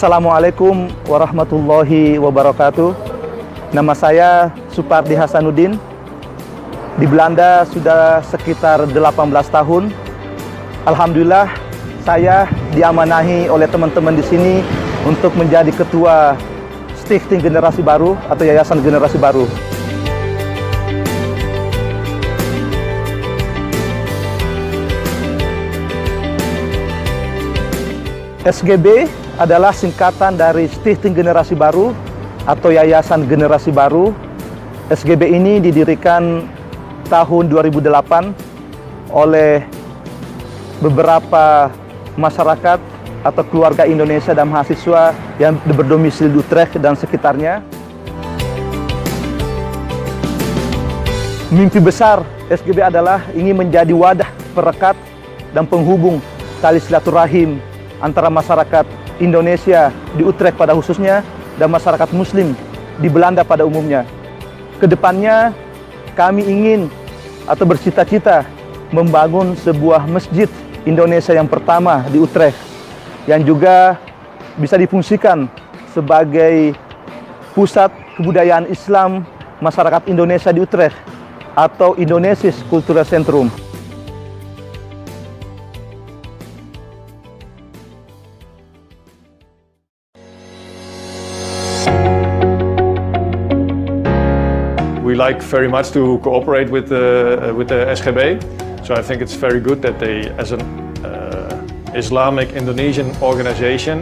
Assalamualaikum warahmatullahi wabarakatuh. Nama saya Supardi Hasanuddin. Di Belanda sudah sekitar 18 tahun. Alhamdulillah saya diamanahi oleh teman-teman di sini untuk menjadi ketua Stifting Generasi Baru atau Yayasan Generasi Baru. SGB adalah singkatan dari Stiftung Generasi Baru atau Yayasan Generasi Baru. SGB ini didirikan tahun 2008 oleh beberapa masyarakat atau keluarga Indonesia dan mahasiswa yang berdomisili di Utrecht dan sekitarnya. Mimpi besar SGB adalah ingin menjadi wadah perekat dan penghubung tali silaturahim antara masyarakat Indonesia di Utrecht pada khususnya dan masyarakat Muslim di Belanda pada umumnya. Kedepannya kami ingin atau bercita-cita membangun sebuah masjid Indonesia yang pertama di Utrecht yang juga bisa difungsikan sebagai pusat kebudayaan Islam masyarakat Indonesia di Utrecht atau Indonesis Cultural Centrum. like very much to cooperate with the, uh, with the SGB. So I think it's very good that they, as an uh, Islamic Indonesian organization,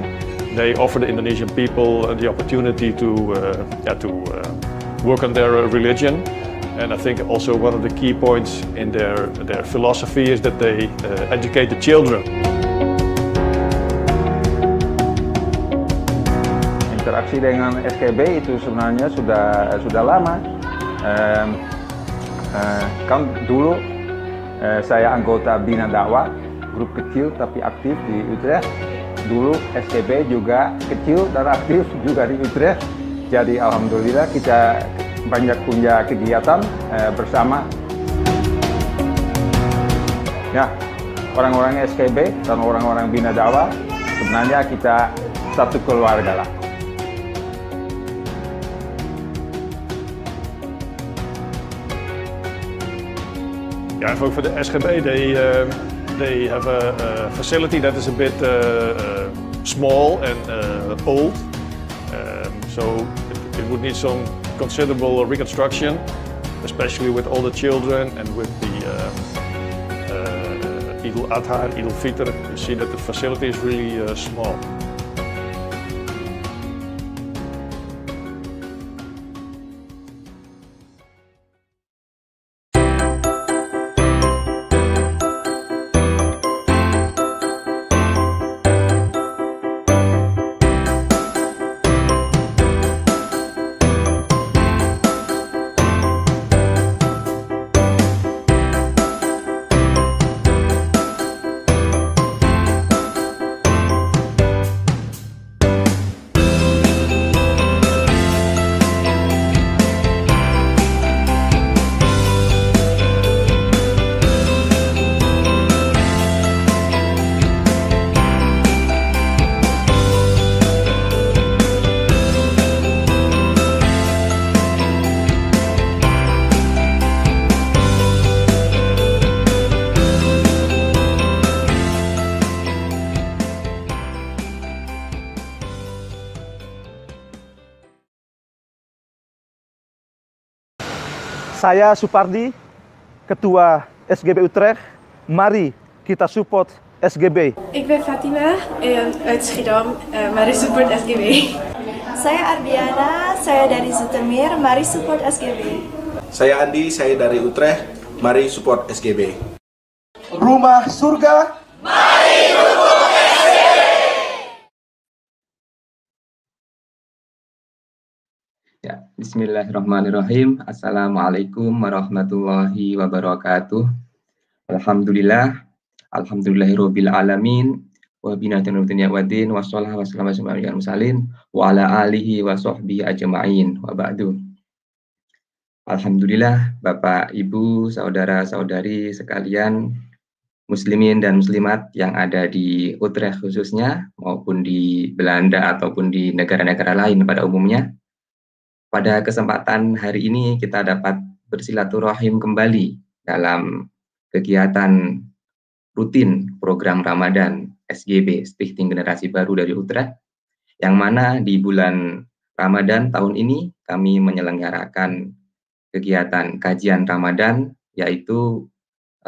they offer the Indonesian people uh, the opportunity to, yeah, to work on their religion. And I think also one of the key points in their, their philosophy is that they uh, educate the children. Interaksi dengan SKB itu sebenarnya sudah sudah lama. eh, kan dulu eh, saya anggota Bina Dakwah, grup kecil tapi aktif di Utrecht. Dulu SKB juga kecil dan aktif juga di Utrecht. Jadi alhamdulillah kita banyak punya kegiatan eh, bersama. Ya, orang-orang SKB dan orang-orang Bina Dakwah sebenarnya kita satu keluarga lah. Ja, ook voor de SGB. They uh, they have a, a, facility that is a bit uh, small and old, um, so it, it, would need some considerable reconstruction, especially with all the children and with the. Idul Adha and Idul Fitr, you see that the facility is really small. Saya Supardi, Ketua SGB Utrecht. Mari kita support SGB. Ik ben Fatima eh, uit Schiedam, eh, mari support SGB. Saya Ardiana, saya dari Zoetermeer, mari support SGB. Saya Andi, saya dari Utrecht, mari support SGB. Rumah surga, mari support. Ya, bismillahirrahmanirrahim. Assalamualaikum warahmatullahi wabarakatuh. Alhamdulillah. Alhamdulillahirabbil alamin wa binatun dunya waddin wa wassalamu ala mursalin wa ala alihi wa sahbihi ajmain wa ba'du. Alhamdulillah Bapak, Ibu, saudara-saudari sekalian muslimin dan muslimat yang ada di Utrecht khususnya maupun di Belanda ataupun di negara-negara lain pada umumnya. Pada kesempatan hari ini kita dapat bersilaturahim kembali dalam kegiatan rutin program Ramadan SGB, Stichting Generasi Baru dari Utrecht, yang mana di bulan Ramadan tahun ini kami menyelenggarakan kegiatan kajian Ramadan yaitu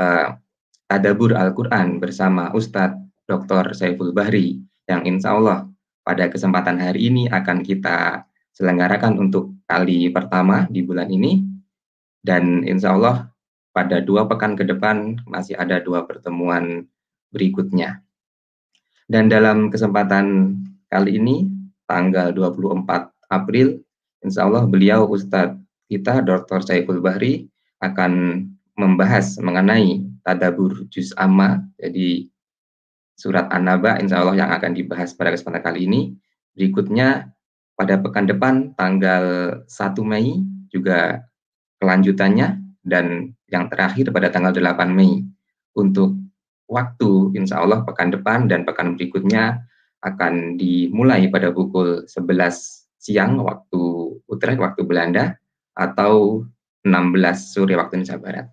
eh, Tadabur Al-Quran bersama Ustadz Dr. Saiful Bahri yang insya Allah pada kesempatan hari ini akan kita selenggarakan untuk kali pertama di bulan ini dan insya Allah pada dua pekan ke depan masih ada dua pertemuan berikutnya. Dan dalam kesempatan kali ini, tanggal 24 April, insya Allah beliau Ustadz kita, Dr. Saiful Bahri, akan membahas mengenai Tadabur Juz Amma, jadi surat An-Naba insya Allah yang akan dibahas pada kesempatan kali ini. Berikutnya pada pekan depan tanggal 1 Mei juga kelanjutannya dan yang terakhir pada tanggal 8 Mei. Untuk waktu insya Allah pekan depan dan pekan berikutnya akan dimulai pada pukul 11 siang waktu Utrecht, waktu Belanda, atau 16 sore waktu Indonesia Barat.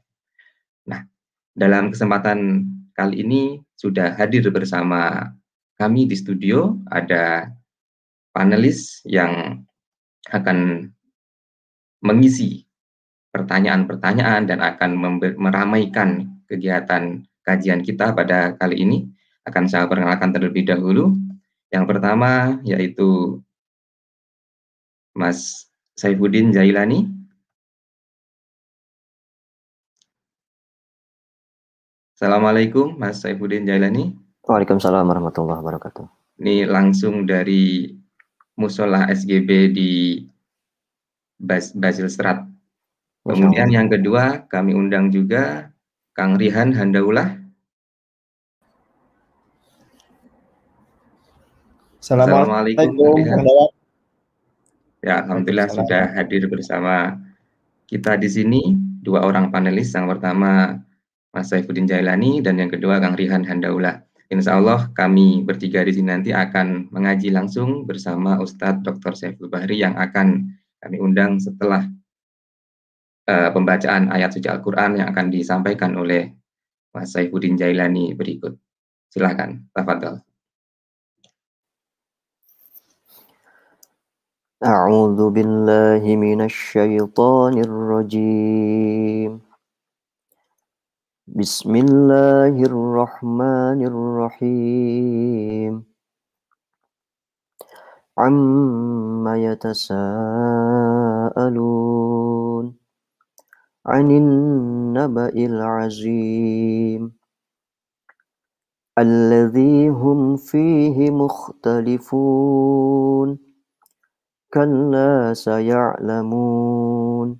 Nah, dalam kesempatan kali ini sudah hadir bersama kami di studio ada panelis yang akan mengisi pertanyaan-pertanyaan dan akan meramaikan kegiatan kajian kita pada kali ini. Akan saya perkenalkan terlebih dahulu. Yang pertama yaitu Mas Saifuddin Jailani. Assalamualaikum Mas Saifuddin Jailani. Waalaikumsalam warahmatullahi wabarakatuh. Ini langsung dari musola SGB di Bas Serat. Kemudian yang kedua kami undang juga Kang Rihan Handaulah. Assalamualaikum. Assalamualaikum. Ya, alhamdulillah sudah hadir bersama kita di sini dua orang panelis. Yang pertama Mas Saifuddin Jailani dan yang kedua Kang Rihan Handaulah. Insya Allah kami bertiga di sini nanti akan mengaji langsung bersama Ustadz Dr. Saiful Bahri yang akan kami undang setelah uh, pembacaan ayat suci Al-Quran yang akan disampaikan oleh Mas Saifuddin Jailani berikut. Silahkan, Tafadhal. A'udzu billahi minasy syaithanir rajim. بسم الله الرحمن الرحيم عما يتساءلون عن النبأ العظيم الذي هم فيه مختلفون كلا سيعلمون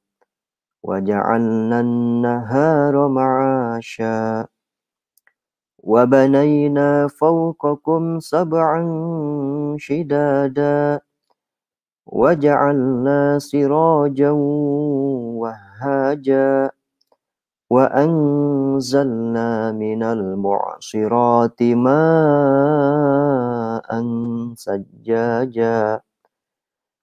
وجعلنا النهار معاشا وبنينا فوقكم سبعا شدادا وجعلنا سراجا وهاجا وأنزلنا من المعصرات ماء سجاجا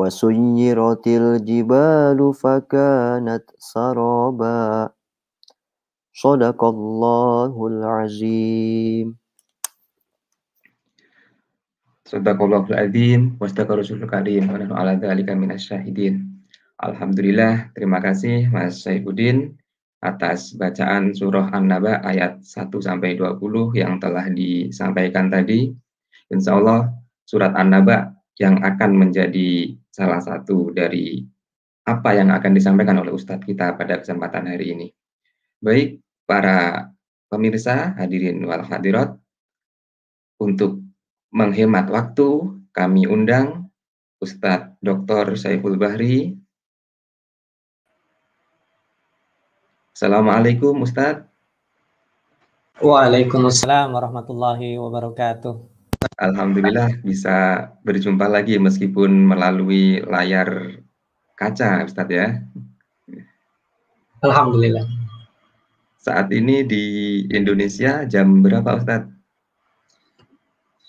وسيرت الْجِبَالُ فكانت سرابا صدق الله العظيم صدق الله العظيم واصدق رسول الكريم ونحن على ذلك من الشاهدين Alhamdulillah, terima kasih Mas Saifuddin atas bacaan surah An-Naba ayat 1 sampai 20 yang telah disampaikan tadi. Insya Allah surat An-Naba yang akan menjadi salah satu dari apa yang akan disampaikan oleh Ustadz kita pada kesempatan hari ini. Baik, para pemirsa, hadirin wal hadirat, untuk menghemat waktu, kami undang Ustadz Dr. Saiful Bahri. Assalamualaikum Ustadz. Waalaikumsalam warahmatullahi wabarakatuh. Alhamdulillah bisa berjumpa lagi meskipun melalui layar kaca, Ustadz ya. Alhamdulillah. Saat ini di Indonesia jam berapa, Ustadz?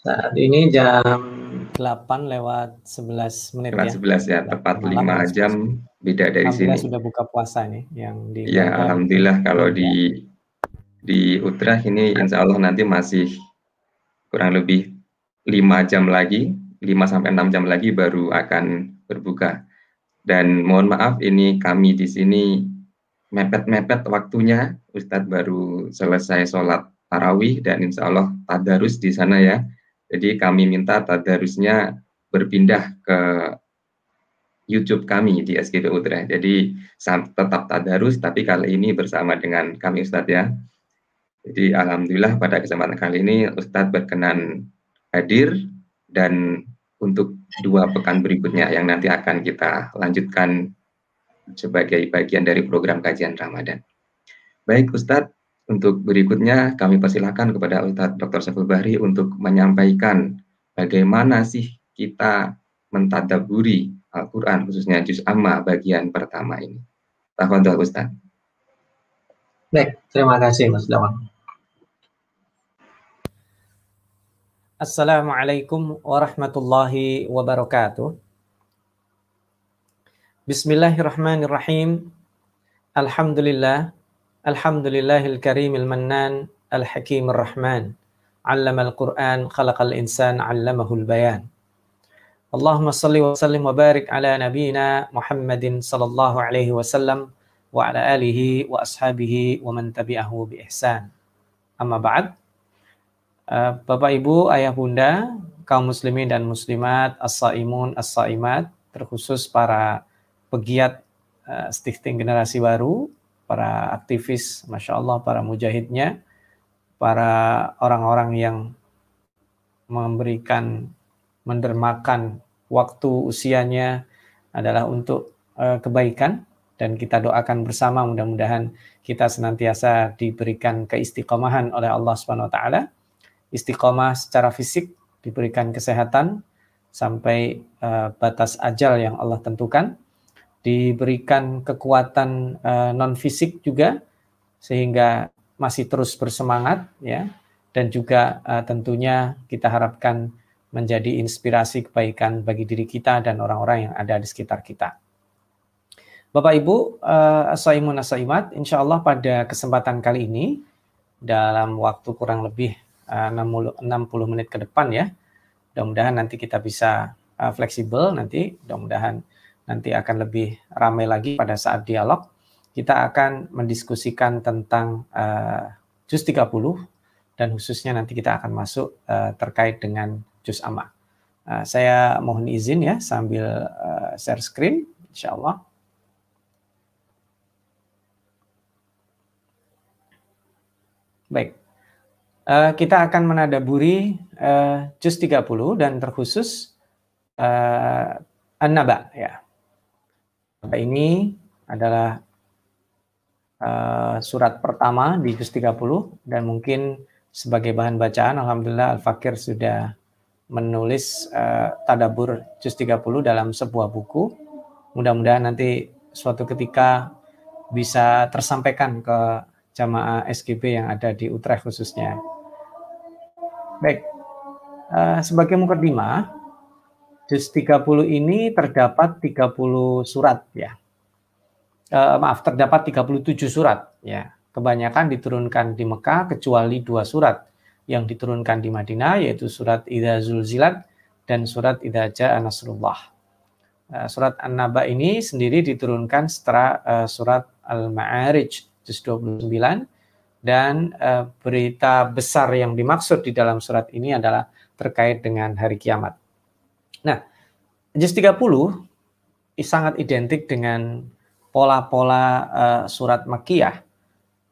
Saat ini jam 8 lewat 11 menit lewat ya. 11 ya, tepat 5 jam beda dari sini. sudah buka puasa nih yang di Ya, Indonesia. alhamdulillah kalau di iya. di Utrecht ini insya Allah nanti masih kurang lebih 5 jam lagi, 5 sampai 6 jam lagi baru akan berbuka. Dan mohon maaf ini kami di sini mepet-mepet waktunya, Ustadz baru selesai sholat tarawih dan insya Allah tadarus di sana ya. Jadi kami minta tadarusnya berpindah ke YouTube kami di SGP Utra. Jadi tetap tadarus tapi kali ini bersama dengan kami Ustadz ya. Jadi alhamdulillah pada kesempatan kali ini Ustadz berkenan hadir dan untuk dua pekan berikutnya yang nanti akan kita lanjutkan sebagai bagian dari program kajian Ramadan. Baik Ustadz, untuk berikutnya kami persilahkan kepada Ustadz Dr. Saiful Bahri untuk menyampaikan bagaimana sih kita mentadaburi Al-Quran khususnya Juz Amma bagian pertama ini. Tafadhol Ustadz. Baik, terima kasih Mas Dawang. Assalamualaikum warahmatullahi wabarakatuh. Bismillahirrahmanirrahim. Alhamdulillah. Alhamdulillahil karimil mannan. Al-hakimir rahman. Allamal quran khalaqal insan allamahul bayan. Allahumma salli wa sallim wa barik ala nabina Muhammadin sallallahu alaihi wasallam wa ala alihi wa ashabihi wa man tabi'ahu bi ihsan. Amma ba'd. Eh, Bapak Ibu, Ayah Bunda, kaum muslimin dan muslimat, as-saimun, as-saimat, terkhusus para pegiat uh, stifting generasi baru, para aktivis, Masya Allah, para mujahidnya, para orang-orang yang memberikan, mendermakan waktu usianya adalah untuk uh, kebaikan, dan kita doakan bersama mudah-mudahan kita senantiasa diberikan keistiqomahan oleh Allah Subhanahu wa taala istiqomah secara fisik, diberikan kesehatan sampai uh, batas ajal yang Allah tentukan, diberikan kekuatan uh, eh, non fisik juga sehingga masih terus bersemangat ya dan juga uh, tentunya kita harapkan menjadi inspirasi kebaikan bagi diri kita dan orang-orang yang ada di sekitar kita. Bapak Ibu, uh, Asaimun Asaimat, insya Allah pada kesempatan kali ini dalam waktu kurang lebih 60 eh, menit ke depan ya. Mudah-mudahan nanti kita bisa uh, fleksibel nanti mudah-mudahan nanti akan lebih ramai lagi pada saat dialog kita akan mendiskusikan tentang uh, Jus 30 dan khususnya nanti kita akan masuk uh, terkait dengan jus amma. Uh, saya mohon izin ya sambil uh, share screen insya Allah. Baik. Uh, kita akan menadaburi uh, juz 30 dan terkhusus uh, An-Naba ya. Ini adalah uh, surat pertama di juz 30 dan mungkin sebagai bahan bacaan alhamdulillah Al-Fakir sudah menulis uh, tadabur juz 30 dalam sebuah buku. Mudah-mudahan nanti suatu ketika bisa tersampaikan ke jamaah SGB yang ada di Utrecht khususnya. Baik. Uh, sebagai mukadimah, juz 30 ini terdapat 30 surat ya. Uh, maaf, terdapat 37 surat ya. Kebanyakan diturunkan di Mekah kecuali dua surat yang diturunkan di Madinah yaitu surat Idza Zulzilat dan surat Idza Jaa Nasrullah. Eh, surat An-Naba ini sendiri diturunkan setelah uh, surat Al-Ma'arij juz 29 dan uh, berita besar yang dimaksud di dalam surat ini adalah terkait dengan hari kiamat. Nah, Juz 30 sangat identik dengan pola-pola uh, surat Makkiyah,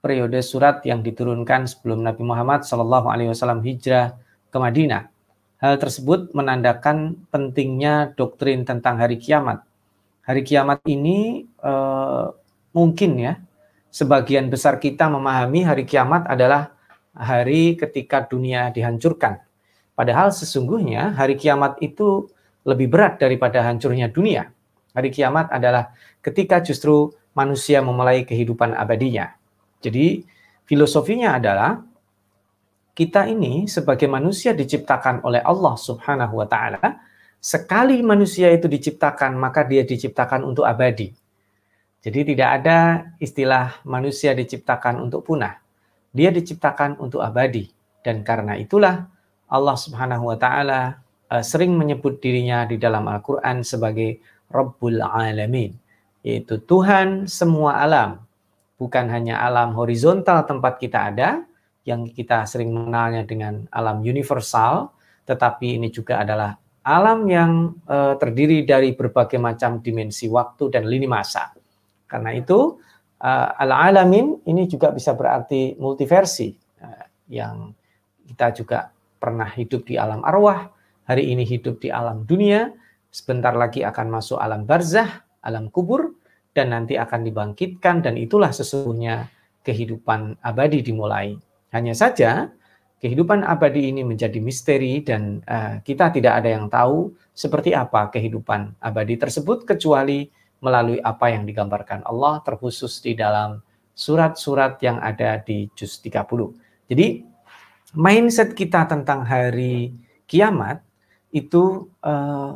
periode surat yang diturunkan sebelum Nabi Muhammad Shallallahu alaihi wasallam hijrah ke Madinah. Hal tersebut menandakan pentingnya doktrin tentang hari kiamat. Hari kiamat ini uh, mungkin ya sebagian besar kita memahami hari kiamat adalah hari ketika dunia dihancurkan. Padahal sesungguhnya hari kiamat itu lebih berat daripada hancurnya dunia. Hari kiamat adalah ketika justru manusia memulai kehidupan abadinya. Jadi filosofinya adalah kita ini sebagai manusia diciptakan oleh Allah Subhanahu wa taala. Sekali manusia itu diciptakan, maka dia diciptakan untuk abadi jadi tidak ada istilah manusia diciptakan untuk punah. Dia diciptakan untuk abadi dan karena itulah Allah Subhanahu wa taala e, sering menyebut dirinya di dalam Al-Qur'an sebagai Rabbul Alamin, yaitu Tuhan semua alam. Bukan hanya alam horizontal tempat kita ada yang kita sering mengenalnya dengan alam universal, tetapi ini juga adalah alam yang e, terdiri dari berbagai macam dimensi waktu dan lini masa. Karena itu uh, al-alamin ini juga bisa berarti multiversi uh, yang kita juga pernah hidup di alam arwah, hari ini hidup di alam dunia, sebentar lagi akan masuk alam barzah, alam kubur dan nanti akan dibangkitkan dan itulah sesungguhnya kehidupan abadi dimulai. Hanya saja kehidupan abadi ini menjadi misteri dan uh, kita tidak ada yang tahu seperti apa kehidupan abadi tersebut kecuali melalui apa yang digambarkan Allah terkhusus di dalam surat-surat yang ada di juz 30. Jadi mindset kita tentang hari kiamat itu eh,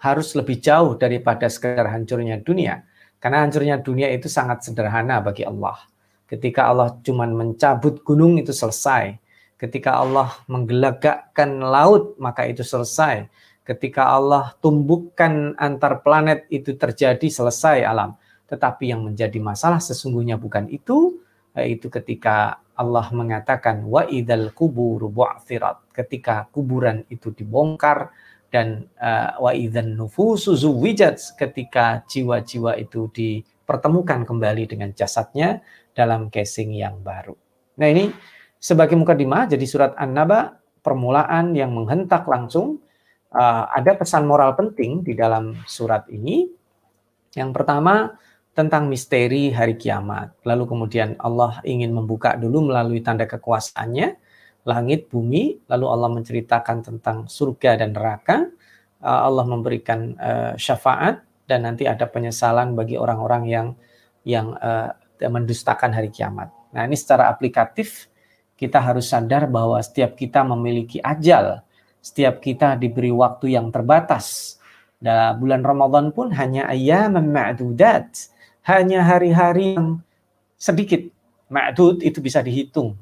harus lebih jauh daripada sekedar hancurnya dunia. Karena hancurnya dunia itu sangat sederhana bagi Allah. Ketika Allah cuma mencabut gunung itu selesai. Ketika Allah menggelagakkan laut maka itu selesai. Ketika Allah tumbuhkan antar planet itu terjadi selesai alam. Tetapi yang menjadi masalah sesungguhnya bukan itu, yaitu ketika Allah mengatakan wa idal kubur bu'athirat. Ketika kuburan itu dibongkar dan uh, wa idan nufusu zuwijat ketika jiwa-jiwa itu dipertemukan kembali dengan jasadnya dalam casing yang baru. Nah ini sebagai mukadimah jadi surat An-Naba permulaan yang menghentak langsung uh, ada pesan moral penting di dalam surat ini. Yang pertama tentang misteri hari kiamat. Lalu kemudian Allah ingin membuka dulu melalui tanda kekuasaannya langit bumi, lalu Allah menceritakan tentang surga dan neraka. Uh, Allah memberikan uh, syafaat dan nanti ada penyesalan bagi orang-orang yang yang uh, mendustakan hari kiamat. Nah, ini secara aplikatif kita harus sadar bahwa setiap kita memiliki ajal setiap kita diberi waktu yang terbatas. Dan bulan Ramadan pun hanya ayam ma'dudat. Hanya hari-hari yang sedikit. Ma'dud itu bisa dihitung.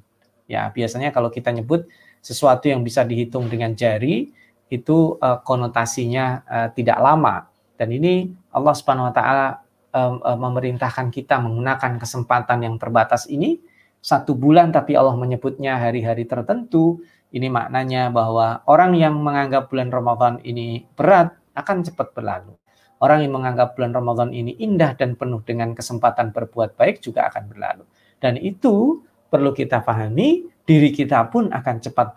Ya, biasanya kalau kita nyebut sesuatu yang bisa dihitung dengan jari, itu uh, konotasinya uh, tidak lama. Dan ini Allah Subhanahu wa taala uh, memerintahkan kita menggunakan kesempatan yang terbatas ini satu bulan tapi Allah menyebutnya hari-hari tertentu ini maknanya bahwa orang yang menganggap bulan Ramadan ini berat akan cepat berlalu. Orang yang menganggap bulan Ramadan ini indah dan penuh dengan kesempatan berbuat baik juga akan berlalu. Dan itu perlu kita pahami, diri kita pun akan cepat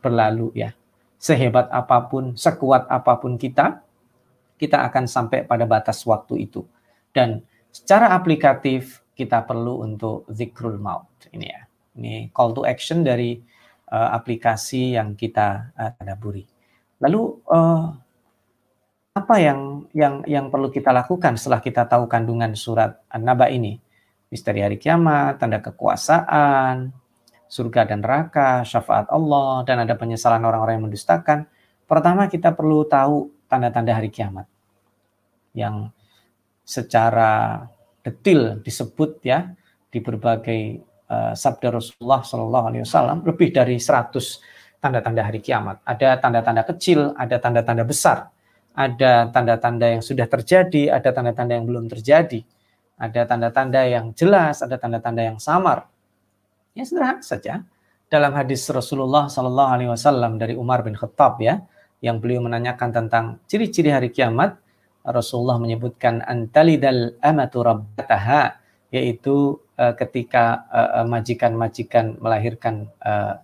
berlalu ya. Sehebat apapun, sekuat apapun kita, kita akan sampai pada batas waktu itu. Dan secara aplikatif kita perlu untuk zikrul maut ini ya. Ini call to action dari uh, aplikasi yang kita uh, tadaburi. Lalu uh, apa yang yang yang perlu kita lakukan setelah kita tahu kandungan surat An-Naba ini? Misteri hari kiamat, tanda kekuasaan, surga dan neraka, syafaat Allah, dan ada penyesalan orang-orang yang mendustakan. Pertama kita perlu tahu tanda-tanda hari kiamat yang secara detil disebut ya di berbagai Eh, sabda Rasulullah Shallallahu Alaihi Wasallam lebih dari 100 tanda-tanda hari kiamat. Ada tanda-tanda kecil, ada tanda-tanda besar, ada tanda-tanda yang sudah terjadi, ada tanda-tanda yang belum terjadi, ada tanda-tanda yang jelas, ada tanda-tanda yang samar. Ya sederhana saja. Dalam hadis Rasulullah Shallallahu Alaihi Wasallam dari Umar bin Khattab ya, yang beliau menanyakan tentang ciri-ciri hari kiamat, Rasulullah menyebutkan antalidal amatu rabbataha yaitu Eh, ketika eh, eh, majikan-majikan uh, melahirkan uh,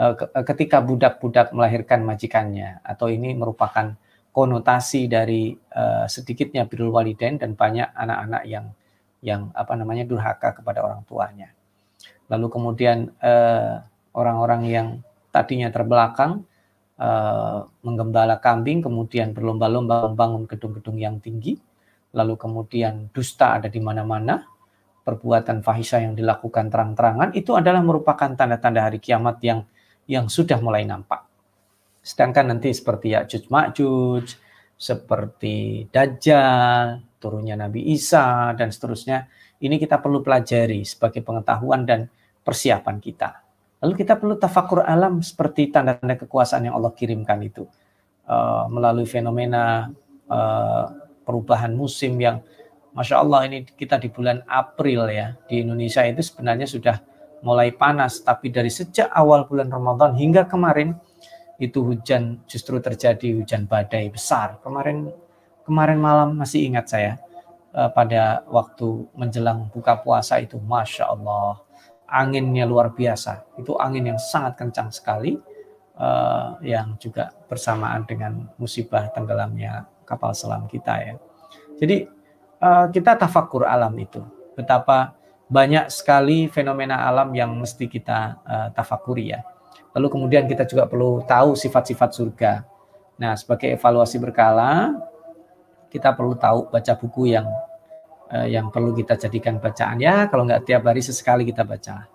uh, ketika budak-budak melahirkan majikannya atau ini merupakan konotasi dari uh, sedikitnya birul waliden dan banyak anak-anak yang yang apa namanya durhaka kepada orang tuanya. Lalu kemudian orang-orang uh, yang tadinya terbelakang uh, menggembala kambing, kemudian berlomba-lomba membangun gedung-gedung yang tinggi, lalu kemudian dusta ada di mana-mana, perbuatan fahisyah yang dilakukan terang-terangan itu adalah merupakan tanda-tanda hari kiamat yang yang sudah mulai nampak. Sedangkan nanti seperti Ya'juj Ma'juj, seperti Dajjal, turunnya Nabi Isa dan seterusnya, ini kita perlu pelajari sebagai pengetahuan dan persiapan kita. Lalu kita perlu tafakur alam seperti tanda-tanda kekuasaan yang Allah kirimkan itu uh, melalui fenomena uh, perubahan musim yang Masya Allah ini kita di bulan April ya di Indonesia itu sebenarnya sudah mulai panas tapi dari sejak awal bulan Ramadan hingga kemarin itu hujan justru terjadi hujan badai besar kemarin kemarin malam masih ingat saya eh, pada waktu menjelang buka puasa itu Masya Allah anginnya luar biasa itu angin yang sangat kencang sekali eh, yang juga bersamaan dengan musibah tenggelamnya kapal selam kita ya jadi Eh, kita tafakur alam itu. Betapa banyak sekali fenomena alam yang mesti kita uh, eh, tafakuri ya. Lalu kemudian kita juga perlu tahu sifat-sifat surga. Nah, sebagai evaluasi berkala, kita perlu tahu baca buku yang uh, yang perlu kita jadikan bacaan ya. Kalau nggak tiap hari sesekali kita baca.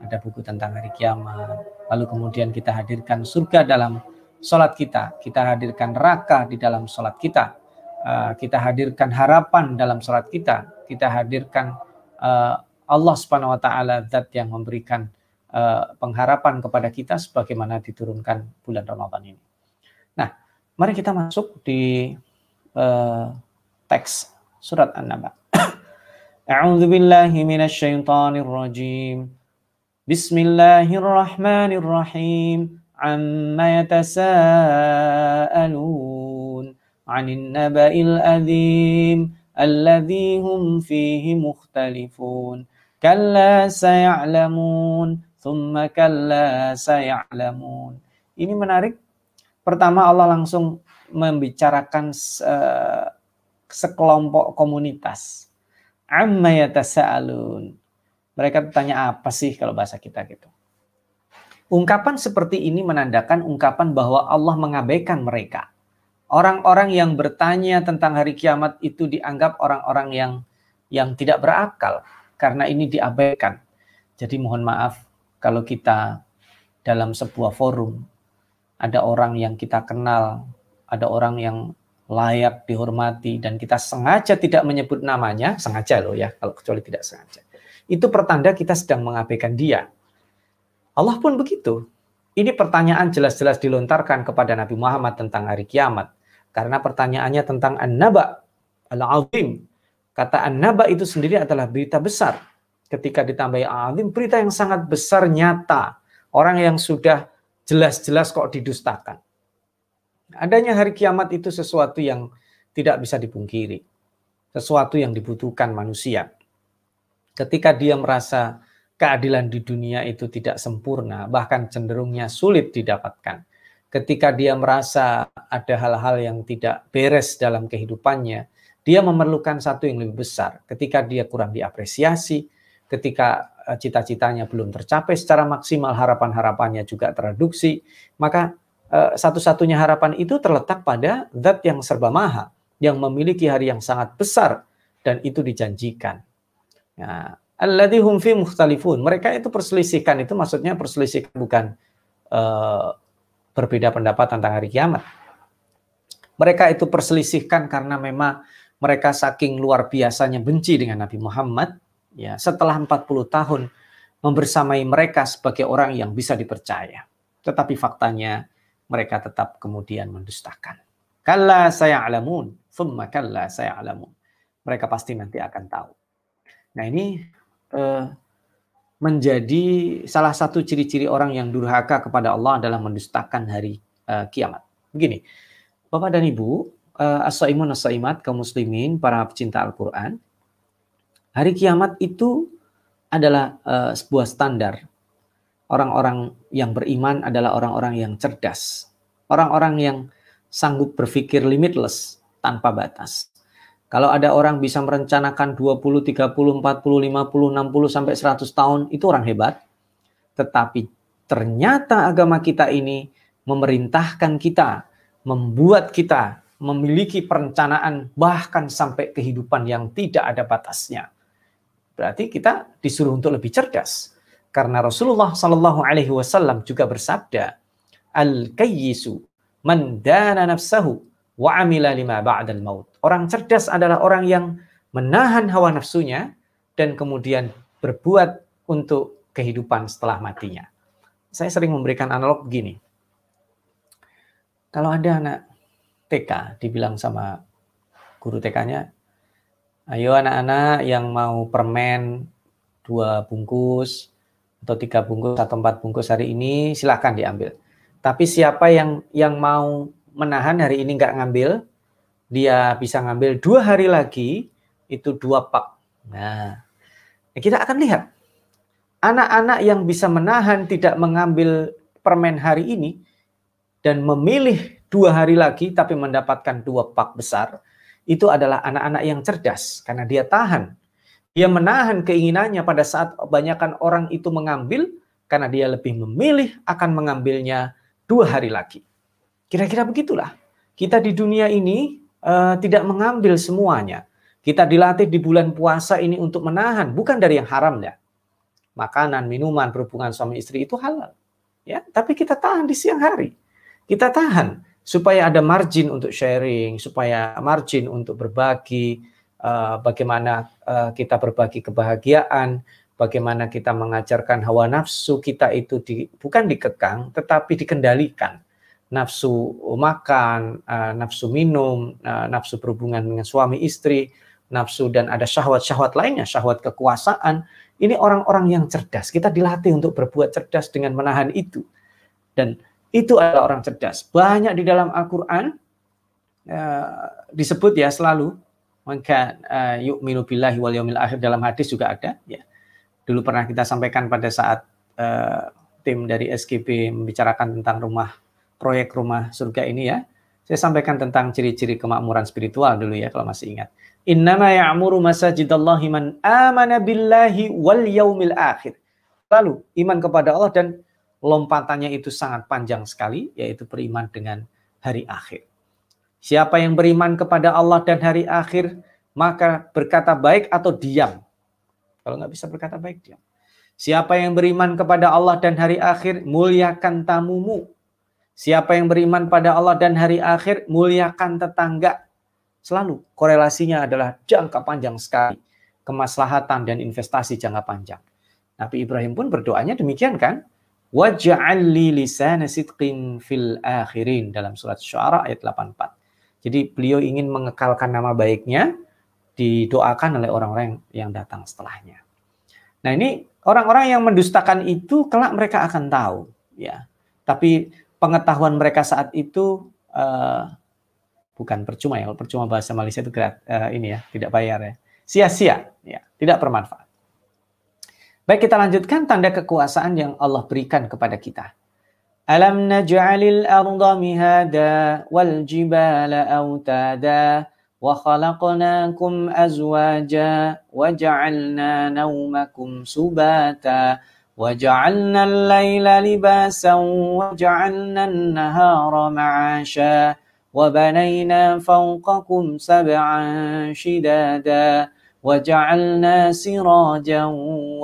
Ada buku tentang hari kiamat. Lalu kemudian kita hadirkan surga dalam sholat kita. Kita hadirkan neraka di dalam sholat kita. Uh, kita hadirkan harapan dalam sholat kita, kita hadirkan uh, Allah Subhanahu wa taala zat yang memberikan uh, pengharapan kepada kita sebagaimana diturunkan bulan Ramadan ini. Nah, mari kita masuk di teks surat An-Naba. A'udzu billahi minasyaitonir rajim. Bismillahirrahmanirrahim. Amma yatasaalun عن النبأ الأذيم الذي هم فيه مختلفون كلا سيعلمون ثم كلا سيعلمون Ini menarik. Pertama Allah langsung membicarakan se sekelompok komunitas. Amma yatasa'alun. Mereka bertanya apa sih kalau bahasa kita gitu. Ungkapan seperti ini menandakan ungkapan bahwa Allah mengabaikan mereka Orang-orang yang bertanya tentang hari kiamat itu dianggap orang-orang yang yang tidak berakal karena ini diabaikan. Jadi mohon maaf kalau kita dalam sebuah forum ada orang yang kita kenal, ada orang yang layak dihormati dan kita sengaja tidak menyebut namanya, sengaja loh ya, kalau kecuali tidak sengaja. Itu pertanda kita sedang mengabaikan dia. Allah pun begitu. Ini pertanyaan jelas-jelas dilontarkan kepada Nabi Muhammad tentang hari kiamat. Karena pertanyaannya tentang An-Naba al-Azim. Kata An-Naba itu sendiri adalah berita besar. Ketika ditambahi Azim, berita yang sangat besar nyata. Orang yang sudah jelas-jelas kok didustakan. Adanya hari kiamat itu sesuatu yang tidak bisa dipungkiri. Sesuatu yang dibutuhkan manusia. Ketika dia merasa keadilan di dunia itu tidak sempurna, bahkan cenderungnya sulit didapatkan ketika dia merasa ada hal-hal yang tidak beres dalam kehidupannya, dia memerlukan satu yang lebih besar. Ketika dia kurang diapresiasi, ketika eh, cita-citanya belum tercapai secara maksimal, harapan-harapannya juga tereduksi, maka eh, satu-satunya harapan itu terletak pada zat yang serba maha, yang memiliki hari yang sangat besar dan itu dijanjikan. Nah, alladzi hum fi mukhtalifun. Mereka itu perselisihkan itu maksudnya perselisihkan bukan eh, berbeda pendapat tentang hari kiamat. Mereka itu perselisihkan karena memang mereka saking luar biasanya benci dengan Nabi Muhammad. Ya, setelah 40 tahun membersamai mereka sebagai orang yang bisa dipercaya. Tetapi faktanya mereka tetap kemudian mendustakan. Kalla saya alamun, thumma kalla saya alamun. Mereka pasti nanti akan tahu. Nah ini eh, menjadi salah satu ciri-ciri orang yang durhaka kepada Allah adalah mendustakan hari uh, kiamat. Begini, Bapak dan Ibu, uh, as-saimun as-saimat kaum muslimin, para pecinta Al-Qur'an, hari kiamat itu adalah uh, sebuah standar. Orang-orang yang beriman adalah orang-orang yang cerdas, orang-orang yang sanggup berpikir limitless tanpa batas. Kalau ada orang bisa merencanakan 20, 30, 40, 50, 60 sampai 100 tahun itu orang hebat. Tetapi ternyata agama kita ini memerintahkan kita, membuat kita memiliki perencanaan bahkan sampai kehidupan yang tidak ada batasnya. Berarti kita disuruh untuk lebih cerdas. Karena Rasulullah Shallallahu alaihi wasallam juga bersabda, "Al-kayyisu man dana nafsahu wa amila lima ba'dal maut." Orang cerdas adalah orang yang menahan hawa nafsunya dan kemudian berbuat untuk kehidupan setelah matinya. Saya sering memberikan analog gini. Kalau ada anak TK dibilang sama guru TK-nya, ayo anak-anak yang mau permen dua bungkus atau tiga bungkus atau empat bungkus hari ini silahkan diambil. Tapi siapa yang yang mau menahan hari ini nggak ngambil, dia bisa ngambil dua hari lagi itu dua pak. Nah, ya kita akan lihat anak-anak yang bisa menahan tidak mengambil permen hari ini dan memilih dua hari lagi tapi mendapatkan dua pak besar itu adalah anak-anak yang cerdas karena dia tahan. Dia menahan keinginannya pada saat kebanyakan orang itu mengambil karena dia lebih memilih akan mengambilnya dua hari lagi. Kira-kira begitulah. Kita di dunia ini Eh, tidak mengambil semuanya. Kita dilatih di bulan puasa ini untuk menahan, bukan dari yang haram ya. Makanan, minuman, berhubungan suami istri itu halal. Ya, tapi kita tahan di siang hari. Kita tahan supaya ada margin untuk sharing, supaya margin untuk berbagi, uh, bagaimana uh, kita berbagi kebahagiaan, bagaimana kita mengajarkan hawa nafsu kita itu di, bukan dikekang, tetapi dikendalikan nafsu makan, eh, nafsu minum, eh, nafsu berhubungan dengan suami istri, nafsu dan ada syahwat-syahwat lainnya, syahwat kekuasaan. Ini orang-orang yang cerdas. Kita dilatih untuk berbuat cerdas dengan menahan itu. Dan itu adalah orang cerdas. Banyak di dalam Al-Qur'an eh, disebut ya selalu maka yuk minu billahi wal yaumil akhir dalam hadis juga ada ya. Dulu pernah kita sampaikan pada saat uh, tim dari SKB membicarakan tentang rumah proyek rumah surga ini ya. Saya sampaikan tentang ciri-ciri kemakmuran spiritual dulu ya kalau masih ingat. Innama ya'muru masajidallahi man amana billahi wal yaumil akhir. Lalu iman kepada Allah dan lompatannya itu sangat panjang sekali yaitu beriman dengan hari akhir. Siapa yang beriman kepada Allah dan hari akhir maka berkata baik atau diam. Kalau nggak bisa berkata baik diam. Siapa yang beriman kepada Allah dan hari akhir muliakan tamumu Siapa yang beriman pada Allah dan hari akhir, muliakan tetangga. Selalu korelasinya adalah jangka panjang sekali. Kemaslahatan dan investasi jangka panjang. Nabi Ibrahim pun berdoanya demikian kan? Waja'alli lisana sidqin fil akhirin. Dalam surat syuara ayat 84. Jadi beliau ingin mengekalkan nama baiknya, didoakan oleh orang-orang yang datang setelahnya. Nah ini orang-orang yang mendustakan itu kelak mereka akan tahu. ya. Tapi pengetahuan mereka saat itu uh, bukan percuma ya, percuma bahasa Malaysia itu grat, uh, eh, ini ya, tidak bayar ya. Sia-sia, ya, tidak bermanfaat. Baik, kita lanjutkan tanda kekuasaan yang Allah berikan kepada kita. Alam naj'alil arda mihada wal jibala autada wa khalaqnakum azwaja wa ja'alna naumakum subata وجعلنا الليل لباسا وجعلنا النهار معاشا وبنينا فوقكم سبعا شدادا وجعلنا سراجا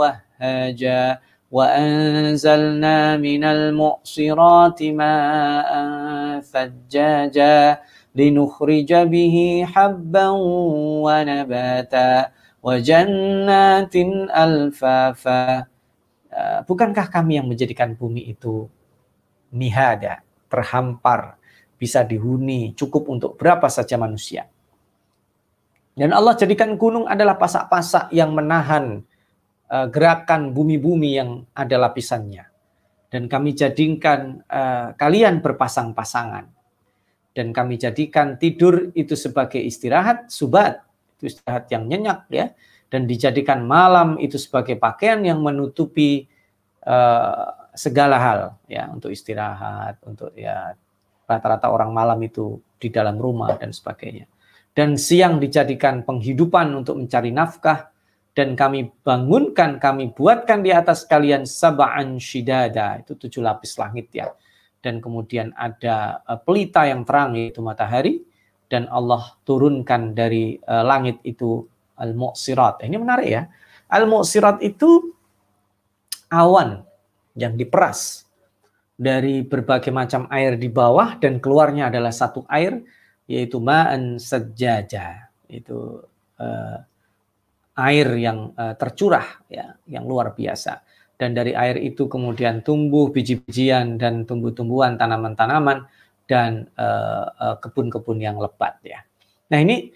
وهاجا وأنزلنا من المؤصرات ماء ثجاجا لنخرج به حبا ونباتا وجنات ألفافا Eh, bukankah kami yang menjadikan bumi itu nihada, terhampar, bisa dihuni cukup untuk berapa saja manusia. Dan Allah jadikan gunung adalah pasak-pasak yang menahan uh, gerakan bumi-bumi yang ada lapisannya. Dan kami jadikan uh, kalian berpasang-pasangan. Dan kami jadikan tidur itu sebagai istirahat, subat, itu istirahat yang nyenyak ya. Dan dijadikan malam itu sebagai pakaian yang menutupi Eh, segala hal ya untuk istirahat, untuk ya rata-rata orang malam itu di dalam rumah dan sebagainya. Dan siang dijadikan penghidupan untuk mencari nafkah dan kami bangunkan, kami buatkan di atas kalian sabaan shidada, itu tujuh lapis langit ya. Dan kemudian ada eh, pelita yang terang yaitu matahari dan Allah turunkan dari eh, langit itu al muqsirat Ini menarik ya. al muqsirat itu awan yang diperas dari berbagai macam air di bawah dan keluarnya adalah satu air yaitu ma'an sejaja itu uh, air yang uh, tercurah ya yang luar biasa dan dari air itu kemudian tumbuh biji-bijian dan tumbuh-tumbuhan tanaman-tanaman dan eh, kebun-kebun uh, yang lebat ya nah ini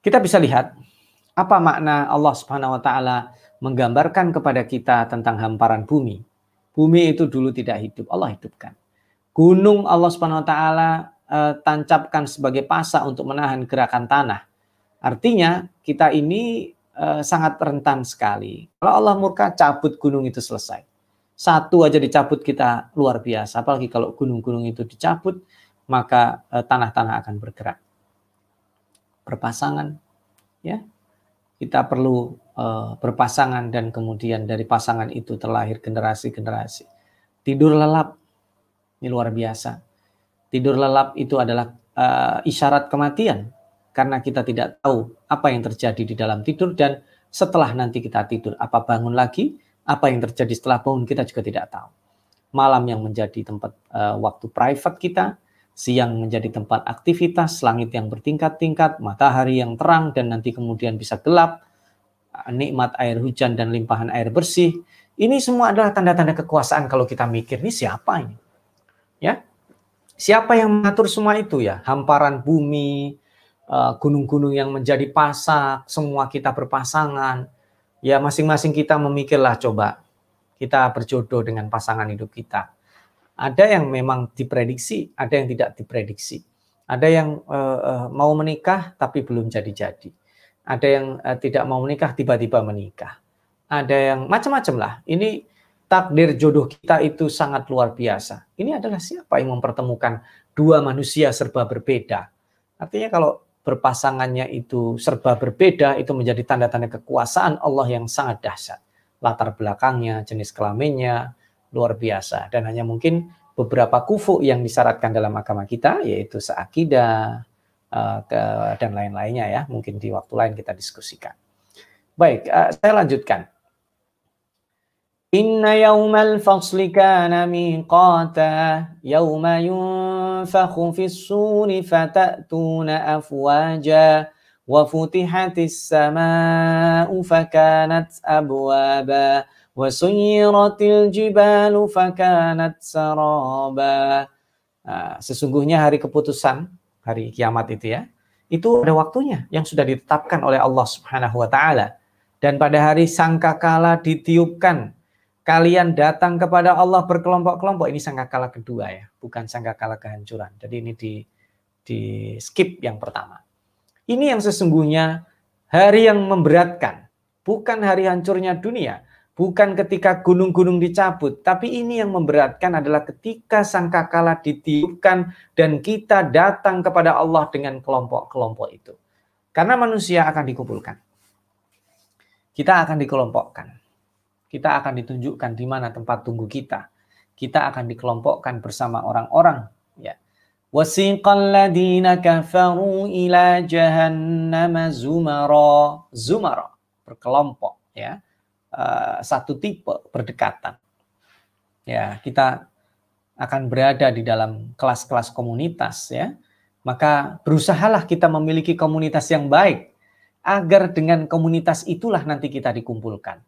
kita bisa lihat apa makna Allah Subhanahu wa taala menggambarkan kepada kita tentang hamparan bumi. Bumi itu dulu tidak hidup, Allah hidupkan. Gunung Allah Subhanahu wa taala e, tancapkan sebagai pasak untuk menahan gerakan tanah. Artinya kita ini e, sangat rentan sekali. Kalau Allah murka cabut gunung itu selesai. Satu aja dicabut kita luar biasa. Apalagi kalau gunung-gunung itu dicabut, maka e, tanah-tanah akan bergerak berpasangan ya kita perlu uh, berpasangan dan kemudian dari pasangan itu terlahir generasi-generasi. Tidur lelap ini luar biasa. Tidur lelap itu adalah uh, isyarat kematian karena kita tidak tahu apa yang terjadi di dalam tidur dan setelah nanti kita tidur apa bangun lagi, apa yang terjadi setelah bangun kita juga tidak tahu. Malam yang menjadi tempat uh, waktu private kita, siang menjadi tempat aktivitas, langit yang bertingkat-tingkat, matahari yang terang dan nanti kemudian bisa gelap, nikmat air hujan dan limpahan air bersih. Ini semua adalah tanda-tanda kekuasaan kalau kita mikir ini siapa ini? Ya. Siapa yang mengatur semua itu ya? Hamparan bumi, eh, gunung-gunung yang menjadi pasak, semua kita berpasangan. Ya masing-masing kita memikirlah coba kita berjodoh dengan pasangan hidup kita ada yang memang diprediksi, ada yang tidak diprediksi. Ada yang uh, mau menikah tapi belum jadi-jadi. Ada yang uh, tidak mau menikah tiba-tiba menikah. Ada yang macam-macam lah. Ini takdir jodoh kita itu sangat luar biasa. Ini adalah siapa yang mempertemukan dua manusia serba berbeda. Artinya kalau berpasangannya itu serba berbeda itu menjadi tanda-tanda kekuasaan Allah yang sangat dahsyat. Latar belakangnya, jenis kelaminnya, luar biasa dan hanya mungkin beberapa kufu yang disyaratkan dalam agama kita yaitu seakidah eh, dan lain-lainnya ya mungkin di waktu lain kita diskusikan. Baik, eh, saya lanjutkan. Inna yawmal fasli kana miqata yawma yunfakhu fis-suri fatatuna afwaja wa futihatis sama'u fakanat abwaba Wasuyiratil jibalu fakanat saraba. sesungguhnya hari keputusan, hari kiamat itu ya, itu ada waktunya yang sudah ditetapkan oleh Allah Subhanahu wa taala. Dan pada hari sangkakala ditiupkan kalian datang kepada Allah berkelompok-kelompok ini sangkakala kedua ya, bukan sangkakala kehancuran. Jadi ini di di skip yang pertama. Ini yang sesungguhnya hari yang memberatkan, bukan hari hancurnya dunia, bukan ketika gunung-gunung dicabut, tapi ini yang memberatkan adalah ketika sangkakala ditiupkan dan kita datang kepada Allah dengan kelompok-kelompok itu. Karena manusia akan dikumpulkan. Kita akan dikelompokkan. Kita akan ditunjukkan di mana tempat tunggu kita. Kita akan dikelompokkan bersama orang-orang ya. Wasiqal ladina kafaru ila jahannam zumara. Zumara berkelompok ya Eh, satu tipe berdekatan. Ya, kita akan berada di dalam kelas-kelas komunitas ya. Maka berusahalah kita memiliki komunitas yang baik agar dengan komunitas itulah nanti kita dikumpulkan.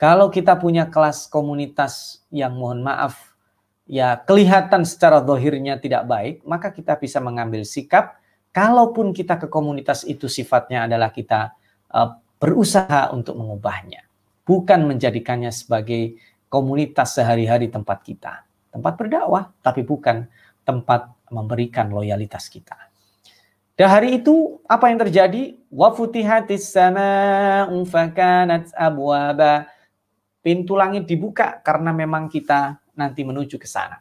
Kalau kita punya kelas komunitas yang mohon maaf ya kelihatan secara dohirnya tidak baik, maka kita bisa mengambil sikap kalaupun kita ke komunitas itu sifatnya adalah kita eh, berusaha untuk mengubahnya bukan menjadikannya sebagai komunitas sehari-hari tempat kita. Tempat berdakwah, tapi bukan tempat memberikan loyalitas kita. Dan hari itu apa yang terjadi? Wa futihatis sama'u fakanat abwaba. Pintu langit dibuka karena memang kita nanti menuju ke sana.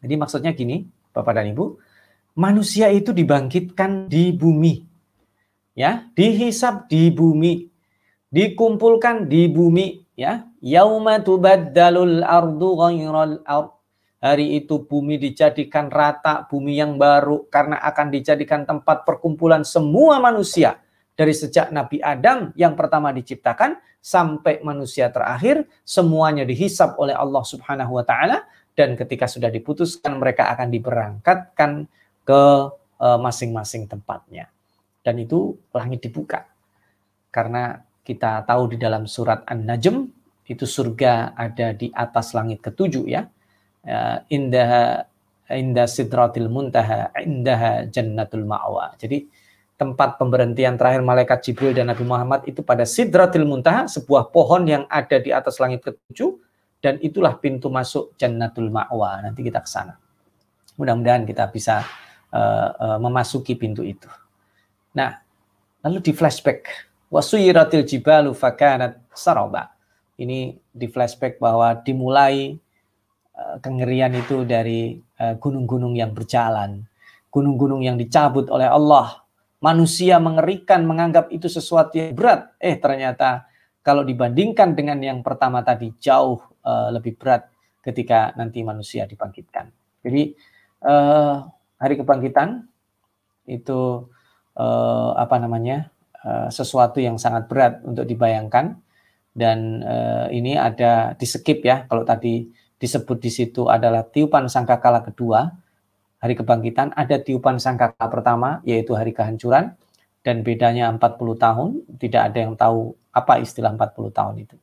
Jadi maksudnya gini, Bapak dan Ibu, manusia itu dibangkitkan di bumi. Ya, dihisap di bumi dikumpulkan di bumi ya yauma tubaddalul ardu ghairal ard hari itu bumi dijadikan rata bumi yang baru karena akan dijadikan tempat perkumpulan semua manusia dari sejak Nabi Adam yang pertama diciptakan sampai manusia terakhir semuanya dihisap oleh Allah Subhanahu wa taala dan ketika sudah diputuskan mereka akan diberangkatkan ke eh, masing-masing tempatnya dan itu langit dibuka karena kita tahu di dalam surat An-Najm itu surga ada di atas langit ketujuh ya. Indah ya, indah sidratil muntaha indah jannatul ma'wa. Jadi tempat pemberhentian terakhir malaikat Jibril dan Nabi Muhammad itu pada sidratil muntaha sebuah pohon yang ada di atas langit ketujuh dan itulah pintu masuk jannatul ma'wa. Nanti kita ke sana. Mudah-mudahan kita bisa uh, uh, memasuki pintu itu. Nah, lalu di flashback wasuyiratil jibalu fakanat saroba. Ini di flashback bahwa dimulai eh, kengerian itu dari eh, gunung-gunung yang berjalan, gunung-gunung yang dicabut oleh Allah. Manusia mengerikan menganggap itu sesuatu yang berat. Eh ternyata kalau dibandingkan dengan yang pertama tadi jauh eh, lebih berat ketika nanti manusia dibangkitkan. Jadi hari kebangkitan itu apa namanya? Eh, sesuatu yang sangat berat untuk dibayangkan dan uh, ini ada di skip ya kalau tadi disebut di situ adalah tiupan sangkakala kedua hari kebangkitan ada tiupan sangkakala pertama yaitu hari kehancuran dan bedanya 40 tahun tidak ada yang tahu apa istilah 40 tahun itu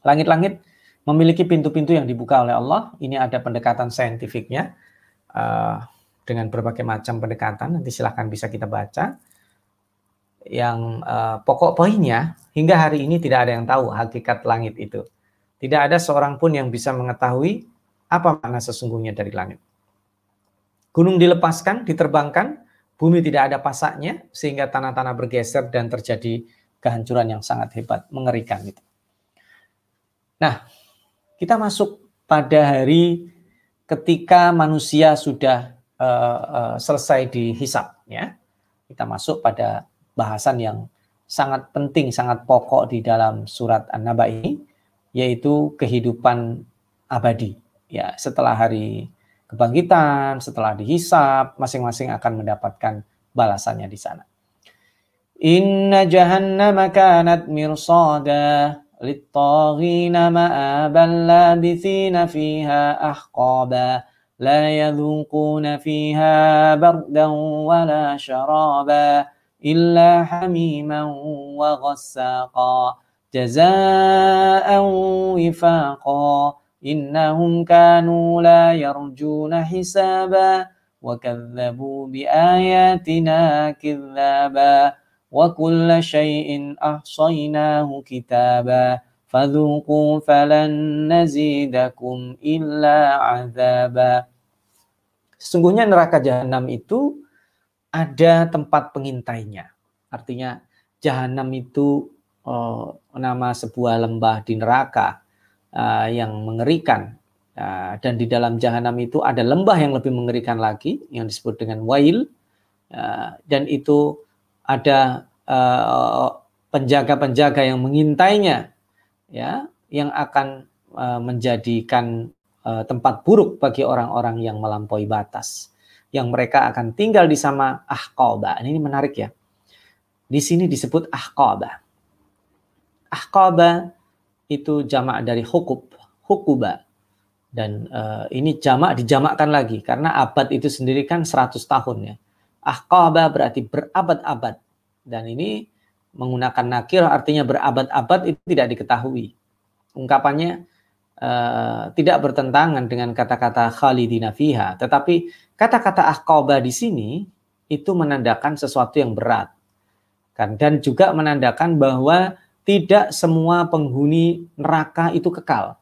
langit-langit memiliki pintu-pintu yang dibuka oleh Allah ini ada pendekatan saintifiknya uh, dengan berbagai macam pendekatan nanti silahkan bisa kita baca yang uh, pokok poinnya hingga hari ini tidak ada yang tahu hakikat langit itu. Tidak ada seorang pun yang bisa mengetahui apa makna sesungguhnya dari langit. Gunung dilepaskan, diterbangkan, bumi tidak ada pasaknya sehingga tanah-tanah bergeser dan terjadi kehancuran yang sangat hebat, mengerikan itu. Nah, kita masuk pada hari ketika manusia sudah uh, uh, selesai dihisap ya. Kita masuk pada bahasan yang sangat penting, sangat pokok di dalam surat An-Naba ini, yaitu kehidupan abadi. Ya, setelah hari kebangkitan, setelah dihisap, masing-masing akan mendapatkan balasannya di sana. Inna jahannama kanat mirsada littaghina ma'aban labithina fiha ahqaba la yadhuquna fiha bardan wala sharaba. إلا حميما وغساقا جزاء وفاقا إنهم كانوا لا يرجون حسابا وكذبوا بآياتنا كذابا وكل شيء أحصيناه كتابا فذوقوا فلن نزيدكم إلا عذابا Sesungguhnya neraka jahanam itu ada tempat pengintainya. Artinya jahanam itu uh, nama sebuah lembah di neraka uh, yang mengerikan. Uh, dan di dalam jahanam itu ada lembah yang lebih mengerikan lagi yang disebut dengan wail. Uh, dan itu ada penjaga penjaga-penjaga yang mengintainya ya yang akan uh, menjadikan uh, tempat buruk bagi orang-orang yang melampaui batas yang mereka akan tinggal di sama Ahqaba. Nah, ini menarik ya. Di sini disebut Ahqaba. Ahqaba itu jamak dari hukub, hukuba. Dan uh, ini jamak dijamakkan lagi karena abad itu sendiri kan 100 tahun ya. Ahqaba berarti berabad-abad. Dan ini menggunakan nakir artinya berabad-abad itu tidak diketahui. Ungkapannya Eh, tidak bertentangan dengan kata-kata khalidina fiha, tetapi kata-kata ahqaba di sini itu menandakan sesuatu yang berat. Kan dan juga menandakan bahwa tidak semua penghuni neraka itu kekal.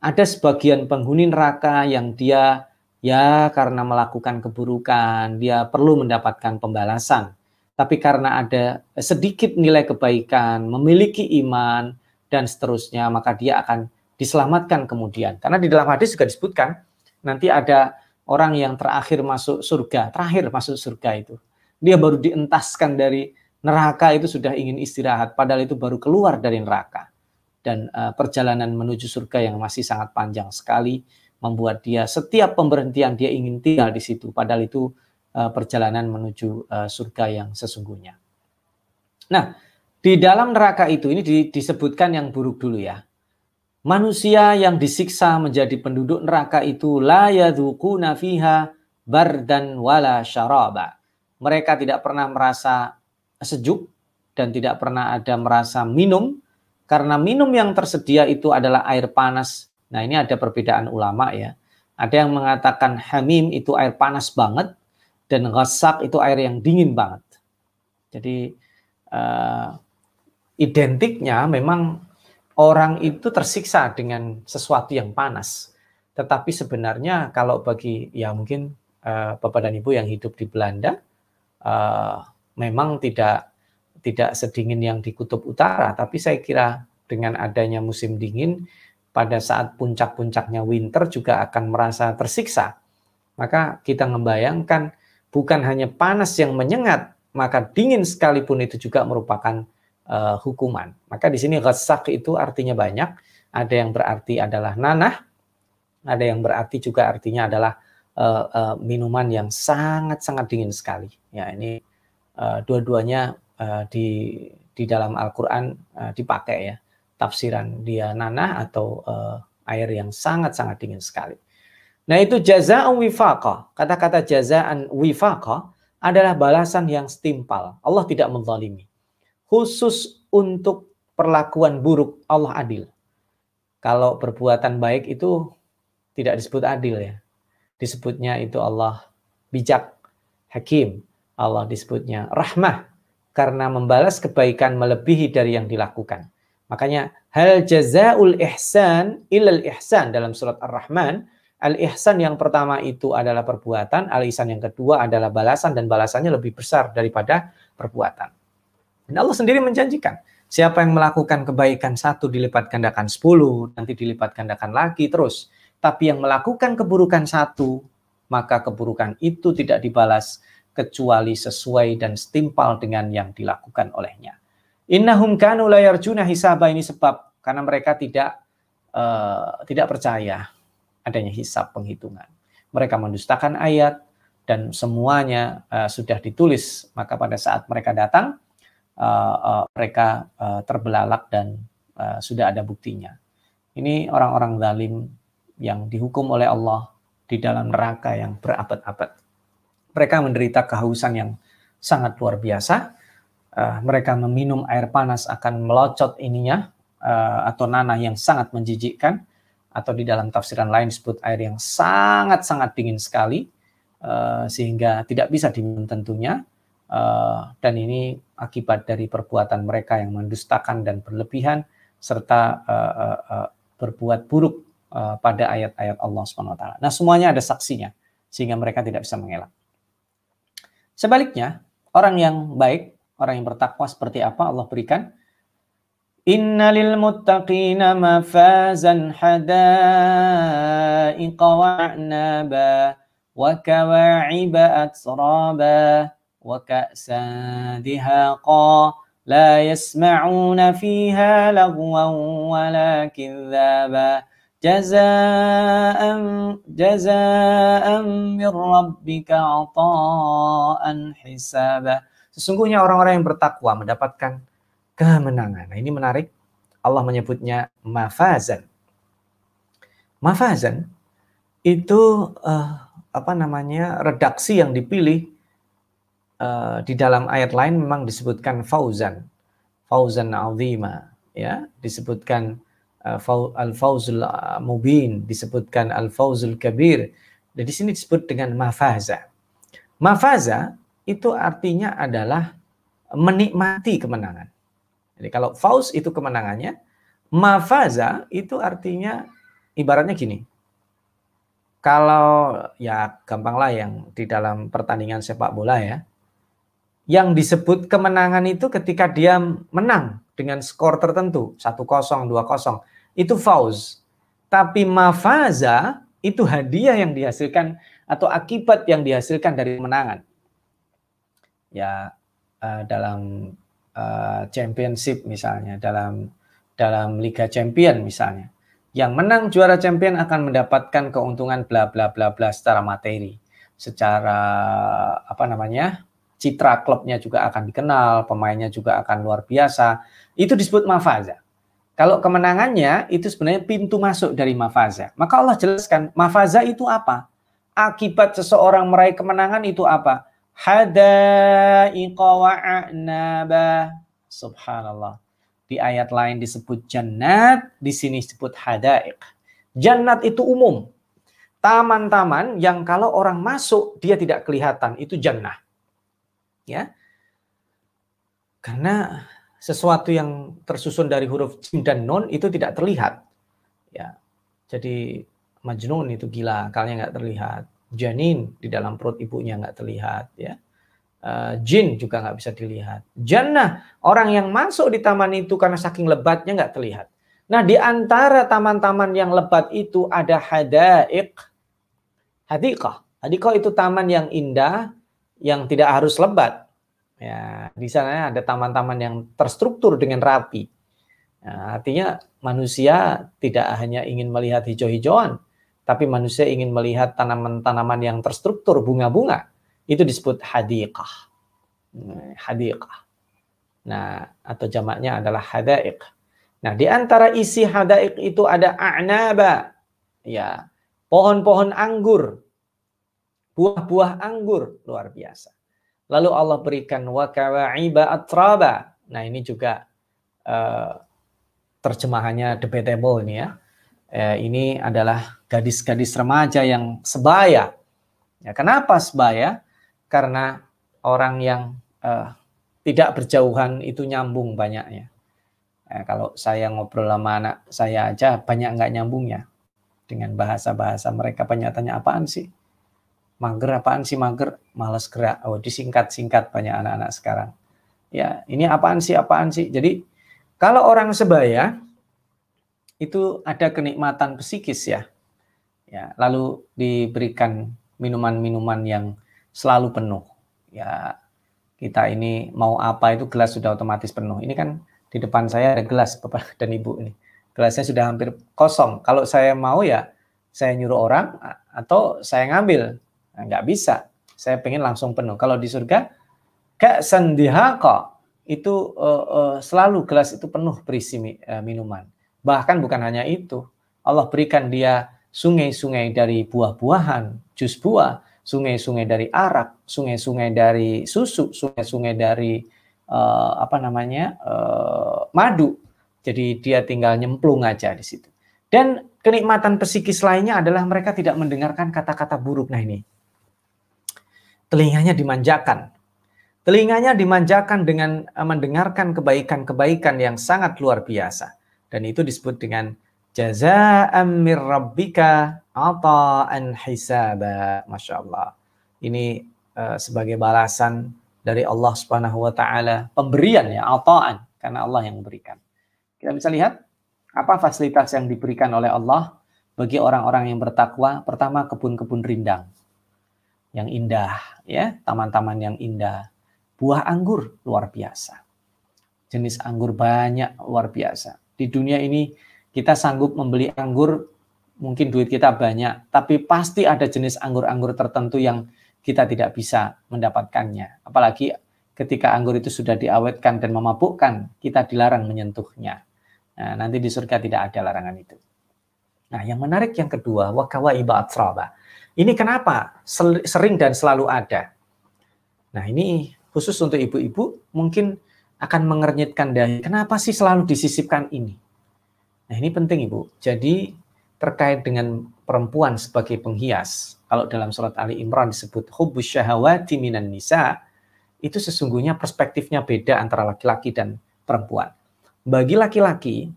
Ada sebagian penghuni neraka yang dia ya karena melakukan keburukan, dia perlu mendapatkan pembalasan. Tapi karena ada sedikit nilai kebaikan, memiliki iman dan seterusnya, maka dia akan diselamatkan kemudian. Karena di dalam hadis juga disebutkan nanti ada orang yang terakhir masuk surga, terakhir masuk surga itu. Dia baru dientaskan dari neraka itu sudah ingin istirahat padahal itu baru keluar dari neraka. Dan uh, perjalanan menuju surga yang masih sangat panjang sekali membuat dia setiap pemberhentian dia ingin tinggal di situ padahal itu uh, perjalanan menuju uh, surga yang sesungguhnya. Nah, di dalam neraka itu ini disebutkan yang buruk dulu ya. Manusia yang disiksa menjadi penduduk neraka itu la yadhukuna fiha dan wala syaraba. Mereka tidak pernah merasa sejuk dan tidak pernah ada merasa minum karena minum yang tersedia itu adalah air panas. Nah, ini ada perbedaan ulama ya. Ada yang mengatakan hamim itu air panas banget dan ghasak itu air yang dingin banget. Jadi uh, identiknya memang orang itu tersiksa dengan sesuatu yang panas. Tetapi sebenarnya kalau bagi ya mungkin uh, bapak dan ibu yang hidup di Belanda uh, memang tidak tidak sedingin yang di kutub utara, tapi saya kira dengan adanya musim dingin pada saat puncak-puncaknya winter juga akan merasa tersiksa. Maka kita membayangkan bukan hanya panas yang menyengat, maka dingin sekalipun itu juga merupakan uh, hukuman. Maka di sini resak itu artinya banyak. Ada yang berarti adalah nanah, ada yang berarti juga artinya adalah uh, uh, minuman yang sangat-sangat dingin sekali. Ya ini uh, dua-duanya uh, di di dalam Al-Quran uh, dipakai ya tafsiran dia nanah atau uh, air yang sangat-sangat dingin sekali. Nah itu jazaan wifaqah. Kata-kata jazaan wifaqah adalah balasan yang setimpal. Allah tidak menzalimi khusus untuk perlakuan buruk Allah adil. Kalau perbuatan baik itu tidak disebut adil ya. Disebutnya itu Allah bijak, hakim. Allah disebutnya rahmah karena membalas kebaikan melebihi dari yang dilakukan. Makanya hal jazaul ihsan ilal ihsan dalam surat Ar-Rahman Al-ihsan yang pertama itu adalah perbuatan, al-ihsan yang kedua adalah balasan dan balasannya lebih besar daripada perbuatan. Dan Allah sendiri menjanjikan, siapa yang melakukan kebaikan satu dilipat gandakan sepuluh, nanti dilipat gandakan lagi terus. Tapi yang melakukan keburukan satu, maka keburukan itu tidak dibalas kecuali sesuai dan setimpal dengan yang dilakukan olehnya. Innahum kanu layarjuna hisaba ini sebab karena mereka tidak uh, tidak percaya adanya hisab penghitungan. Mereka mendustakan ayat dan semuanya uh, sudah ditulis, maka pada saat mereka datang uh, uh, mereka uh, terbelalak dan uh, sudah ada buktinya. Ini orang-orang zalim yang dihukum oleh Allah di dalam neraka yang berabad-abad. Mereka menderita kehausan yang sangat luar biasa. Uh, mereka meminum air panas akan melocot ininya uh, atau nanah yang sangat menjijikkan atau di dalam tafsiran lain disebut air yang sangat-sangat dingin sekali uh, sehingga tidak bisa diminum tentunya Uh, dan ini akibat dari perbuatan mereka yang mendustakan dan berlebihan serta uh, uh, uh, berbuat buruk uh, pada ayat-ayat Allah Swt. Nah, semuanya ada saksinya sehingga mereka tidak bisa mengelak. Sebaliknya, orang yang baik, orang yang bertakwa seperti apa Allah berikan Innalil muttaqina mafazan hadaiqa wa'naba wa kawa'iba atsraba. وكأسا دهاقا لا يسمعون فيها لغوا ولا كذابا جزاء جزاء من ربك عطاء حسابا Sesungguhnya orang-orang yang bertakwa mendapatkan kemenangan. Nah, ini menarik. Allah menyebutnya mafazan. Mafazan itu uh, apa namanya redaksi yang dipilih Eh, di dalam ayat lain memang disebutkan fauzan, fauzan azima, ya, disebutkan eh, uh, al-fauzul eh, mubin, disebutkan al-fauzul kabir. Dan di sini disebut dengan mafaza. Mafaza itu artinya adalah menikmati kemenangan. Jadi kalau fauz itu kemenangannya, mafaza itu artinya ibaratnya gini, kalau ya gampanglah yang di dalam pertandingan sepak bola ya yang disebut kemenangan itu ketika dia menang dengan skor tertentu 1-0, 2-0 itu faus, Tapi mafaza itu hadiah yang dihasilkan atau akibat yang dihasilkan dari kemenangan. Ya eh, dalam eh, championship misalnya, dalam dalam Liga Champion misalnya. Yang menang juara champion akan mendapatkan keuntungan bla bla bla bla secara materi, secara apa namanya? citra klubnya juga akan dikenal, pemainnya juga akan luar biasa. Itu disebut mafaza. Kalau kemenangannya itu sebenarnya pintu masuk dari mafaza. Maka Allah jelaskan mafaza itu apa? Akibat seseorang meraih kemenangan itu apa? Hada wa'anaba. Subhanallah. Di ayat lain disebut jannat, di sini disebut hadaik. Jannat itu umum. Taman-taman yang kalau orang masuk dia tidak kelihatan itu jannah ya. Karena sesuatu yang tersusun dari huruf jim dan non itu tidak terlihat. Ya. Jadi majnun itu gila, kalian nggak terlihat. Janin di dalam perut ibunya nggak terlihat, ya. Uh, jin juga nggak bisa dilihat. Jannah, orang yang masuk di taman itu karena saking lebatnya nggak terlihat. Nah, di antara taman-taman yang lebat itu ada hadaik, hadikah. Hadikah itu taman yang indah, yang tidak harus lebat. Ya, di sana ada taman-taman yang terstruktur dengan rapi. Nah, artinya manusia tidak hanya ingin melihat hijau-hijauan, tapi manusia ingin melihat tanaman-tanaman yang terstruktur, bunga-bunga. Itu disebut hadiqah. Hmm, hadiqah. Nah, atau jamaknya adalah hadaik. Nah, di antara isi hadaik itu ada a'naba. Ya, pohon-pohon anggur buah-buah anggur luar biasa. Lalu Allah berikan wakawa'iba atraba. Nah ini juga eh, terjemahannya debatable ini ya. Eh, ini adalah gadis-gadis remaja yang sebaya. Ya, kenapa sebaya? Karena orang yang eh, tidak berjauhan itu nyambung banyaknya. Eh, kalau saya ngobrol sama anak saya aja banyak nggak nyambungnya dengan bahasa-bahasa mereka. Penyatannya apaan sih? mager apaan sih mager males gerak oh disingkat-singkat banyak anak-anak sekarang ya ini apaan sih apaan sih jadi kalau orang sebaya itu ada kenikmatan psikis ya ya lalu diberikan minuman-minuman yang selalu penuh ya kita ini mau apa itu gelas sudah otomatis penuh ini kan di depan saya ada gelas bapak dan ibu ini gelasnya sudah hampir kosong kalau saya mau ya saya nyuruh orang atau saya ngambil Nah, nggak bisa. Saya pengen langsung penuh. Kalau di surga, kak kok itu uh, uh, selalu gelas itu penuh berisi uh, minuman. Bahkan bukan hanya itu, Allah berikan dia sungai-sungai dari buah-buahan, jus buah, sungai-sungai dari arak, sungai-sungai dari susu, sungai-sungai dari uh, apa namanya uh, madu. Jadi dia tinggal nyemplung aja di situ. Dan kenikmatan psikis lainnya adalah mereka tidak mendengarkan kata-kata buruk. Nah ini telinganya dimanjakan. Telinganya dimanjakan dengan eh, mendengarkan kebaikan-kebaikan yang sangat luar biasa. Dan itu disebut dengan jaza'an mir rabbika ata'an hisaba. Masya Allah. Ini uh, sebagai balasan dari Allah Subhanahu wa taala, pemberian ya, ata'an karena Allah yang memberikan. Kita bisa lihat apa fasilitas yang diberikan oleh Allah bagi orang-orang yang bertakwa? Pertama, kebun-kebun rindang yang indah, ya, taman-taman yang indah. Buah anggur luar biasa. Jenis anggur banyak luar biasa. Di dunia ini kita sanggup membeli anggur mungkin duit kita banyak, tapi pasti ada jenis anggur-anggur tertentu yang kita tidak bisa mendapatkannya. Apalagi ketika anggur itu sudah diawetkan dan memabukkan, kita dilarang menyentuhnya. Nah, nanti di surga tidak ada larangan itu. Nah, yang menarik yang kedua, wakawa iba ini kenapa sering dan selalu ada. Nah ini khusus untuk ibu-ibu mungkin akan mengernyitkan dahi. Kenapa sih selalu disisipkan ini? Nah ini penting ibu. Jadi terkait dengan perempuan sebagai penghias, kalau dalam surat Ali Imran disebut hubus syahawati minan nisa, itu sesungguhnya perspektifnya beda antara laki-laki dan perempuan. Bagi laki-laki,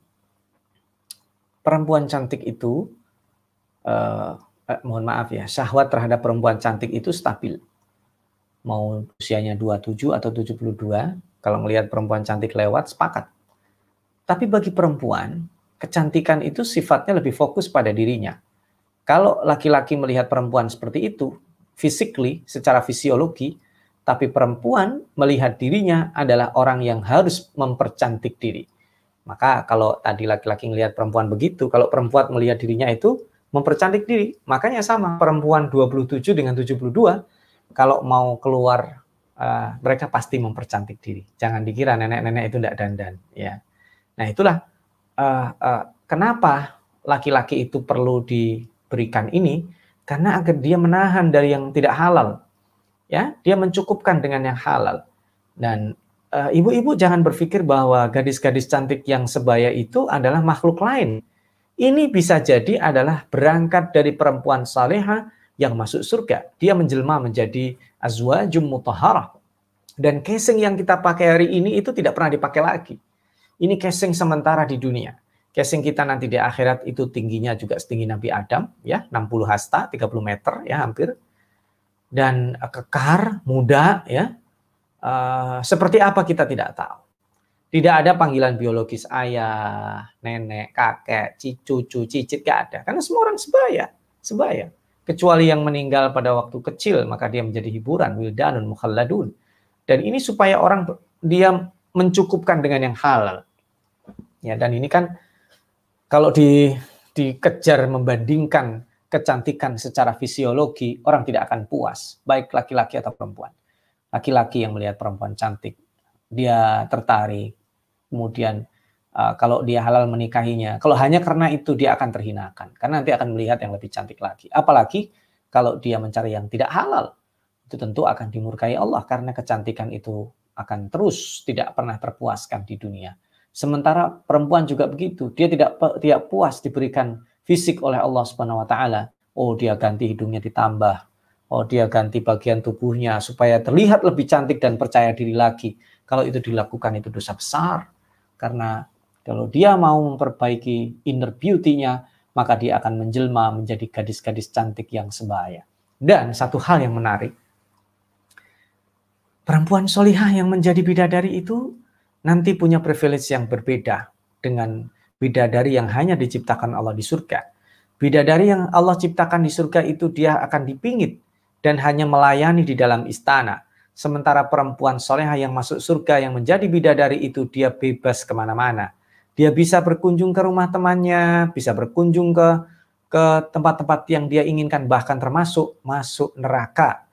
perempuan cantik itu eh, eh, mohon maaf ya, syahwat terhadap perempuan cantik itu stabil. Mau usianya 27 atau 72, kalau melihat perempuan cantik lewat, sepakat. Tapi bagi perempuan, kecantikan itu sifatnya lebih fokus pada dirinya. Kalau laki-laki melihat perempuan seperti itu, physically, secara fisiologi, tapi perempuan melihat dirinya adalah orang yang harus mempercantik diri. Maka kalau tadi laki-laki melihat perempuan begitu, kalau perempuan melihat dirinya itu mempercantik diri. Makanya sama, perempuan 27 dengan 72, kalau mau keluar, uh, mereka pasti mempercantik diri. Jangan dikira nenek-nenek itu tidak dandan. ya. Nah itulah uh, uh, kenapa laki-laki itu perlu diberikan ini, karena agar dia menahan dari yang tidak halal. ya. Dia mencukupkan dengan yang halal. Dan ibu-ibu uh, jangan berpikir bahwa gadis-gadis cantik yang sebaya itu adalah makhluk lain. Ini bisa jadi adalah berangkat dari perempuan saleha yang masuk surga. Dia menjelma menjadi azwa mutahharah. Dan casing yang kita pakai hari ini itu tidak pernah dipakai lagi. Ini casing sementara di dunia. Casing kita nanti di akhirat itu tingginya juga setinggi Nabi Adam, ya, 60 hasta, 30 meter, ya, hampir. Dan kekar, muda, ya. Uh, seperti apa kita tidak tahu. Tidak ada panggilan biologis ayah, nenek, kakek, cucu, cicit, gak ada. Karena semua orang sebaya, sebaya. Kecuali yang meninggal pada waktu kecil, maka dia menjadi hiburan, wildanun, mukhaladun. Dan ini supaya orang dia mencukupkan dengan yang halal. Ya, dan ini kan kalau di dikejar membandingkan kecantikan secara fisiologi, orang tidak akan puas, baik laki-laki atau perempuan. Laki-laki yang melihat perempuan cantik, dia tertarik, kemudian uh, kalau dia halal menikahinya. Kalau hanya karena itu dia akan terhinakan karena nanti akan melihat yang lebih cantik lagi. Apalagi kalau dia mencari yang tidak halal itu tentu akan dimurkai Allah karena kecantikan itu akan terus tidak pernah terpuaskan di dunia. Sementara perempuan juga begitu, dia tidak tidak puas diberikan fisik oleh Allah Subhanahu wa taala. Oh, dia ganti hidungnya ditambah. Oh, dia ganti bagian tubuhnya supaya terlihat lebih cantik dan percaya diri lagi. Kalau itu dilakukan itu dosa besar. Karena kalau dia mau memperbaiki inner beauty-nya, maka dia akan menjelma menjadi gadis-gadis cantik yang sebaya. Dan satu hal yang menarik, perempuan solihah yang menjadi bidadari itu nanti punya privilege yang berbeda dengan bidadari yang hanya diciptakan Allah di surga. Bidadari yang Allah ciptakan di surga itu dia akan dipingit dan hanya melayani di dalam istana. Sementara perempuan soleha yang masuk surga yang menjadi bidadari itu dia bebas kemana-mana. Dia bisa berkunjung ke rumah temannya, bisa berkunjung ke ke tempat-tempat yang dia inginkan, bahkan termasuk masuk neraka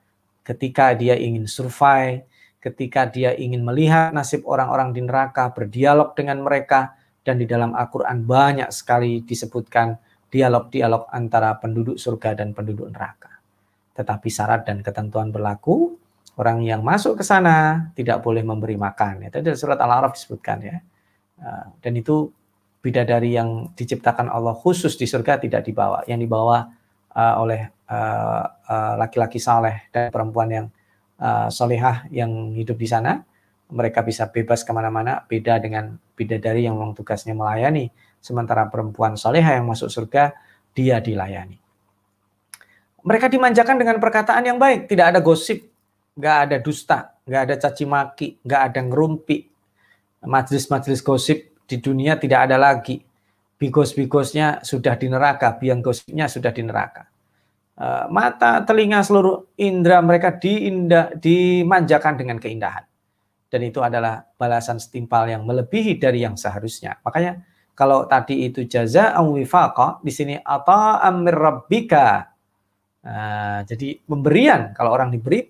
ketika dia ingin survei, ketika dia ingin melihat nasib orang-orang di neraka, berdialog dengan mereka, dan di dalam Al-Quran banyak sekali disebutkan dialog-dialog antara penduduk surga dan penduduk neraka. Tetapi syarat dan ketentuan berlaku Orang yang masuk ke sana tidak boleh memberi makan. Ya, tadi surat Al-A'raf disebutkan ya. Eh, dan itu bidadari yang diciptakan Allah khusus di surga tidak dibawa. Yang dibawa eh, oleh eh, laki-laki saleh dan perempuan yang solehah yang hidup di sana. Mereka bisa bebas kemana-mana, beda dengan bidadari yang memang tugasnya melayani. Sementara perempuan solehah yang masuk surga, dia dilayani. Mereka dimanjakan dengan perkataan yang baik, tidak ada gosip, nggak ada dusta, nggak ada caci maki, nggak ada ngerumpi. Majelis-majelis gosip di dunia tidak ada lagi. Bigos-bigosnya sudah di neraka, biang gosipnya sudah di neraka. Eh, mata, telinga, seluruh indera mereka diindah, dimanjakan dengan keindahan. Dan itu adalah balasan setimpal yang melebihi dari yang seharusnya. Makanya kalau tadi itu jaza wifaqa, di sini atau amir rabbika. Nah, jadi pemberian kalau orang diberi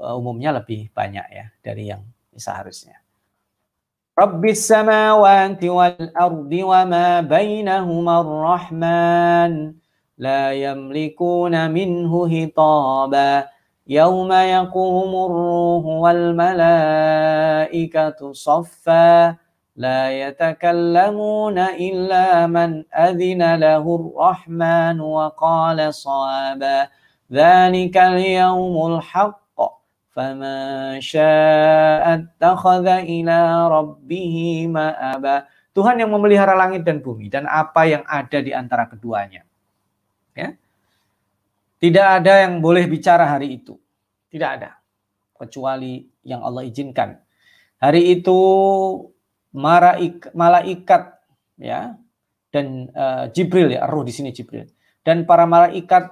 umumnya lebih banyak ya dari yang seharusnya. Rabbis samawati wal ardi wa ma bainahuma ar-rahman la yamlikuna minhu hitaba yawma yaqumur ruhu wal malaikatu saffa لا يتكلمون إلا من أذن له الرحمن وقال صوابا ذلك اليوم الحق Tuhan yang memelihara langit dan bumi dan apa yang ada di antara keduanya. Ya. Tidak ada yang boleh bicara hari itu. Tidak ada. Kecuali yang Allah izinkan. Hari itu maraik, malaikat ya dan uh, Jibril ya, roh di sini Jibril. Dan para malaikat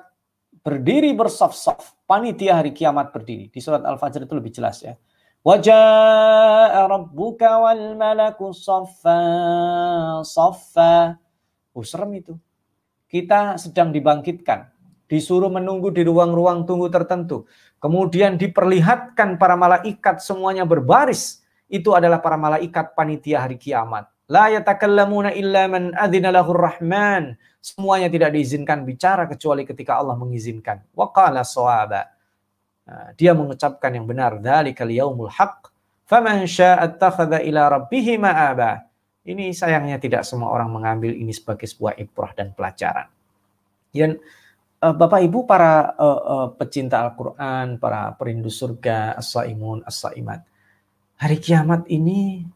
berdiri bersaf-saf panitia hari kiamat berdiri. Di surat Al-Fajr itu lebih jelas ya. Wajah rabbuka wal malaku soffa soffa. Oh serem itu. Kita sedang dibangkitkan. Disuruh menunggu di ruang-ruang tunggu tertentu. Kemudian diperlihatkan para malaikat semuanya berbaris. Itu adalah para malaikat panitia hari kiamat. La yatakallamuna illa man adzina rahman. Semuanya tidak diizinkan bicara kecuali ketika Allah mengizinkan. Wa qala sawaba. Nah, dia mengucapkan yang benar. Dzalikal yaumul haq. Faman syaa'a attakhadha ila rabbih ma'aba. Ini sayangnya tidak semua orang mengambil ini sebagai sebuah ibrah dan pelajaran. Dan uh, eh, Bapak Ibu para uh, uh, pecinta Al-Qur'an, para perindu surga, as-saimun, as-saimat. Hari kiamat ini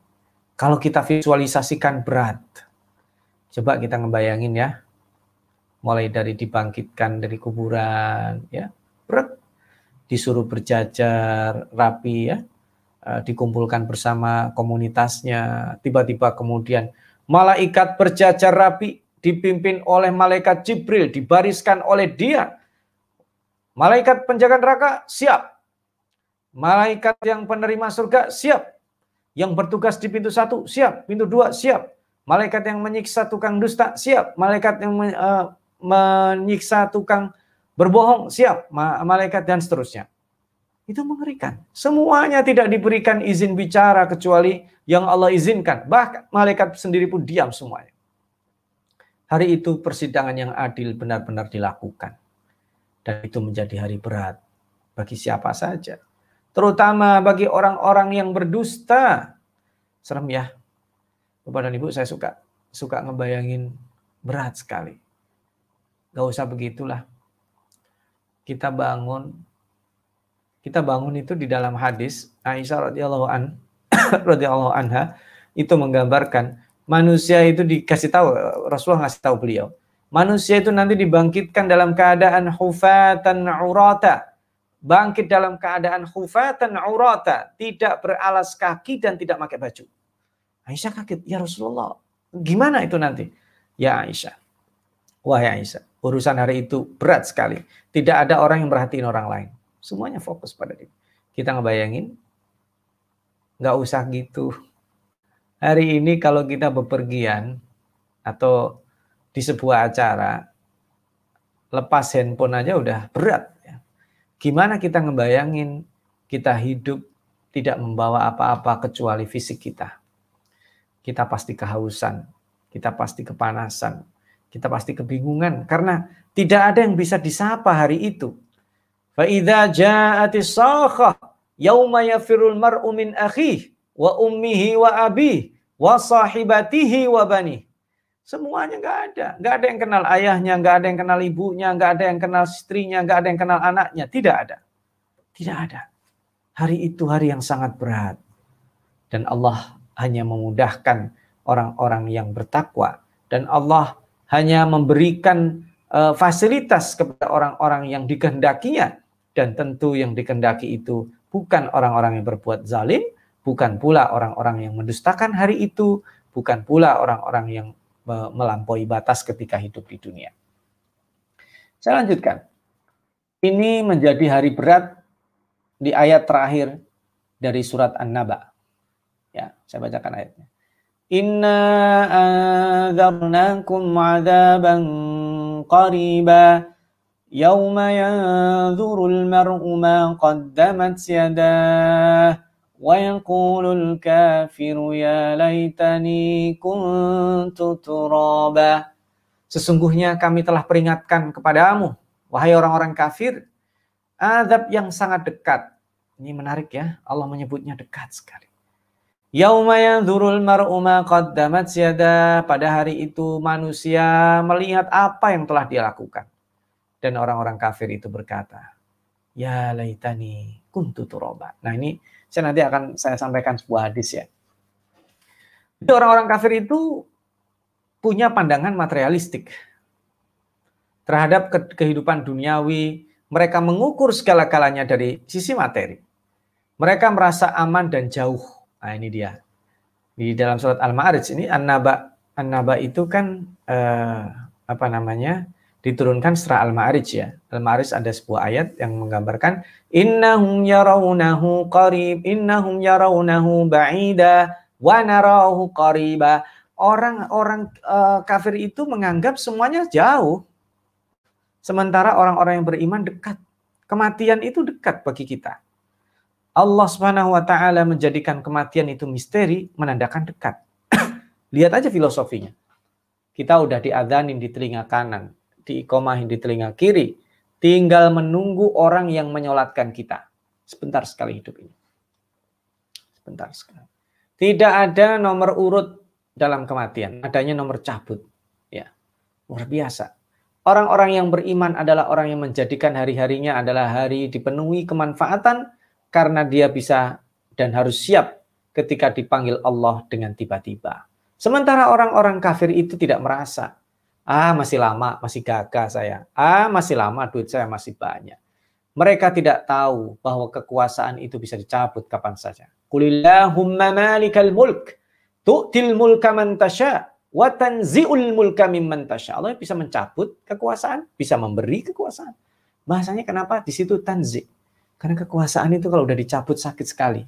kalau kita visualisasikan berat, coba kita ngebayangin ya, mulai dari dibangkitkan dari kuburan, ya, berat, disuruh berjajar rapi, ya, eh, dikumpulkan bersama komunitasnya, tiba-tiba kemudian malaikat berjajar rapi, dipimpin oleh malaikat Jibril, dibariskan oleh dia, Malaikat penjaga neraka siap. Malaikat yang penerima surga siap. Yang bertugas di pintu satu siap, pintu dua siap. Malaikat yang menyiksa tukang dusta siap, malaikat yang men, uh, eh, menyiksa tukang berbohong siap, Ma malaikat dan seterusnya. Itu mengerikan. Semuanya tidak diberikan izin bicara kecuali yang Allah izinkan. Bahkan malaikat sendiri pun diam semuanya. Hari itu persidangan yang adil benar-benar dilakukan. Dan itu menjadi hari berat bagi siapa saja terutama bagi orang-orang yang berdusta. Serem ya. Bapak dan Ibu saya suka suka ngebayangin berat sekali. Gak usah begitulah. Kita bangun kita bangun itu di dalam hadis Aisyah radhiyallahu an radhiyallahu anha itu menggambarkan manusia itu dikasih tahu Rasulullah ngasih tahu beliau manusia itu nanti dibangkitkan dalam keadaan hufatan urata bangkit dalam keadaan khufatan aurata, tidak beralas kaki dan tidak pakai baju. Aisyah kaget, ya Rasulullah, gimana itu nanti? Ya Aisyah, wahai Aisyah, urusan hari itu berat sekali. Tidak ada orang yang merhatiin orang lain. Semuanya fokus pada diri. Kita ngebayangin, nggak usah gitu. Hari ini kalau kita bepergian atau di sebuah acara, lepas handphone aja udah berat Gimana kita ngebayangin kita hidup tidak membawa apa-apa kecuali fisik kita. Kita pasti kehausan, kita pasti kepanasan, kita pasti kebingungan karena tidak ada yang bisa disapa hari itu. Fa'idha ja'ati sakhah yafirul mar'u min akhih wa ummihi wa abihi wa sahibatihi wa banih. Semuanya nggak ada. Nggak ada yang kenal ayahnya, nggak ada yang kenal ibunya, nggak ada yang kenal istrinya, nggak ada yang kenal anaknya. Tidak ada. Tidak ada. Hari itu hari yang sangat berat. Dan Allah hanya memudahkan orang-orang yang bertakwa. Dan Allah hanya memberikan uh, fasilitas kepada orang-orang yang dikehendakinya. Dan tentu yang dikehendaki itu bukan orang-orang yang berbuat zalim, bukan pula orang-orang yang mendustakan hari itu, bukan pula orang-orang yang melampaui batas ketika hidup di dunia. Saya lanjutkan. Ini menjadi hari berat di ayat terakhir dari surat An-Naba. Ya, saya bacakan ayatnya. Inna anzarnakum adaban qariba yawma yanzurul mar'u ma qaddamat yadah ويقول الكافر يا ليتني كنت ترابا Sesungguhnya kami telah peringatkan kepadamu, wahai orang-orang kafir, azab yang sangat dekat. Ini menarik ya, Allah menyebutnya dekat sekali. Yauma yanzurul mar'u ma qaddamat yada. Pada hari itu manusia melihat apa yang telah dia lakukan. Dan orang-orang kafir itu berkata, Ya laitani kuntu turoba. Nah ini saya nanti akan saya sampaikan sebuah hadis ya. Jadi orang-orang kafir itu punya pandangan materialistik terhadap kehidupan duniawi. Mereka mengukur segala-galanya dari sisi materi. Mereka merasa aman dan jauh. Nah ini dia. Di dalam surat Al-Ma'arij ini An-Naba An-Naba itu kan eh, apa namanya? diturunkan setelah Al-Ma'arij ya. Al-Ma'arij ada sebuah ayat yang menggambarkan innahum yarawnahu qarib, innahum yarawnahu ba'ida wa narahu qariba. Orang-orang uh, kafir itu menganggap semuanya jauh. Sementara orang-orang yang beriman dekat. Kematian itu dekat bagi kita. Allah Subhanahu wa taala menjadikan kematian itu misteri menandakan dekat. Lihat aja filosofinya. Kita udah diadzanin di telinga kanan, diikomahin di telinga kiri, tinggal menunggu orang yang menyolatkan kita. Sebentar sekali hidup ini. Sebentar sekali. Tidak ada nomor urut dalam kematian, adanya nomor cabut. Ya, luar biasa. Orang-orang yang beriman adalah orang yang menjadikan hari-harinya adalah hari dipenuhi kemanfaatan karena dia bisa dan harus siap ketika dipanggil Allah dengan tiba-tiba. Sementara orang-orang kafir itu tidak merasa Ah, masih lama, masih gagah saya. Ah, masih lama, duit saya masih banyak. Mereka tidak tahu bahwa kekuasaan itu bisa dicabut kapan saja. Kulillahumma malikal mulk tu'til mulka man tasha, wa tanzi'ul mulka mimman tasha. Allah bisa mencabut kekuasaan, bisa memberi kekuasaan. Bahasanya kenapa di situ tanzi? Karena kekuasaan itu kalau udah dicabut sakit sekali.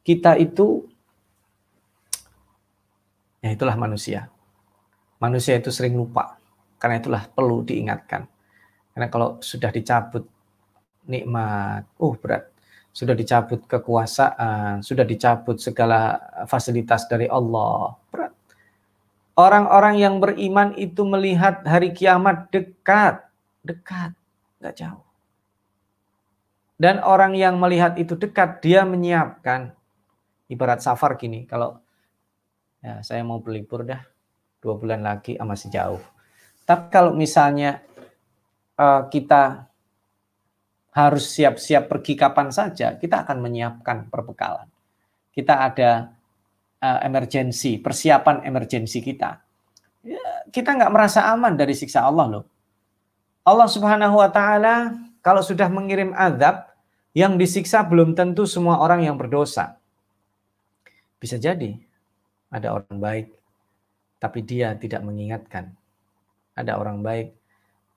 Kita itu ya itulah manusia manusia itu sering lupa. Karena itulah perlu diingatkan. Karena kalau sudah dicabut nikmat, uh berat. Sudah dicabut kekuasaan, sudah dicabut segala fasilitas dari Allah, berat. Orang-orang yang beriman itu melihat hari kiamat dekat, dekat, nggak jauh. Dan orang yang melihat itu dekat, dia menyiapkan ibarat safar gini. Kalau ya, saya mau berlibur dah, dua bulan lagi ah, masih jauh. Tapi kalau misalnya uh, kita harus siap-siap pergi kapan saja, kita akan menyiapkan perbekalan. Kita ada uh, eh, emergency, persiapan emergensi kita. Ya, kita nggak merasa aman dari siksa Allah loh. Allah Subhanahu wa taala kalau sudah mengirim azab yang disiksa belum tentu semua orang yang berdosa. Bisa jadi ada orang baik, tapi dia tidak mengingatkan. Ada orang baik,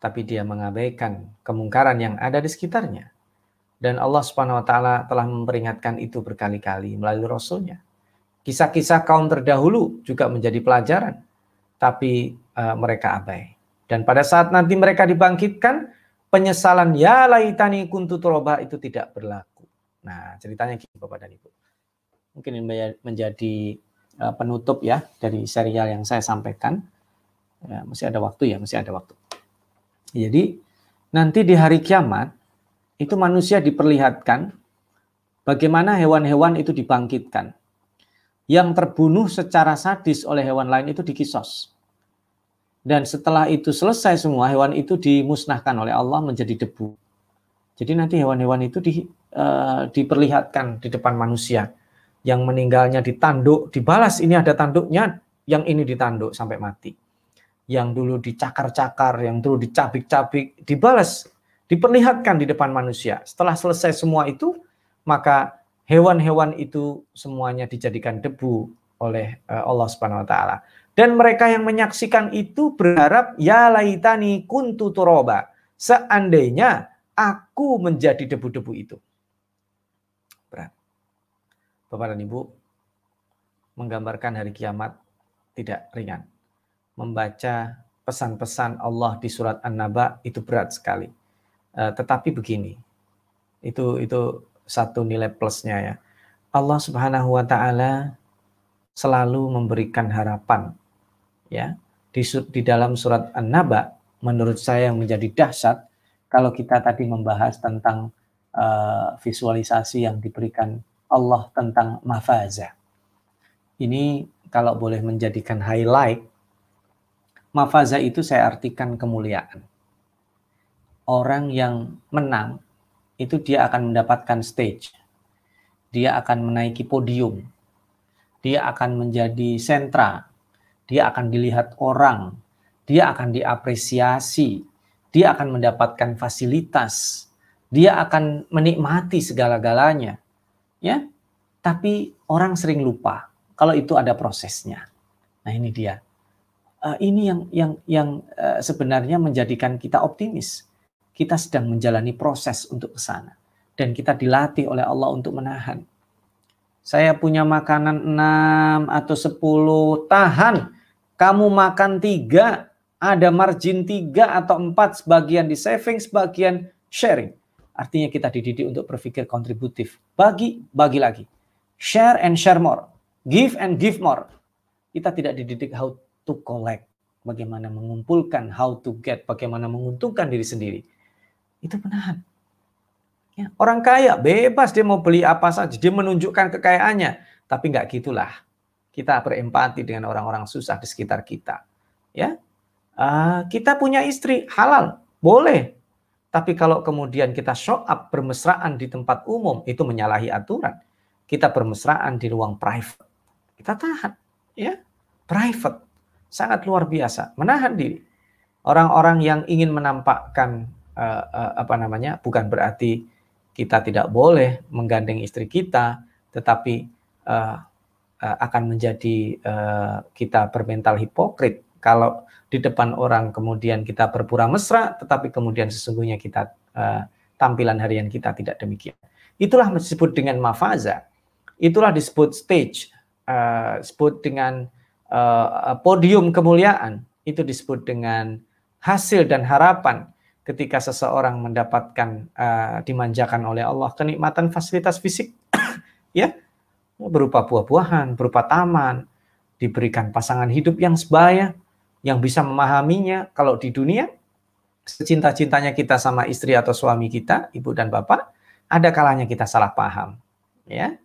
tapi dia mengabaikan kemungkaran yang ada di sekitarnya. Dan Allah Subhanahu wa taala telah memperingatkan itu berkali-kali melalui rasulnya. Kisah-kisah kaum terdahulu juga menjadi pelajaran, tapi uh, mereka abai. Dan pada saat nanti mereka dibangkitkan, penyesalan ya laitani kuntu turoba itu tidak berlaku. Nah, ceritanya gitu Bapak dan Ibu. Mungkin menjadi Eh, penutup ya dari serial yang saya sampaikan. Ya, masih ada waktu ya, masih ada waktu. Jadi nanti di hari kiamat itu manusia diperlihatkan bagaimana hewan-hewan itu dibangkitkan. Yang terbunuh secara sadis oleh hewan lain itu dikisos. Dan setelah itu selesai semua, hewan itu dimusnahkan oleh Allah menjadi debu. Jadi nanti hewan-hewan itu di, uh, diperlihatkan di depan manusia yang meninggalnya ditanduk dibalas ini ada tanduknya yang ini ditanduk sampai mati yang dulu dicakar-cakar yang dulu dicabik-cabik dibalas diperlihatkan di depan manusia setelah selesai semua itu maka hewan-hewan itu semuanya dijadikan debu oleh eh, Allah Subhanahu wa taala dan mereka yang menyaksikan itu berharap ya laitani kuntu turoba seandainya aku menjadi debu-debu itu Bapak dan Ibu, menggambarkan hari kiamat tidak ringan. Membaca pesan-pesan Allah di surat An-Naba itu berat sekali. Eh, tetapi begini, itu itu satu nilai plusnya ya. Allah Subhanahu wa taala selalu memberikan harapan ya. Di, di dalam surat An-Naba menurut saya yang menjadi dahsyat kalau kita tadi membahas tentang uh, visualisasi yang diberikan Allah tentang mafaza. Ini kalau boleh menjadikan highlight, mafaza itu saya artikan kemuliaan. Orang yang menang itu dia akan mendapatkan stage. Dia akan menaiki podium. Dia akan menjadi sentra. Dia akan dilihat orang. Dia akan diapresiasi. Dia akan mendapatkan fasilitas. Dia akan menikmati segala-galanya ya. Tapi orang sering lupa kalau itu ada prosesnya. Nah, ini dia. Uh, ini yang yang yang uh, sebenarnya menjadikan kita optimis. Kita sedang menjalani proses untuk ke sana dan kita dilatih oleh Allah untuk menahan. Saya punya makanan enam atau sepuluh tahan. Kamu makan tiga, ada margin tiga atau empat sebagian di saving, sebagian sharing. Artinya kita dididik untuk berpikir kontributif. Bagi, bagi lagi. Share and share more. Give and give more. Kita tidak dididik how to collect. Bagaimana mengumpulkan, how to get, bagaimana menguntungkan diri sendiri. Itu penahan. Ya, orang kaya bebas dia mau beli apa saja, dia menunjukkan kekayaannya. Tapi nggak gitulah. Kita berempati dengan orang-orang susah di sekitar kita. Ya, uh, kita punya istri halal, boleh tapi kalau kemudian kita show up bermesraan di tempat umum, itu menyalahi aturan. Kita bermesraan di ruang private. Kita tahan. ya Private. Sangat luar biasa. Menahan diri. Orang-orang yang ingin menampakkan, uh, uh, apa namanya, bukan berarti kita tidak boleh menggandeng istri kita, tetapi uh, uh, akan menjadi uh, kita bermental hipokrit kalau di depan orang kemudian kita berpura mesra tetapi kemudian sesungguhnya kita uh, tampilan harian kita tidak demikian. Itulah disebut dengan mafaza. Itulah disebut stage, uh, disebut dengan uh, podium kemuliaan. Itu disebut dengan hasil dan harapan ketika seseorang mendapatkan uh, dimanjakan oleh Allah kenikmatan fasilitas fisik ya berupa buah-buahan, berupa taman, diberikan pasangan hidup yang sebaya, yang bisa memahaminya. Kalau di dunia, secinta-cintanya kita sama istri atau suami kita, ibu dan bapak, ada kalanya kita salah paham. Ya,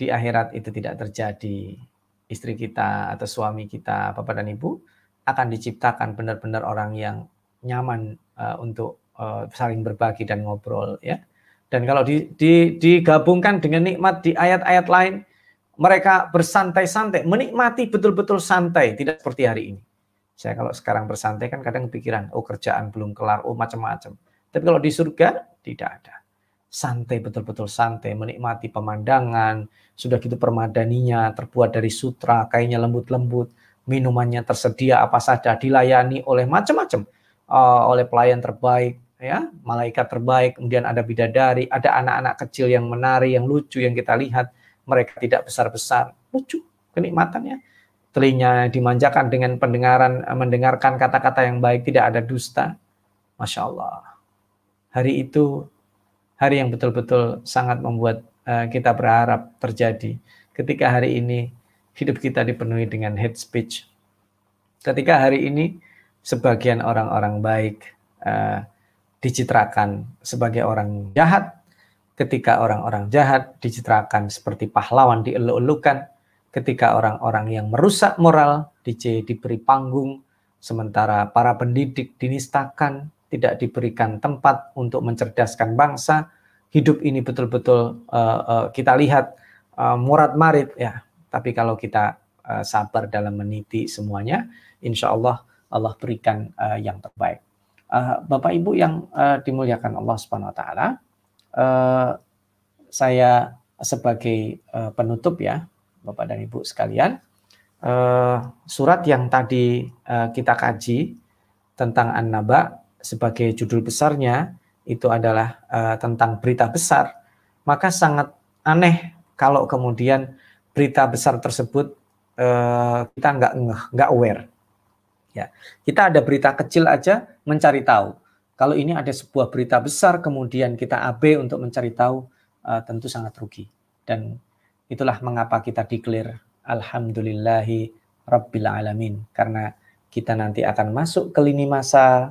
di akhirat itu tidak terjadi. Istri kita atau suami kita, bapak dan ibu, akan diciptakan benar-benar orang yang nyaman uh, untuk uh, saling berbagi dan ngobrol. Ya, dan kalau di, di, digabungkan dengan nikmat di ayat-ayat lain, mereka bersantai-santai, menikmati betul-betul santai, tidak seperti hari ini saya kalau sekarang bersantai kan kadang pikiran, oh kerjaan belum kelar, oh macam-macam. Tapi kalau di surga tidak ada. Santai betul-betul santai, menikmati pemandangan, sudah gitu permadaninya terbuat dari sutra, kayaknya lembut-lembut, minumannya tersedia apa saja, dilayani oleh macam-macam, uh, eh, oleh pelayan terbaik, ya malaikat terbaik kemudian ada bidadari ada anak-anak kecil yang menari yang lucu yang kita lihat mereka tidak besar-besar lucu kenikmatannya telinga dimanjakan dengan pendengaran eh, mendengarkan kata-kata yang baik tidak ada dusta masya Allah hari itu hari yang betul-betul sangat membuat eh, kita berharap terjadi ketika hari ini hidup kita dipenuhi dengan hate speech ketika hari ini sebagian orang-orang baik uh, dicitrakan sebagai orang jahat ketika orang-orang jahat dicitrakan seperti pahlawan dieluk-elukan ketika orang-orang yang merusak moral DJ diberi panggung, sementara para pendidik dinistakan, tidak diberikan tempat untuk mencerdaskan bangsa. Hidup ini betul-betul uh, uh, kita lihat uh, eh, murat marit ya. Tapi kalau kita uh, sabar dalam meniti semuanya, insya Allah Allah berikan uh, yang terbaik. Uh, Bapak Ibu yang uh, dimuliakan Allah Subhanahu Wa Taala, uh, saya sebagai uh, penutup ya Bapak dan Ibu sekalian, eh, surat yang tadi eh, kita kaji tentang An-Naba sebagai judul besarnya itu adalah eh, tentang berita besar, maka sangat aneh kalau kemudian berita besar tersebut kita nggak nggak aware. Ya, kita ada berita kecil aja mencari tahu. Kalau ini ada sebuah berita besar kemudian kita AB untuk mencari tahu tentu sangat rugi dan Itulah mengapa kita declare Alhamdulillahi Rabbil Alamin. Karena kita nanti akan masuk ke lini masa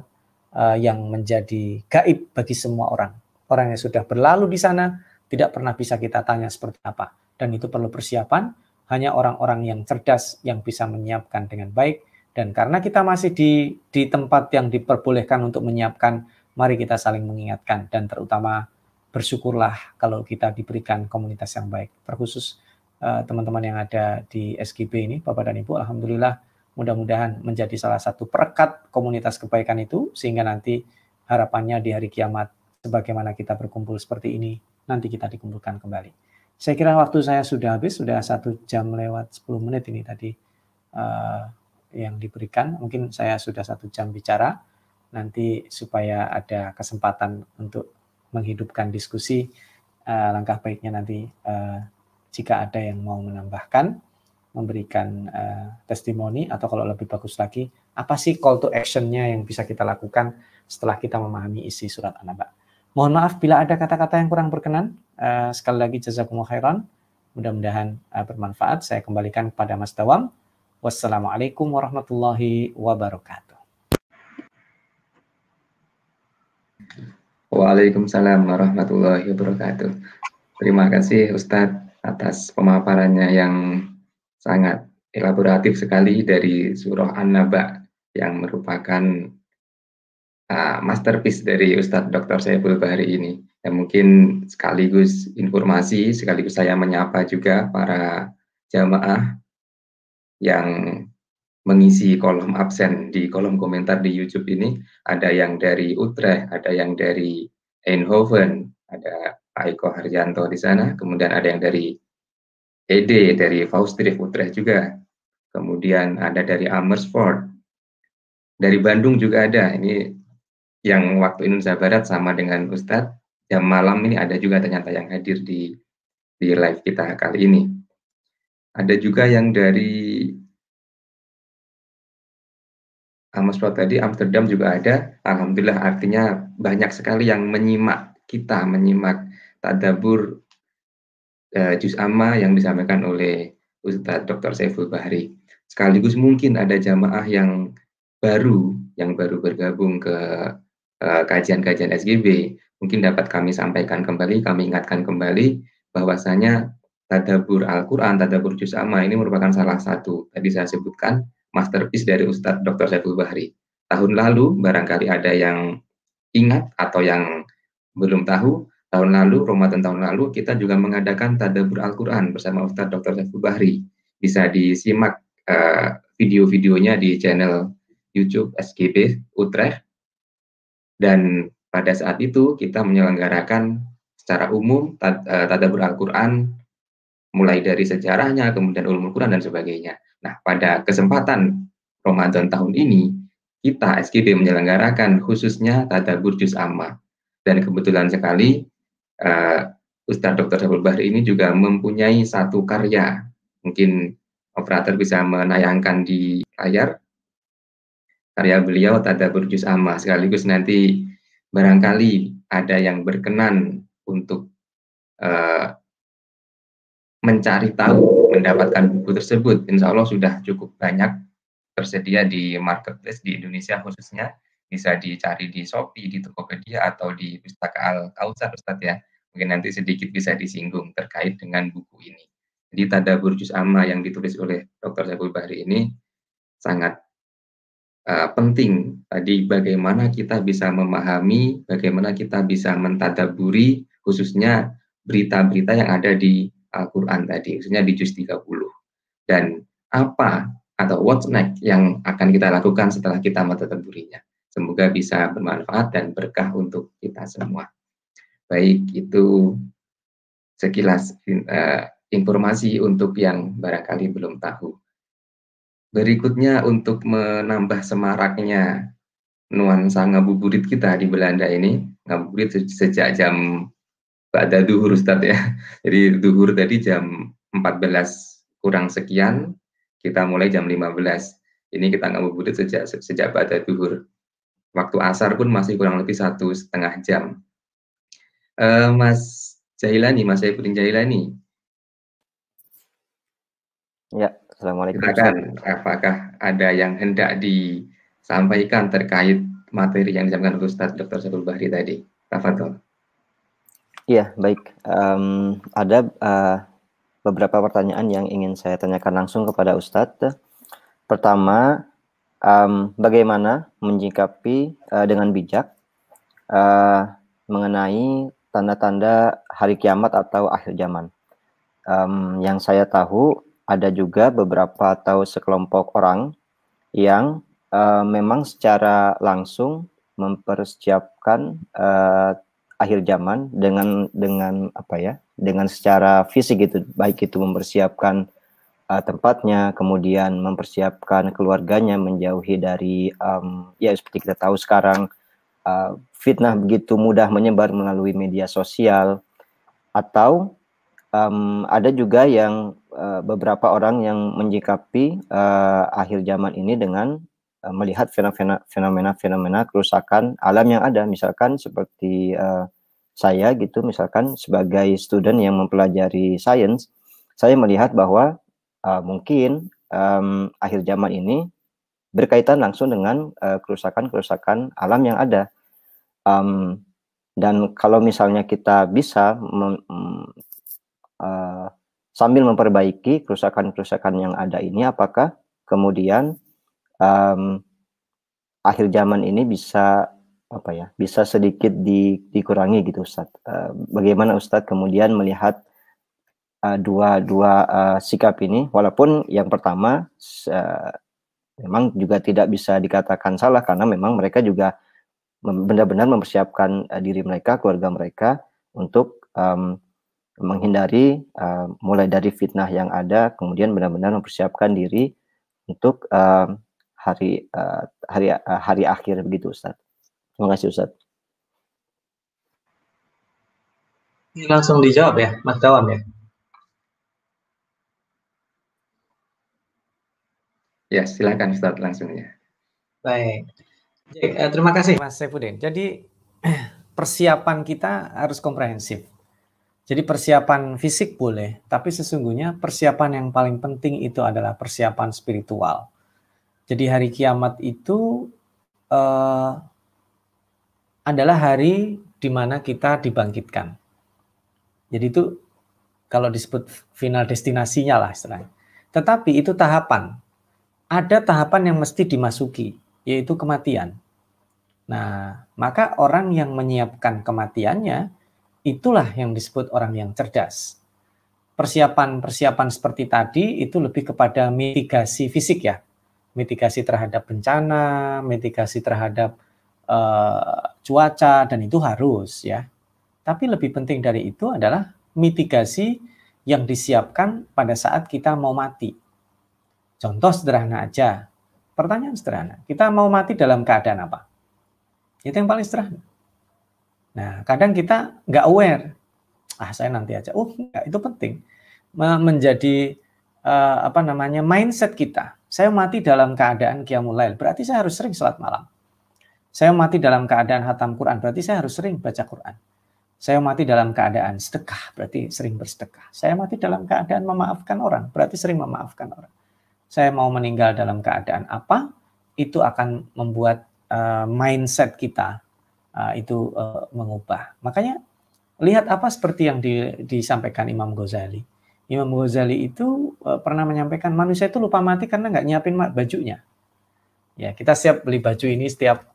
uh, yang menjadi gaib bagi semua orang. Orang yang sudah berlalu di sana tidak pernah bisa kita tanya seperti apa. Dan itu perlu persiapan. Hanya orang-orang yang cerdas yang bisa menyiapkan dengan baik. Dan karena kita masih di, di tempat yang diperbolehkan untuk menyiapkan, mari kita saling mengingatkan. Dan terutama bersyukurlah kalau kita diberikan komunitas yang baik. Terkhusus eh, teman-teman uh, yang ada di SGB ini, Bapak dan Ibu, Alhamdulillah mudah-mudahan menjadi salah satu perekat komunitas kebaikan itu, sehingga nanti harapannya di hari kiamat, sebagaimana kita berkumpul seperti ini, nanti kita dikumpulkan kembali. Saya kira waktu saya sudah habis, sudah satu jam lewat 10 menit ini tadi uh, yang diberikan. Mungkin saya sudah satu jam bicara, nanti supaya ada kesempatan untuk menghidupkan diskusi. Uh, langkah baiknya nanti uh, jika ada yang mau menambahkan, memberikan uh, testimoni, atau kalau lebih bagus lagi, apa sih call to actionnya yang bisa kita lakukan setelah kita memahami isi surat anabak mbak Mohon maaf bila ada kata-kata yang kurang berkenan. Uh, sekali lagi jazakumullah khairan. Mudah-mudahan uh, bermanfaat. Saya kembalikan kepada Mas Dawam. Wassalamualaikum warahmatullahi wabarakatuh. Waalaikumsalam warahmatullahi wabarakatuh. Terima kasih Ustadz atas pemaparannya yang sangat elaboratif sekali dari surah An-Naba yang merupakan uh, masterpiece dari Ustadz Dr. Saiful Bahri ini. Dan mungkin sekaligus informasi, sekaligus saya menyapa juga para jamaah yang mengisi kolom absen di kolom komentar di YouTube ini ada yang dari Utrecht, ada yang dari Eindhoven, ada Aiko Haryanto di sana, kemudian ada yang dari ED dari Faustrif Utrecht juga, kemudian ada dari Amersfoort, dari Bandung juga ada. Ini yang waktu Indonesia Barat sama dengan Ustadz jam malam ini ada juga ternyata yang hadir di di live kita kali ini. Ada juga yang dari Amsterdam tadi, Amsterdam juga ada. Alhamdulillah artinya banyak sekali yang menyimak kita, menyimak tadabur eh, juz amma yang disampaikan oleh Ustadz Dr. Saiful Bahri. Sekaligus mungkin ada jamaah yang baru, yang baru bergabung ke eh, kajian-kajian SGB, mungkin dapat kami sampaikan kembali, kami ingatkan kembali bahwasanya tadabur Al-Quran, tadabur juz amma ini merupakan salah satu, tadi saya sebutkan, masterpiece dari Ustadz Dr. Saiful Bahri. Tahun lalu barangkali ada yang ingat atau yang belum tahu, tahun lalu, Ramadan tahun lalu, kita juga mengadakan Tadabur Al-Quran bersama Ustadz Dr. Saiful Bahri. Bisa disimak uh, video-videonya di channel YouTube SGP Utrecht. Dan pada saat itu kita menyelenggarakan secara umum eh, tadabur Al-Qur'an mulai dari sejarahnya, kemudian ulumul Quran dan sebagainya. Nah, pada kesempatan Ramadan tahun ini, kita SGB menyelenggarakan khususnya Tadabur Juz Amma. Dan kebetulan sekali uh, Ustadz Dr. Sabul Bahri ini juga mempunyai satu karya. Mungkin operator bisa menayangkan di layar karya beliau Tadabur Juz Amma. Sekaligus nanti barangkali ada yang berkenan untuk eh, mencari tahu mendapatkan buku tersebut insya Allah sudah cukup banyak tersedia di marketplace di Indonesia khususnya bisa dicari di Shopee, di Tokopedia atau di Pustaka Al Kausar Ustaz ya. Mungkin nanti sedikit bisa disinggung terkait dengan buku ini. Jadi Tadabur Juz Amma yang ditulis oleh Dr. Zabul Bahri ini sangat uh, penting tadi bagaimana kita bisa memahami, bagaimana kita bisa mentadaburi khususnya berita-berita yang ada di Al-Quran tadi, khususnya di juz 30. Dan apa atau what's next yang akan kita lakukan setelah kita mentadaburinya. Semoga bisa bermanfaat dan berkah untuk kita semua. Baik, itu sekilas eh, informasi untuk yang barangkali belum tahu. Berikutnya untuk menambah semaraknya nuansa ngabuburit kita di Belanda ini, ngabuburit sejak jam ada duhur Ustaz ya. Jadi duhur tadi jam 14 kurang sekian, kita mulai jam 15. Ini kita nggak ngabuburit sejak sejak pada duhur. Waktu asar pun masih kurang lebih satu setengah jam. Uh, Mas Jailani, Mas Saifuddin Jailani. Ya, Assalamualaikum. Silakan, apakah ada yang hendak disampaikan terkait materi yang disampaikan Ustaz Dr. Sabul Bahri tadi? Tafadol. Iya, baik. Um, ada uh, beberapa pertanyaan yang ingin saya tanyakan langsung kepada Ustadz. Pertama, um, bagaimana menyikapi uh, dengan bijak uh, mengenai tanda-tanda hari kiamat atau akhir zaman? Um, yang saya tahu ada juga beberapa atau sekelompok orang yang uh, memang secara langsung mempersiapkan uh, akhir zaman dengan dengan apa ya dengan secara fisik gitu baik itu mempersiapkan uh, tempatnya kemudian mempersiapkan keluarganya menjauhi dari um, ya seperti kita tahu sekarang uh, fitnah begitu mudah menyebar melalui media sosial atau um, ada juga yang uh, beberapa orang yang menyikapi uh, akhir zaman ini dengan Eh, melihat fenomena-fenomena kerusakan alam yang ada misalkan seperti uh, saya gitu misalkan sebagai student yang mempelajari sains saya melihat bahwa uh, mungkin um, akhir zaman ini berkaitan langsung dengan kerusakan-kerusakan alam yang ada um, dan kalau misalnya kita bisa mem, uh, sambil memperbaiki kerusakan-kerusakan yang ada ini apakah kemudian um, akhir zaman ini bisa apa ya bisa sedikit di, dikurangi gitu Ustadz. Uh, bagaimana Ustadz kemudian melihat uh, dua dua uh, sikap ini walaupun yang pertama uh, memang juga tidak bisa dikatakan salah karena memang mereka juga benar-benar mempersiapkan uh, diri mereka keluarga mereka untuk um, menghindari uh, mulai dari fitnah yang ada kemudian benar-benar mempersiapkan diri untuk uh, hari uh, hari uh, hari akhir begitu Ustaz. Terima kasih Ustaz. Ini langsung dijawab ya, Mas Dawam ya. Ya, silakan Ustaz langsung ya. Baik. Eh, terima kasih Mas Saifuddin. Jadi persiapan kita harus komprehensif. Jadi persiapan fisik boleh, tapi sesungguhnya persiapan yang paling penting itu adalah persiapan spiritual. Jadi hari kiamat itu uh, adalah hari di mana kita dibangkitkan. Jadi itu kalau disebut final destinasinya lah istilahnya. Tetapi itu tahapan. Ada tahapan yang mesti dimasuki, yaitu kematian. Nah, maka orang yang menyiapkan kematiannya, itulah yang disebut orang yang cerdas. Persiapan-persiapan seperti tadi itu lebih kepada mitigasi fisik ya, mitigasi terhadap bencana, mitigasi terhadap uh, cuaca dan itu harus ya. Tapi lebih penting dari itu adalah mitigasi yang disiapkan pada saat kita mau mati. Contoh sederhana aja. Pertanyaan sederhana, kita mau mati dalam keadaan apa? Itu yang paling sederhana. Nah, kadang kita nggak aware. Ah, saya nanti aja. Oh, enggak, itu penting. Menjadi uh, apa namanya mindset kita saya mati dalam keadaan Qiyamul Lail, berarti saya harus sering sholat malam. Saya mati dalam keadaan hatam Quran, berarti saya harus sering baca Quran. Saya mati dalam keadaan sedekah, berarti sering bersedekah. Saya mati dalam keadaan memaafkan orang, berarti sering memaafkan orang. Saya mau meninggal dalam keadaan apa, itu akan membuat uh, mindset kita uh, itu uh, mengubah. Makanya lihat apa seperti yang di, disampaikan Imam Ghazali Imam Ghazali itu e, pernah menyampaikan manusia itu lupa mati karena nggak nyiapin bajunya. Ya, kita siap beli baju ini setiap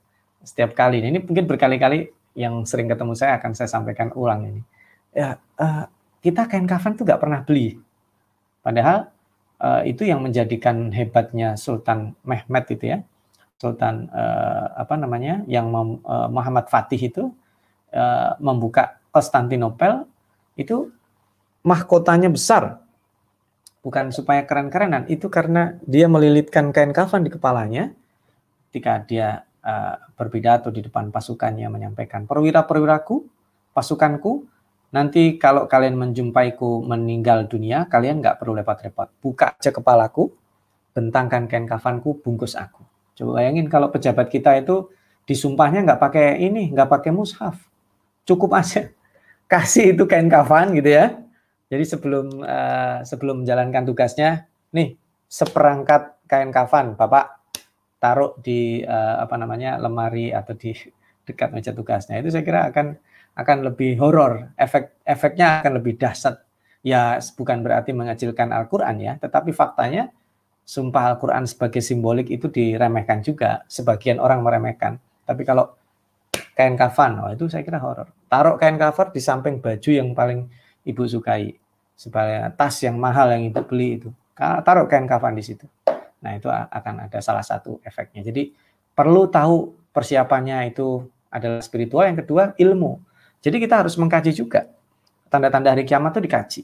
setiap kali. Nah, ini mungkin berkali-kali yang sering ketemu saya akan saya sampaikan ulang ini. Ya, uh, kita kain kafan tuh nggak pernah beli. Padahal uh, itu yang menjadikan hebatnya Sultan Mehmet itu ya. Sultan uh, apa namanya yang uh, Muhammad Fatih itu uh, membuka Konstantinopel itu mahkotanya besar. Bukan supaya keren-kerenan, itu karena dia melilitkan kain kafan di kepalanya ketika dia uh, berpidato di depan pasukannya menyampaikan perwira-perwiraku, pasukanku, nanti kalau kalian menjumpaiku meninggal dunia, kalian nggak perlu repot-repot. Buka aja kepalaku, bentangkan kain kafanku, bungkus aku. Coba bayangin kalau pejabat kita itu disumpahnya nggak pakai ini, nggak pakai mushaf. Cukup aja. Kasih itu kain kafan gitu ya. Jadi sebelum uh, sebelum menjalankan tugasnya, nih seperangkat kain kafan, Bapak taruh di uh, apa namanya lemari atau di dekat meja tugasnya. Itu saya kira akan akan lebih horor, efek efeknya akan lebih dahsyat. Ya bukan berarti mengecilkan Al-Qur'an ya, tetapi faktanya sumpah Al-Qur'an sebagai simbolik itu diremehkan juga, sebagian orang meremehkan. Tapi kalau kain kafan, oh itu saya kira horor. Taruh kain kafan di samping baju yang paling ibu sukai supaya tas yang mahal yang ibu beli itu taruh kain kafan di situ nah itu akan ada salah satu efeknya jadi perlu tahu persiapannya itu adalah spiritual yang kedua ilmu jadi kita harus mengkaji juga tanda-tanda hari kiamat itu dikaji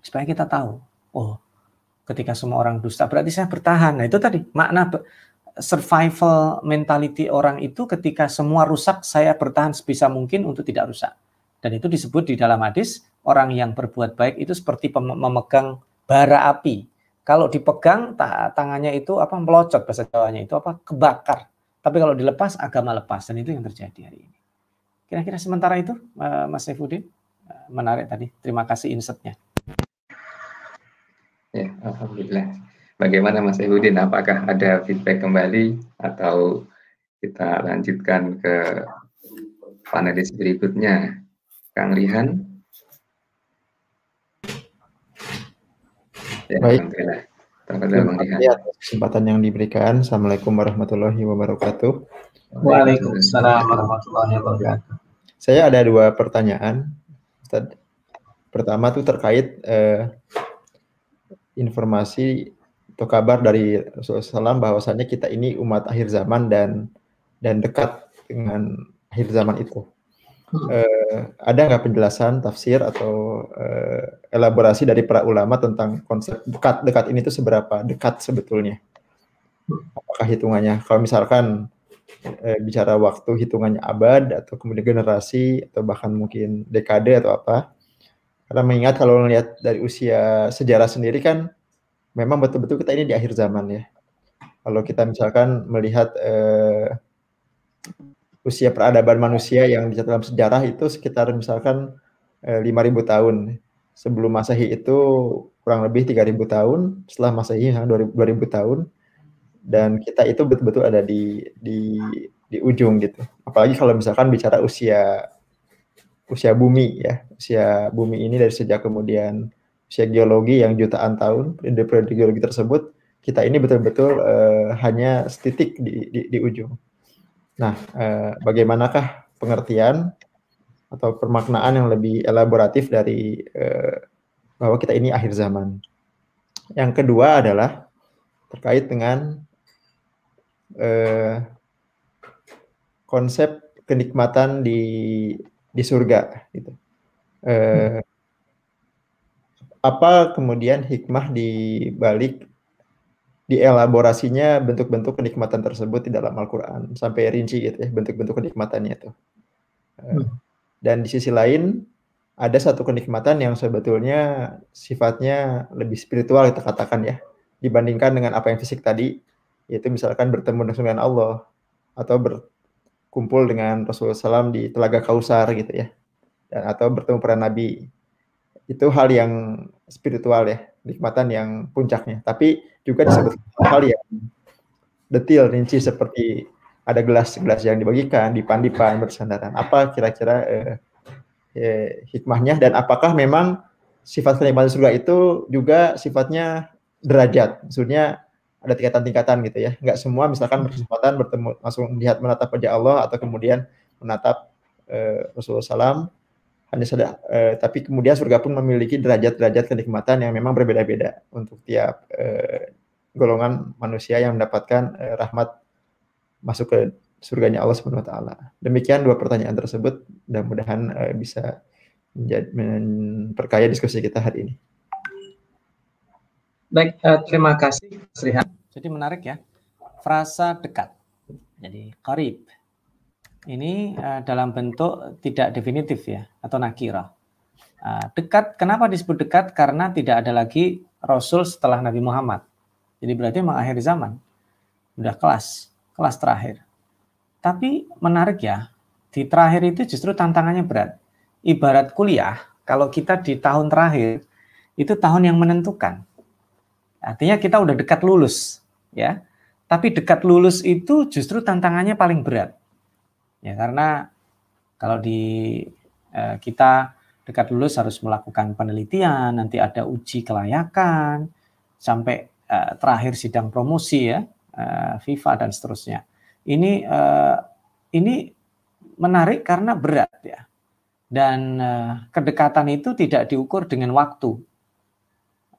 supaya kita tahu oh ketika semua orang dusta berarti saya bertahan nah itu tadi makna survival mentality orang itu ketika semua rusak saya bertahan sebisa mungkin untuk tidak rusak dan itu disebut di dalam hadis, orang yang berbuat baik itu seperti memegang bara api. Kalau dipegang tangannya itu apa melocot bahasa Jawanya itu apa kebakar. Tapi kalau dilepas agama lepas dan itu yang terjadi hari ini. Kira-kira sementara itu Mas Saifuddin eh, menarik tadi. Terima kasih insertnya. Ya, alhamdulillah. Bagaimana Mas Saifuddin Apakah ada feedback kembali atau kita lanjutkan ke panelis berikutnya? Kang Rihan. Ya, Baik. Terima kasih atas kesempatan yang diberikan. Assalamualaikum warahmatullahi wabarakatuh. Waalaikumsalam warahmatullahi wabarakatuh. Saya ada dua pertanyaan. Pertama tuh terkait eh, informasi atau kabar dari Rasulullah SAW bahwasanya kita ini umat akhir zaman dan dan dekat dengan akhir zaman itu. Hmm. eh, ada nggak penjelasan tafsir atau eh, elaborasi dari para ulama tentang konsep dekat dekat ini tuh seberapa dekat sebetulnya? Apakah hitungannya? Kalau misalkan eh, bicara waktu hitungannya abad atau kemudian generasi atau bahkan mungkin dekade atau apa? Karena mengingat kalau melihat dari usia sejarah sendiri kan memang betul-betul kita ini di akhir zaman ya. Kalau kita misalkan melihat eh, usia peradaban manusia yang dicatat dalam sejarah itu sekitar misalkan eh, 5000 tahun. Sebelum Masehi itu kurang lebih 3000 tahun, setelah Masehi 2000, 2000 tahun dan kita itu betul-betul ada di di di ujung gitu. Apalagi kalau misalkan bicara usia usia bumi ya, usia bumi ini dari sejak kemudian usia geologi yang jutaan tahun periode geologi tersebut kita ini betul-betul uh, hanya setitik di, di, di ujung. Nah, eh, bagaimanakah pengertian atau permaknaan yang lebih elaboratif dari eh, bahwa kita ini akhir zaman? Yang kedua adalah terkait dengan eh, konsep kenikmatan di di surga. Gitu. Eh, hmm. Apa kemudian hikmah di balik dielaborasinya bentuk-bentuk kenikmatan tersebut di dalam Al-Quran sampai rinci gitu ya bentuk-bentuk kenikmatannya itu eh, hmm. dan di sisi lain ada satu kenikmatan yang sebetulnya sifatnya lebih spiritual kita katakan ya dibandingkan dengan apa yang fisik tadi yaitu misalkan bertemu dengan Allah atau berkumpul dengan Rasulullah SAW di Telaga Kausar gitu ya dan atau bertemu para nabi itu hal yang spiritual ya nikmatan yang puncaknya. Tapi juga disebut hal yang detail, rinci seperti ada gelas-gelas yang dibagikan, dipan-dipan bersandaran. Apa kira-kira eh, eh, hikmahnya dan apakah memang sifat kenikmatan surga itu juga sifatnya derajat, maksudnya ada tingkatan-tingkatan gitu ya. Nggak semua misalkan berkesempatan bertemu langsung melihat menatap wajah Allah atau kemudian menatap eh, Rasulullah SAW hanya sadar, eh, tapi kemudian surga pun memiliki derajat-derajat kenikmatan yang memang berbeda-beda untuk tiap eh, golongan manusia yang mendapatkan eh, rahmat masuk ke surganya Allah Subhanahu wa taala. Demikian dua pertanyaan tersebut mudah-mudahan eh, bisa menjadi, memperkaya diskusi kita hari ini. Baik, eh, terima kasih Mas Jadi menarik ya. Frasa dekat. Jadi karib ini uh, dalam bentuk tidak definitif ya atau nakira. Uh, eh, dekat, kenapa disebut dekat? Karena tidak ada lagi Rasul setelah Nabi Muhammad. Jadi berarti memang akhir zaman, udah kelas, kelas terakhir. Tapi menarik ya, di terakhir itu justru tantangannya berat. Ibarat kuliah, kalau kita di tahun terakhir itu tahun yang menentukan. Artinya kita udah dekat lulus, ya. Tapi dekat lulus itu justru tantangannya paling berat Ya, karena kalau di eh, kita dekat lulus harus melakukan penelitian, nanti ada uji kelayakan, sampai eh, terakhir sidang promosi ya, eh, FIFA dan seterusnya. Ini eh, ini menarik karena berat ya. Dan eh, kedekatan itu tidak diukur dengan waktu.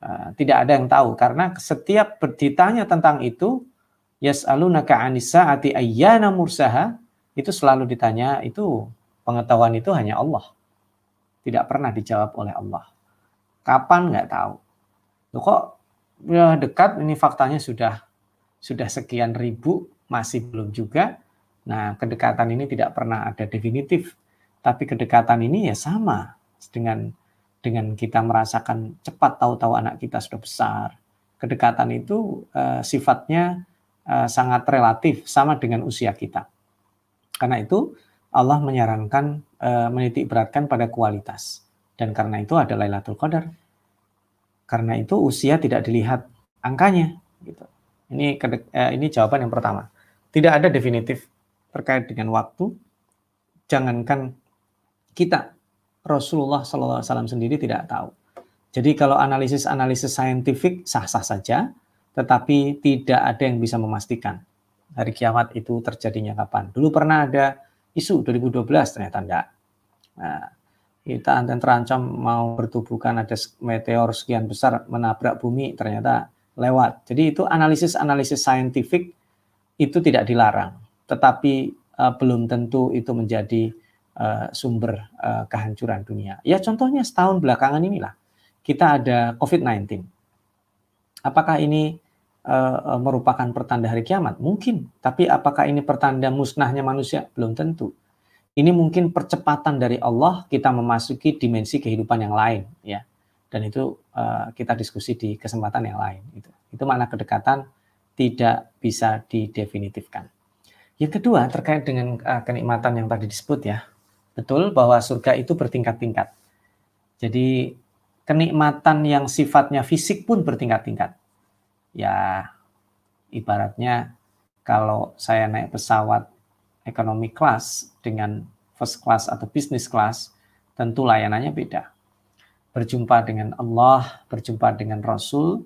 Eh, tidak ada yang tahu karena setiap ditanya tentang itu, yas'alunaka anisa ati ayyana mursaha itu selalu ditanya itu pengetahuan itu hanya Allah. Tidak pernah dijawab oleh Allah. Kapan nggak tahu. Loh kok ya dekat ini faktanya sudah sudah sekian ribu masih belum juga. Nah, kedekatan ini tidak pernah ada definitif. Tapi kedekatan ini ya sama dengan dengan kita merasakan cepat tahu-tahu anak kita sudah besar. Kedekatan itu uh, sifatnya uh, sangat relatif sama dengan usia kita. Karena itu Allah menyarankan e, eh, menitik beratkan pada kualitas. Dan karena itu ada Lailatul Qadar. Karena itu usia tidak dilihat angkanya gitu. Ini eh, ini jawaban yang pertama. Tidak ada definitif terkait dengan waktu. Jangankan kita Rasulullah SAW sendiri tidak tahu. Jadi kalau analisis-analisis saintifik sah-sah saja, tetapi tidak ada yang bisa memastikan hari kiamat itu terjadinya kapan. Dulu pernah ada isu 2012 ternyata enggak. Nah, kita anten terancam mau bertubuhkan ada meteor sekian besar menabrak bumi ternyata lewat. Jadi itu analisis-analisis saintifik itu tidak dilarang, tetapi uh, belum tentu itu menjadi uh, sumber uh, kehancuran dunia. Ya contohnya setahun belakangan inilah kita ada COVID-19. Apakah ini uh, merupakan pertanda hari kiamat? Mungkin, tapi apakah ini pertanda musnahnya manusia? Belum tentu. Ini mungkin percepatan dari Allah kita memasuki dimensi kehidupan yang lain, ya. Dan itu uh, kita diskusi di kesempatan yang lain. Itu, itu makna kedekatan tidak bisa didefinitifkan. Yang kedua terkait dengan uh, kenikmatan yang tadi disebut ya, betul bahwa surga itu bertingkat-tingkat. Jadi kenikmatan yang sifatnya fisik pun bertingkat-tingkat ya ibaratnya kalau saya naik pesawat ekonomi kelas dengan first class atau business class, tentu layanannya beda. Berjumpa dengan Allah, berjumpa dengan Rasul,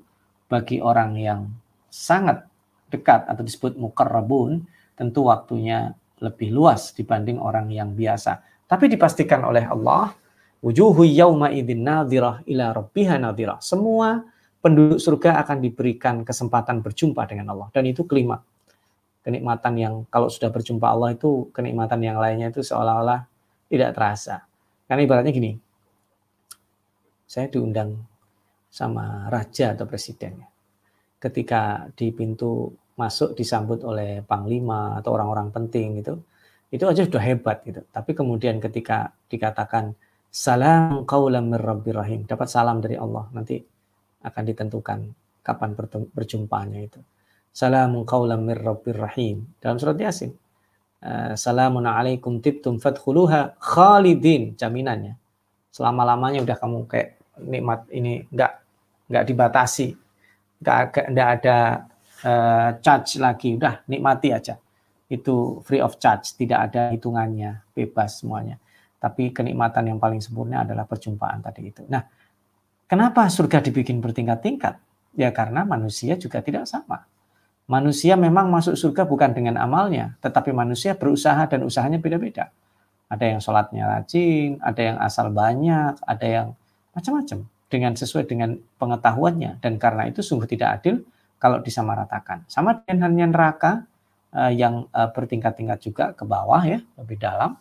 bagi orang yang sangat dekat atau disebut mukarrabun, tentu waktunya lebih luas dibanding orang yang biasa. Tapi dipastikan oleh Allah, wujuhu yauma idin nadhirah ila rabbihana nadhirah. Semua penduduk surga akan diberikan kesempatan berjumpa dengan Allah dan itu kelima kenikmatan yang kalau sudah berjumpa Allah itu kenikmatan yang lainnya itu seolah-olah tidak terasa karena ibaratnya gini saya diundang sama raja atau presiden ketika di pintu masuk disambut oleh panglima atau orang-orang penting gitu itu aja sudah hebat gitu tapi kemudian ketika dikatakan salam qaulam rahim dapat salam dari Allah nanti akan ditentukan kapan perjumpaannya itu. Salamun qawlam mir rabbir rahim. Dalam surat Yasin. Eh, salamun alaikum tibtum fadkhuluha khalidin. Jaminannya. Selama-lamanya udah kamu kayak nikmat ini enggak enggak dibatasi. Enggak, ada uh, charge lagi. Udah nikmati aja. Itu free of charge. Tidak ada hitungannya. Bebas semuanya. Tapi kenikmatan yang paling sempurna adalah perjumpaan tadi itu. Nah, Kenapa surga dibikin bertingkat-tingkat? Ya karena manusia juga tidak sama. Manusia memang masuk surga bukan dengan amalnya, tetapi manusia berusaha dan usahanya beda-beda. Ada yang sholatnya rajin, ada yang asal banyak, ada yang macam-macam dengan sesuai dengan pengetahuannya dan karena itu sungguh tidak adil kalau disamaratakan. Sama dengan hanya neraka eh, yang eh, bertingkat-tingkat juga ke bawah ya, lebih dalam.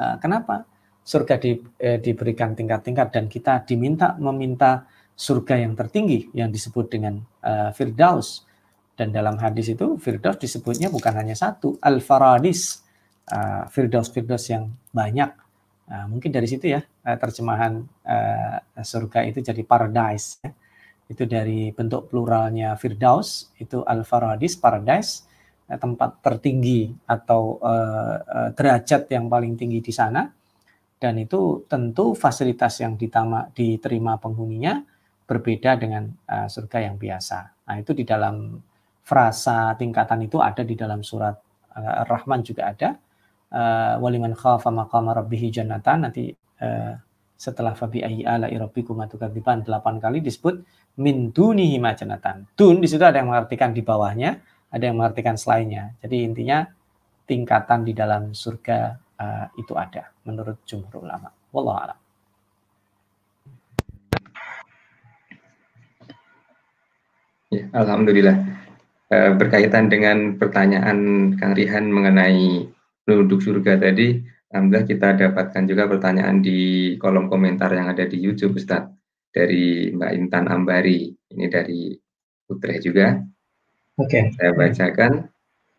Eh, kenapa? surga di, eh, diberikan tingkat-tingkat dan kita diminta meminta surga yang tertinggi yang disebut dengan uh, firdaus dan dalam hadis itu firdaus disebutnya bukan hanya satu al faradis uh, eh, firdaus firdaus yang banyak uh, mungkin dari situ ya uh, terjemahan uh, surga itu jadi paradise ya. itu dari bentuk pluralnya firdaus itu al faradis paradise tempat tertinggi atau uh, uh, derajat yang paling tinggi di sana dan itu tentu fasilitas yang ditama, diterima penghuninya berbeda dengan uh, surga yang biasa. Nah, itu di dalam frasa tingkatan itu ada di dalam surat uh, Rahman juga ada. Uh, waliman khafa maqama rabbihi jannatan nanti uh, setelah fabi ayi ala irabbikum atukadziban delapan kali disebut min dunihi jannatan. Dun di situ ada yang mengartikan di bawahnya, ada yang mengartikan selainnya. Jadi intinya tingkatan di dalam surga Eh, itu ada menurut jumhur ulama. Wallahu a'lam. Ya, alhamdulillah. Eh, berkaitan dengan pertanyaan Kang Rihan mengenai penduduk surga tadi, Alhamdulillah kita dapatkan juga pertanyaan di kolom komentar yang ada di YouTube, Ustaz, dari Mbak Intan Ambari. Ini dari Putri juga. Oke. Okay. Saya bacakan.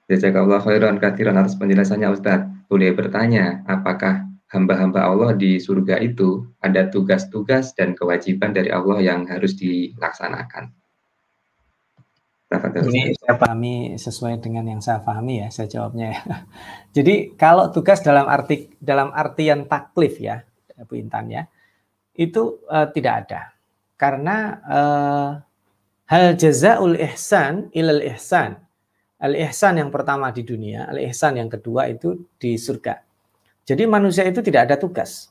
Jazakallah khairan kathiran atas penjelasannya, Ustaz boleh bertanya apakah hamba-hamba Allah di surga itu ada tugas-tugas dan kewajiban dari Allah yang harus dilaksanakan. Ini saya pahami sesuai dengan yang saya pahami ya, saya jawabnya ya. Jadi kalau tugas dalam arti dalam artian taklif ya, Bu Intan ya, itu uh, tidak ada. Karena uh, hal jazaul ihsan ilal ihsan. Al-Ihsan yang pertama di dunia, Al-Ihsan yang kedua itu di surga. Jadi manusia itu tidak ada tugas.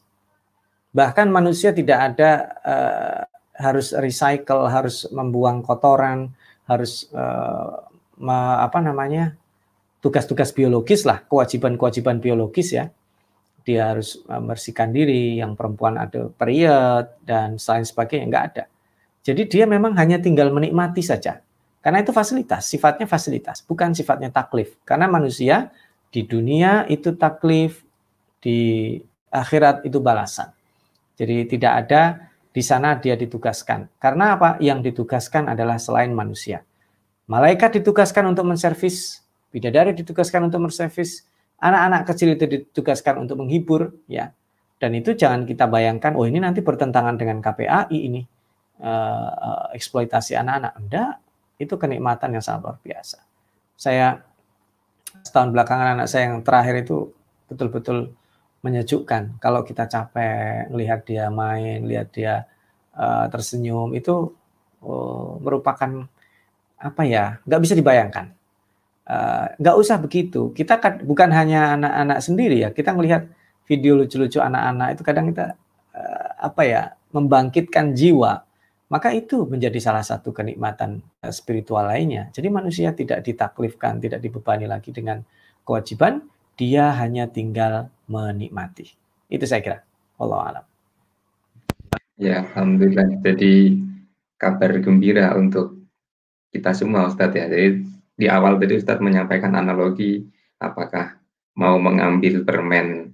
Bahkan manusia tidak ada uh, harus recycle, harus membuang kotoran, harus uh, me, apa namanya? tugas-tugas biologis lah, kewajiban-kewajiban biologis ya. Dia harus membersihkan diri, yang perempuan ada period dan lain sebagainya enggak ada. Jadi dia memang hanya tinggal menikmati saja karena itu fasilitas, sifatnya fasilitas, bukan sifatnya taklif. Karena manusia di dunia itu taklif, di akhirat itu balasan. Jadi tidak ada di sana dia ditugaskan. Karena apa? Yang ditugaskan adalah selain manusia. Malaikat ditugaskan untuk menservis, bidadari ditugaskan untuk menservis, anak-anak kecil itu ditugaskan untuk menghibur, ya. Dan itu jangan kita bayangkan, oh ini nanti bertentangan dengan KPAI ini, eh, eh, eksploitasi anak-anak. Enggak, itu kenikmatan yang sangat luar biasa. Saya setahun belakangan anak saya yang terakhir itu betul-betul menyejukkan. Kalau kita capek, lihat dia main, lihat dia uh, tersenyum, itu uh, merupakan apa ya? Gak bisa dibayangkan. Uh, usah begitu. Kita kan bukan hanya anak-anak sendiri ya. Kita melihat video lucu-lucu anak-anak itu kadang kita uh, apa ya? Membangkitkan jiwa maka itu menjadi salah satu kenikmatan eh, spiritual lainnya. Jadi manusia tidak ditaklifkan, tidak dibebani lagi dengan kewajiban, dia hanya tinggal menikmati. Itu saya kira. Allah alam. Ya, alhamdulillah. Jadi kabar gembira untuk kita semua Ustadz ya. Jadi di awal tadi Ustadz menyampaikan analogi apakah mau mengambil permen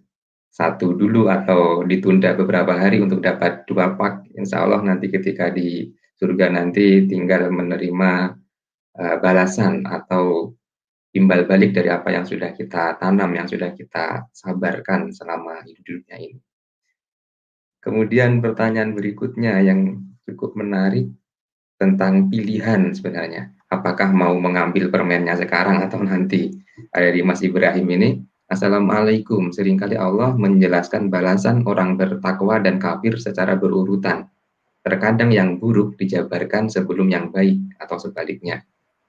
satu dulu atau ditunda beberapa hari untuk dapat dua pak, insya Allah nanti ketika di surga nanti tinggal menerima uh, balasan atau imbal balik dari apa yang sudah kita tanam, yang sudah kita sabarkan selama hidupnya ini. Kemudian pertanyaan berikutnya yang cukup menarik tentang pilihan sebenarnya. Apakah mau mengambil permennya sekarang atau nanti? ada di Mas Ibrahim ini, Assalamualaikum. Seringkali Allah menjelaskan balasan orang bertakwa dan kafir secara berurutan. Terkadang yang buruk dijabarkan sebelum yang baik atau sebaliknya.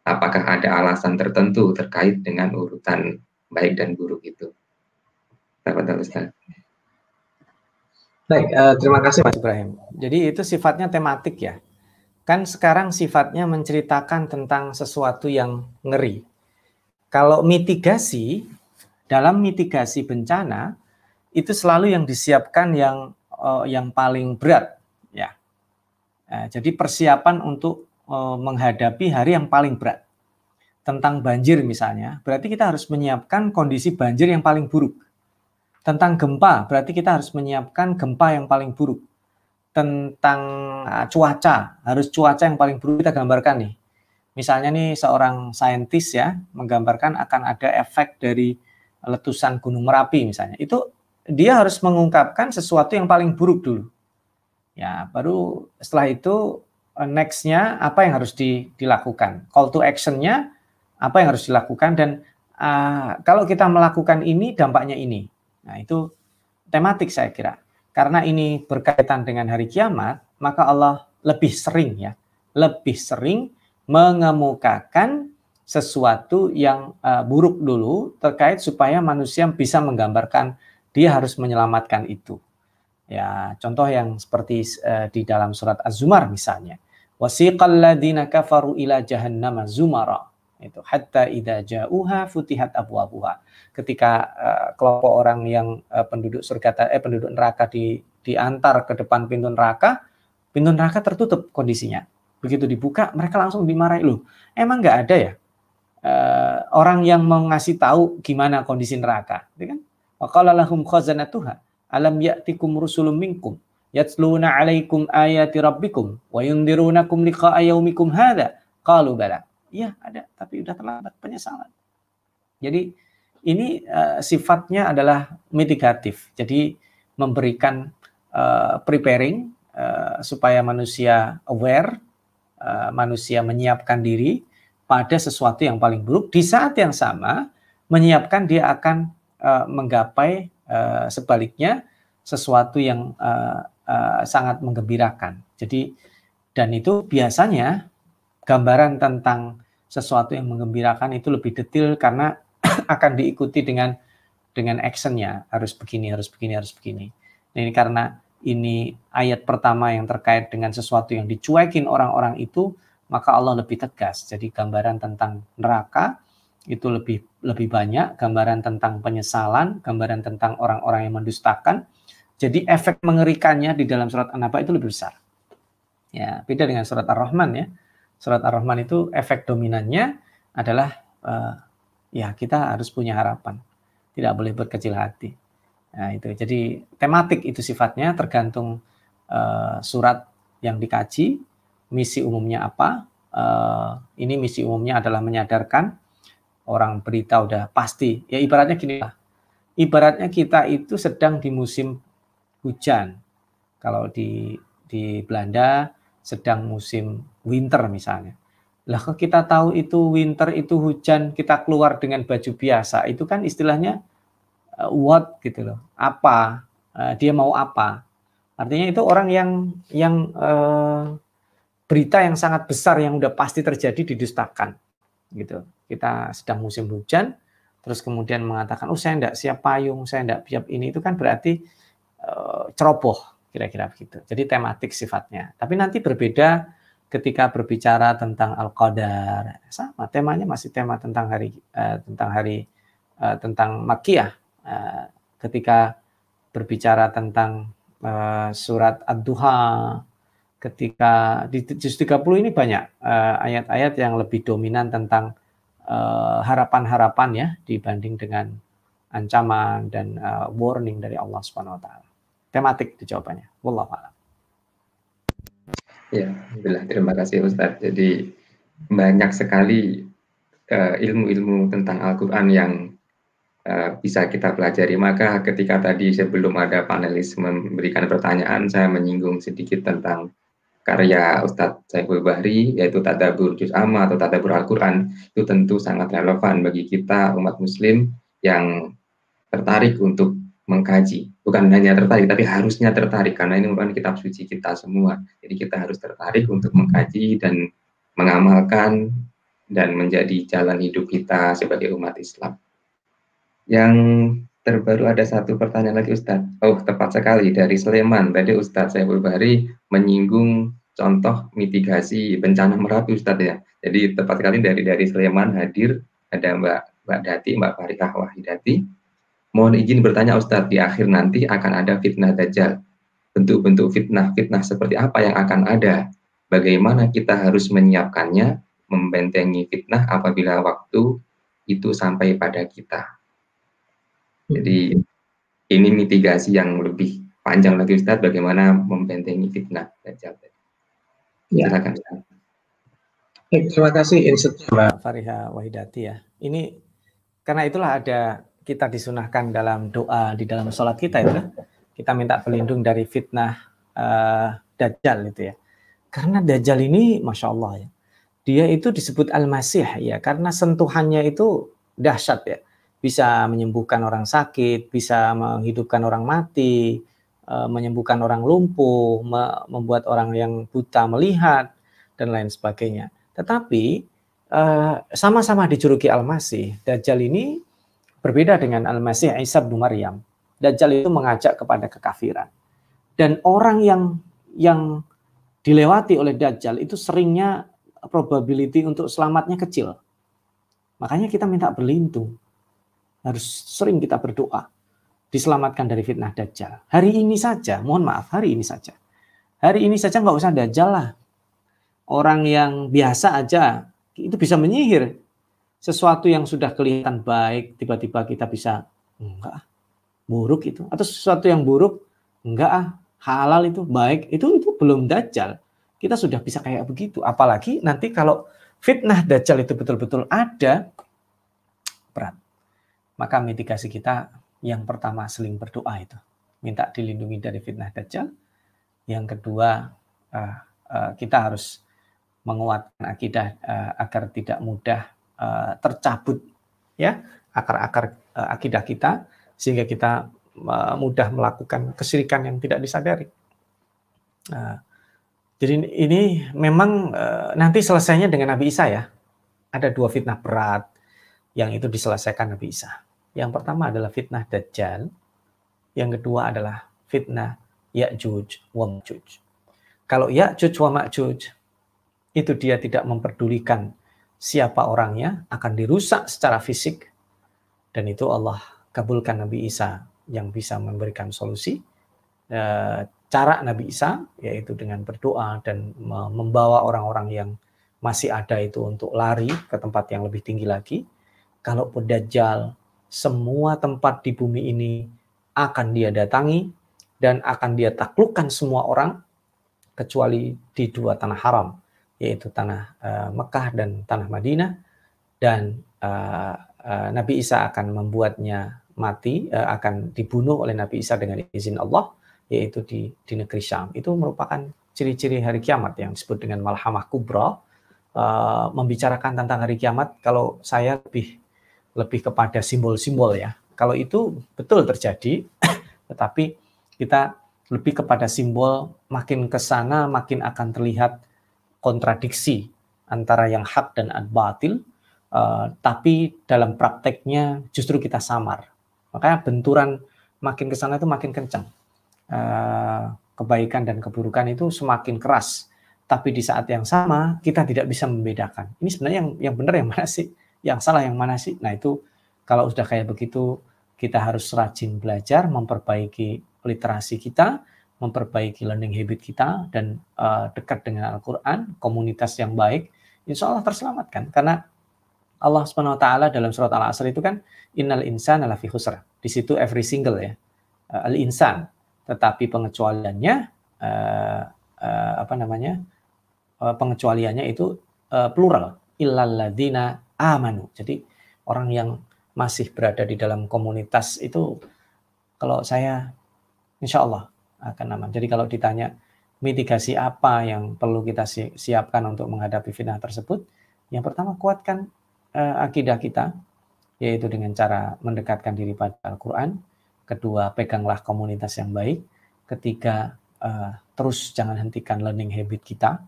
Apakah ada alasan tertentu terkait dengan urutan baik dan buruk itu? Ustaz. Baik, uh, terima kasih Mas Ibrahim. Jadi itu sifatnya tematik ya. Kan sekarang sifatnya menceritakan tentang sesuatu yang ngeri. Kalau mitigasi dalam mitigasi bencana itu selalu yang disiapkan yang uh, yang paling berat ya. Nah, jadi persiapan untuk uh, menghadapi hari yang paling berat tentang banjir misalnya, berarti kita harus menyiapkan kondisi banjir yang paling buruk. Tentang gempa, berarti kita harus menyiapkan gempa yang paling buruk. Tentang cuaca, harus cuaca yang paling buruk kita gambarkan nih. Misalnya nih seorang saintis ya menggambarkan akan ada efek dari letusan Gunung Merapi misalnya, itu dia harus mengungkapkan sesuatu yang paling buruk dulu. Ya, baru setelah itu eh, nextnya apa yang harus dilakukan, call to actionnya apa yang harus dilakukan dan uh, kalau kita melakukan ini dampaknya ini. Nah itu tematik saya kira. Karena ini berkaitan dengan hari kiamat, maka Allah lebih sering ya, lebih sering mengemukakan sesuatu yang uh, buruk dulu terkait supaya manusia bisa menggambarkan dia harus menyelamatkan itu. Ya, contoh yang seperti uh, di dalam surat Az-Zumar misalnya. Wasiqal ladina kafaru ila jahannama zumara. Itu hatta idza ja'uha futihat abwabuha. Ketika uh, kelompok orang yang uh, penduduk surga eh penduduk neraka di diantar ke depan pintu neraka, pintu neraka tertutup kondisinya. Begitu dibuka, mereka langsung dimarahi, "Loh, emang nggak ada ya uh, orang yang mau ngasih tahu gimana kondisi neraka, gitu kan? lahum khazanatuha alam yaktikum rusulum minkum Yatsluna 'alaikum ayati rabbikum wa yundirunakum liqa'a yaumikum hadha. Kalu bala. Iya, ada, tapi udah terlambat penyesalan. Jadi ini uh, sifatnya adalah mitigatif. Jadi memberikan uh, preparing uh, supaya manusia aware, uh, manusia menyiapkan diri pada sesuatu yang paling buruk di saat yang sama menyiapkan dia akan uh, menggapai uh, sebaliknya sesuatu yang uh, uh, sangat menggembirakan. Jadi dan itu biasanya gambaran tentang sesuatu yang menggembirakan itu lebih detail karena akan diikuti dengan dengan actionnya harus begini harus begini harus begini. Nah, ini karena ini ayat pertama yang terkait dengan sesuatu yang dicuekin orang-orang itu maka Allah lebih tegas. Jadi gambaran tentang neraka itu lebih lebih banyak, gambaran tentang penyesalan, gambaran tentang orang-orang yang mendustakan. Jadi efek mengerikannya di dalam surat An-Naba itu lebih besar. Ya, beda dengan surat Ar-Rahman ya. Surat Ar-Rahman itu efek dominannya adalah uh, ya kita harus punya harapan. Tidak boleh berkecil hati. Nah, itu. Jadi tematik itu sifatnya tergantung uh, surat yang dikaji misi umumnya apa. Uh, ini misi umumnya adalah menyadarkan orang berita udah pasti. Ya ibaratnya gini lah. Ibaratnya kita itu sedang di musim hujan. Kalau di di Belanda sedang musim winter misalnya. Lah kalau kita tahu itu winter itu hujan, kita keluar dengan baju biasa, itu kan istilahnya uh, what gitu loh. Apa? Uh, dia mau apa? Artinya itu orang yang yang uh, berita yang sangat besar yang udah pasti terjadi didustakan gitu kita sedang musim hujan terus kemudian mengatakan oh saya tidak siap payung saya tidak siap ini itu kan berarti uh, ceroboh kira-kira begitu jadi tematik sifatnya tapi nanti berbeda ketika berbicara tentang al-qadar sama temanya masih tema tentang hari uh, tentang hari uh, tentang makiyah uh, ketika berbicara tentang surat ad-duha ketika di 30 ini banyak eh, ayat-ayat uh, yang lebih dominan tentang eh, harapan-harapan uh, ya dibanding dengan ancaman dan uh, warning dari Allah Subhanahu wa taala. Tematik itu jawabannya. Wallahu a'lam. Ya, alhamdulillah terima kasih Ustaz. Jadi banyak sekali ilmu-ilmu uh, tentang Al-Qur'an yang uh, bisa kita pelajari. Maka ketika tadi sebelum ada panelis memberikan pertanyaan, saya menyinggung sedikit tentang karya Ustadz Saiful Bahri yaitu Tadabur Juz Amma atau Tadabur Al-Quran itu tentu sangat relevan bagi kita umat muslim yang tertarik untuk mengkaji bukan hanya tertarik tapi harusnya tertarik karena ini merupakan kitab suci kita semua jadi kita harus tertarik untuk mengkaji dan mengamalkan dan menjadi jalan hidup kita sebagai umat Islam yang Terbaru ada satu pertanyaan lagi Ustadz. Oh, tepat sekali dari Sleman. Tadi Ustadz saya Bari menyinggung contoh mitigasi bencana Merapi Ustadz ya. Jadi tepat sekali dari dari Sleman hadir ada Mbak Mbak Dati, Mbak Farikah Wahidati. Mohon izin bertanya Ustadz, di akhir nanti akan ada fitnah dajjal. Bentuk-bentuk fitnah-fitnah seperti apa yang akan ada? Bagaimana kita harus menyiapkannya, membentengi fitnah apabila waktu itu sampai pada kita? Jadi ini mitigasi yang lebih panjang lagi Ustaz bagaimana membentengi fitnah dajjal Ya. Silakan Baik, terima kasih insightnya Mbak Fariha Wahidati ya. Ini karena itulah ada kita disunahkan dalam doa di dalam sholat kita itu kita minta pelindung dari fitnah uh, dajjal itu ya. Karena dajjal ini masya Allah ya, dia itu disebut al-masih ya karena sentuhannya itu dahsyat ya bisa menyembuhkan orang sakit, bisa menghidupkan orang mati, eh, menyembuhkan orang lumpuh, membuat orang yang buta melihat dan lain sebagainya. Tetapi eh, sama-sama dijuluki Al-Masih, Dajjal ini berbeda dengan Al-Masih Isa bin Maryam. Dajjal itu mengajak kepada kekafiran. Dan orang yang yang dilewati oleh Dajjal itu seringnya probability untuk selamatnya kecil. Makanya kita minta berlindung harus sering kita berdoa diselamatkan dari fitnah dajjal. Hari ini saja, mohon maaf, hari ini saja. Hari ini saja nggak usah dajjal lah. Orang yang biasa aja itu bisa menyihir. Sesuatu yang sudah kelihatan baik, tiba-tiba kita bisa enggak ah, buruk itu atau sesuatu yang buruk enggak ah, halal itu baik itu itu belum dajjal kita sudah bisa kayak begitu apalagi nanti kalau fitnah dajjal itu betul-betul ada berat maka mitigasi kita yang pertama seling berdoa itu. Minta dilindungi dari fitnah dajjal. Yang kedua, eh, eh, kita harus menguatkan akidah eh, agar tidak mudah tercabut ya akar-akar uh, akidah kita sehingga kita mudah melakukan kesirikan yang tidak disadari. jadi ini memang uh, nanti selesainya dengan Nabi Isa ya. Ada dua fitnah berat yang itu diselesaikan Nabi Isa. Yang pertama adalah fitnah Dajjal, yang kedua adalah fitnah Ya'juj wa Ma'juj. Kalau Ya'juj wa Ma'juj itu dia tidak memperdulikan siapa orangnya akan dirusak secara fisik dan itu Allah kabulkan Nabi Isa yang bisa memberikan solusi e, cara Nabi Isa yaitu dengan berdoa dan membawa orang-orang yang masih ada itu untuk lari ke tempat yang lebih tinggi lagi kalaupun Dajjal semua tempat di bumi ini akan dia datangi dan akan dia taklukkan semua orang kecuali di dua tanah haram yaitu tanah uh, Mekah dan tanah Madinah dan uh, uh, Nabi Isa akan membuatnya mati uh, akan dibunuh oleh Nabi Isa dengan izin Allah yaitu di di negeri Syam itu merupakan ciri-ciri hari kiamat yang disebut dengan malhamah kubra uh, membicarakan tentang hari kiamat kalau saya lebih lebih kepada simbol-simbol ya. Kalau itu betul terjadi, tetapi kita lebih kepada simbol makin ke sana makin akan terlihat kontradiksi antara yang hak dan batil, uh, tapi dalam prakteknya justru kita samar. Makanya benturan makin ke sana itu makin kencang. Uh, kebaikan dan keburukan itu semakin keras. Tapi di saat yang sama kita tidak bisa membedakan. Ini sebenarnya yang yang benar yang mana sih? yang salah yang mana sih? Nah itu kalau sudah kayak begitu kita harus rajin belajar, memperbaiki literasi kita, memperbaiki learning habit kita, dan uh, dekat dengan Al-Quran, komunitas yang baik, insya Allah terselamatkan. Karena Allah Subhanahu Wa Taala dalam surat Al Asr itu kan Innal Insan fi khusr. Di situ every single ya eh, al insan. Tetapi pengecualiannya uh, uh, apa namanya? Uh, pengecualiannya itu uh, plural. Illal ladina amanu. Jadi orang yang masih berada di dalam komunitas itu kalau saya insya Allah akan aman. Jadi kalau ditanya mitigasi apa yang perlu kita siapkan untuk menghadapi fitnah tersebut, yang pertama kuatkan uh, akidah kita, yaitu dengan cara mendekatkan diri pada Al-Quran, kedua peganglah komunitas yang baik, ketiga uh, terus jangan hentikan learning habit kita